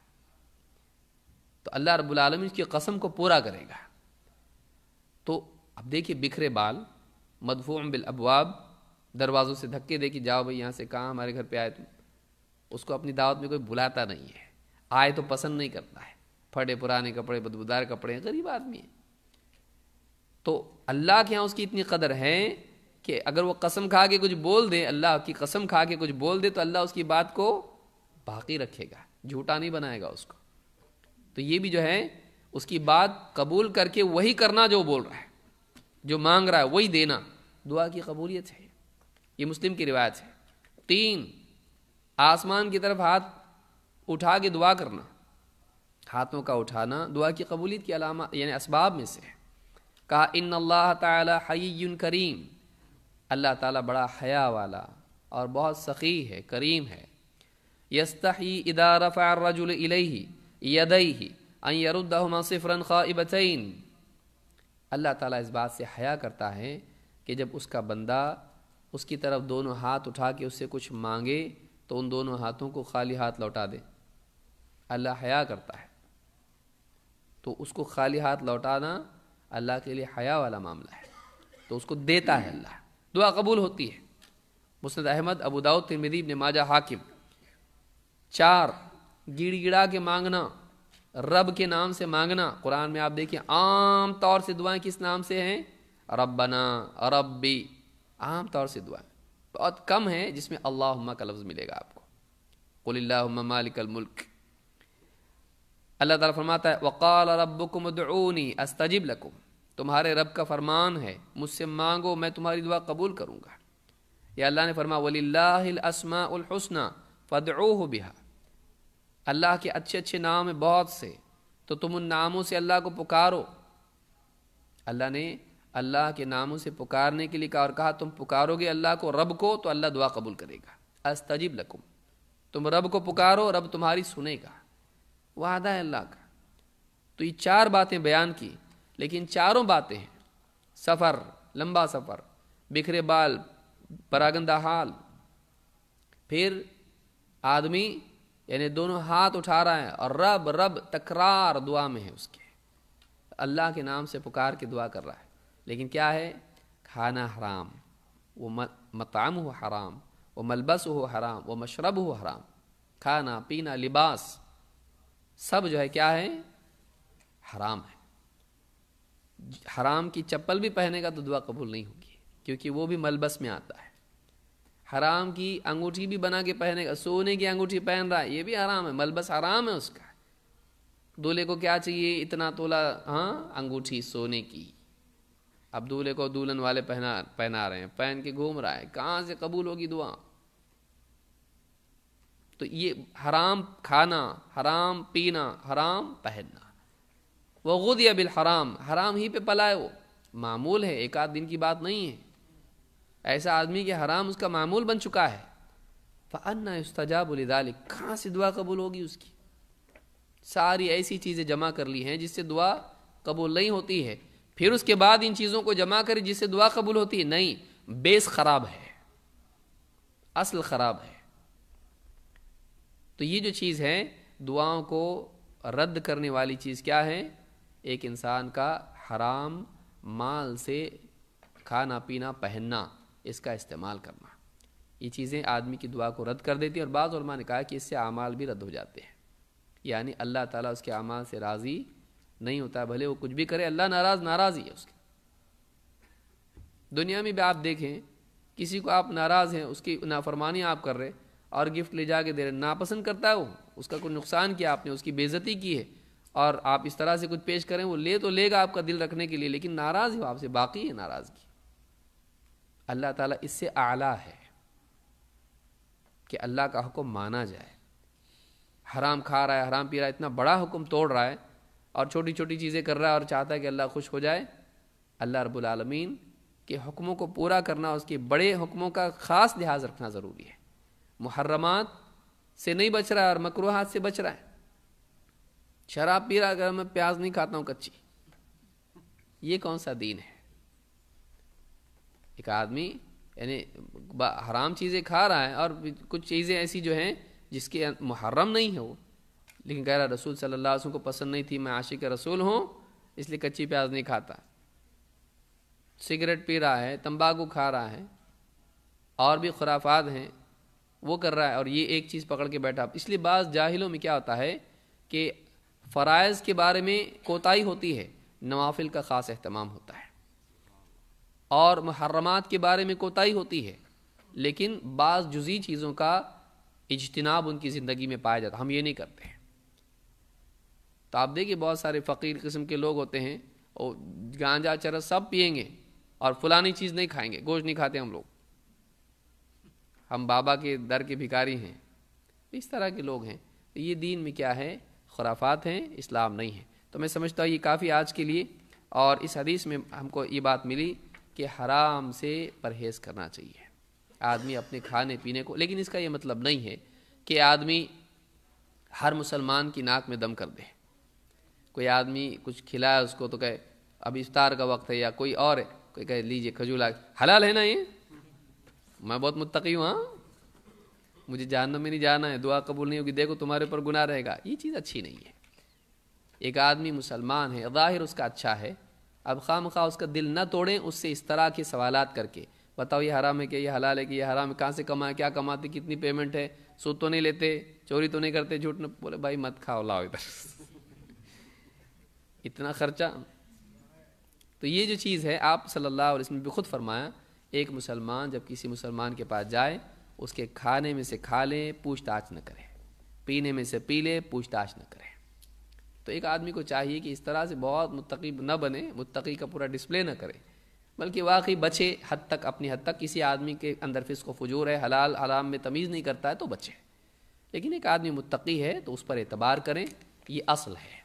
तो अल्लाह रबालम उसकी कसम को पूरा करेगा तो अब देखिए बिखरे बाल मदफूम बिल अबवाब दरवाज़ों से धक्के दे कि जाओ भाई यहाँ से कहाँ हमारे घर पे आए तुम उसको अपनी दावत में कोई बुलाता नहीं है आए तो पसंद नहीं करता है फटे पुराने कपड़े बदबूदार कपड़े हैं गरीब आदमी है तो अल्लाह के यहाँ उसकी इतनी कदर है कि अगर वो कसम खा के कुछ बोल दे अल्लाह की कसम खा के कुछ बोल दे तो अल्लाह उसकी बात को बाकी रखेगा झूठा नहीं बनाएगा उसको तो ये भी जो है उसकी बात कबूल करके वही करना जो बोल रहा है जो मांग रहा है वही देना दुआ की कबूलियत है ये मुस्लिम की रिवायत है तीन आसमान की तरफ हाथ उठा के दुआ करना हाथों का उठाना दुआ की कबूलीत की अलामा यानी इसबाब में से है कहा इन अल्लाह ताला हयन करीम अल्लाह ताला बड़ा हया वाला और बहुत सखी है करीम है यस्तही इदारफ़ारजुल सिफरन ख़ाबतन अल्लाह ताला इस बात से हया करता है कि जब उसका बंदा उसकी तरफ दोनों हाथ उठा के उससे कुछ मांगे तो उन दोनों हाथों को खाली हाथ लौटा दे अल्लाह हया करता है तो उसको खाली हाथ लौटाना अल्लाह के लिए हया वाला मामला है तो उसको देता है अल्लाह दुआ कबूल होती है मुसद अहमद अबू दाऊद तिरमिदीब ने माजा हाकिम चार गिड़ गिड़ा के मांगना रब के नाम से मांगना कुरान में आप देखिए आम तौर से दुआएं किस नाम से हैं रबना रबी आम तौर से दुआएं बहुत कम है जिसमें अल्लाह का लफ्ज़ मिलेगा आपको मालिकल मुल्क अल्लाह ताला फरमाता है वक़ाल रबुकुम दऊनी अस्तजिब लकुम तुम्हारे रब का फरमान है मुझसे मांगो मैं तुम्हारी दुआ कबूल करूँगा या अल्लाह ने फरमा वलीसमासना फ़दो बिहा अल्लाह के अच्छे अच्छे नाम हैं बहुत से तो तुम उन नामों से अल्लाह को पुकारो अल्लाह ने अल्लाह के नामों से पुकारने के लिए कहा और कहा तुम पुकारोगे अल्लाह को रब को तो अल्लाह दुआ कबूल करेगा अस्तजिब लकुम तुम रब को पुकारो रब तुम्हारी सुनेगा वादा है अल्लाह का तो ये चार बातें बयान की लेकिन चारों बातें हैं सफ़र लंबा सफ़र बिखरे बाल परागंदा हाल फिर आदमी यानी दोनों हाथ उठा रहा है और रब रब तकरार दुआ में है उसके अल्लाह के नाम से पुकार के दुआ कर रहा है लेकिन क्या है खाना हराम वो मताम हो हराम वो मलबस हो हराम वो मशरब हो हराम खाना पीना लिबास सब जो है क्या है हराम है हराम की चप्पल भी पहनेगा तो दुआ कबूल नहीं होगी क्योंकि वो भी मलबस में आता है हराम की अंगूठी भी बना के पहनेगा सोने की अंगूठी पहन रहा है ये भी हराम है मलबस हराम है उसका दूल्हे को क्या चाहिए इतना तोला हाँ अंगूठी सोने की अब दूल्हे को दुल्हन वाले पहना पहना रहे हैं पहन के घूम रहा है कहाँ से कबूल होगी दुआ तो ये हराम खाना हराम पीना हराम पहनना वह खुद या बिल हराम हराम ही पे पला है वो मामूल है एक आध दिन की बात नहीं है ऐसा आदमी के हराम उसका मामूल बन चुका है फ़न्ना उसताजाबुलदालिक कहाँ से दुआ कबूल होगी उसकी सारी ऐसी चीज़ें जमा कर ली हैं जिससे दुआ कबूल नहीं होती है फिर उसके बाद इन चीज़ों को जमा करें जिससे दुआ कबूल होती है नहीं बेस ख़राब है असल ख़राब है तो ये जो चीज़ है दुआओं को रद्द करने वाली चीज़ क्या है एक इंसान का हराम माल से खाना पीना पहनना इसका इस्तेमाल करना ये चीज़ें आदमी की दुआ को रद्द कर देती हैं और बाज़ ने कहा कि इससे अमाल भी रद्द हो जाते हैं यानी अल्लाह ताला उसके अमाल से राज़ी नहीं होता भले वो कुछ भी करे अल्लाह नाराज़ नाराज़ ही है उसके दुनिया में भी आप देखें किसी को आप नाराज़ हैं उसकी नाफरमानी आप कर रहे और गिफ्ट ले जा के दे रहे नापसंद करता है वो उसका कोई नुकसान किया आपने उसकी बेज़ती की है और आप इस तरह से कुछ पेश करें वो ले तो लेगा आपका दिल रखने के लिए लेकिन नाराज़ हो आपसे बाकी है नाराज़गी अल्लाह ताला इससे आला है कि अल्लाह का हुक्म माना जाए हराम खा रहा है हराम पी रहा है इतना बड़ा हुक्म तोड़ रहा है और छोटी छोटी चीज़ें कर रहा है और चाहता है कि अल्लाह खुश हो जाए अल्लाह रब्बुल रबालमीन के हुक्मों को पूरा करना उसके बड़े हुक्मों का ख़ास लिहाज रखना ज़रूरी है मुहर्रमात से नहीं बच रहा है और मकरूहत से बच रहा है शराब पी रहा अगर मैं प्याज नहीं खाता हूँ कच्ची ये कौन सा दीन है एक आदमी यानी हराम चीज़ें खा रहा है और कुछ चीज़ें ऐसी जो हैं जिसके अं- मुहर्रम नहीं है वो लेकिन कह रहा रसूल सल्लल्लाहु अलैहि वसल्लम को पसंद नहीं थी मैं आशिक रसूल हूँ इसलिए कच्ची प्याज नहीं खाता सिगरेट पी रहा है तंबाकू खा रहा है और भी खुराफात हैं वो कर रहा है और ये एक चीज़ पकड़ के बैठा इसलिए बाज़ जाहिलों में क्या होता है कि फ़रज़ के बारे में कोताही होती है नवाफिल का ख़ास अहतमाम होता है और महरमात के बारे में कोताही होती है लेकिन बाज़ जुजी चीज़ों का इजतनाब उनकी ज़िंदगी में पाया जाता हम ये नहीं करते हैं तो आप देखिए बहुत सारे फ़कीर किस्म के लोग होते हैं और गांजा चरस सब पियेंगे और फलानी चीज़ नहीं खाएंगे गोश्त नहीं खाते हम लोग हम बाबा के दर के भिकारी हैं इस तरह के लोग हैं तो ये दीन में क्या है खुराफात हैं इस्लाम नहीं है तो मैं समझता हूँ ये काफ़ी आज के लिए और इस हदीस में हमको ये बात मिली कि हराम से परहेज़ करना चाहिए आदमी अपने खाने पीने को लेकिन इसका ये मतलब नहीं है कि आदमी हर मुसलमान की नाक में दम कर दे कोई आदमी कुछ खिलाया उसको तो कहे अब इफ्तार का वक्त है या कोई और है कोई कहे लीजिए खजूला हलाल है ना ये मैं बहुत मुत्तकी हूँ हाँ मुझे जानना में नहीं जाना है दुआ कबूल नहीं होगी देखो तुम्हारे ऊपर गुना रहेगा ये चीज़ अच्छी नहीं है एक आदमी मुसलमान है ज़ाहिर उसका अच्छा है अब खाम खा उसका दिल ना तोड़ें उससे इस तरह के सवालत करके बताओ ये हराम है कि ये हलाल है कि ये हराम है कहाँ से कमाए क्या कमाते कितनी पेमेंट है सूद तो नहीं लेते चोरी तो नहीं करते झूठ न बोले भाई मत खाओ लाओ इधर (laughs) इतना खर्चा तो ये जो चीज़ है आप सल्लल्लाहु अलैहि वसल्लम भी खुद फरमाया एक मुसलमान जब किसी मुसलमान के पास जाए उसके खाने में से खा लें पूछताछ न करें पीने में से पी लें पूछताछ न करें तो एक आदमी को चाहिए कि इस तरह से बहुत मुतकी न बने मुतकी का पूरा डिस्प्ले न करें बल्कि वाकई बचे हद तक अपनी हद तक किसी आदमी के अंदर फिस को फजूर है हलाल हराम में तमीज़ नहीं करता है तो बचे लेकिन एक आदमी मुतकी है तो उस पर एतबार करें ये असल है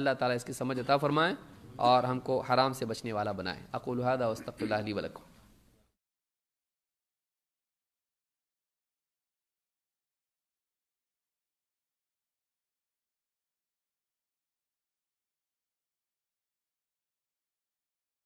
अल्लाह ताला इसकी समझ अता फरमाएँ और हमको हराम से बचने वाला बनाए अकुल हादा वस्तफ़ी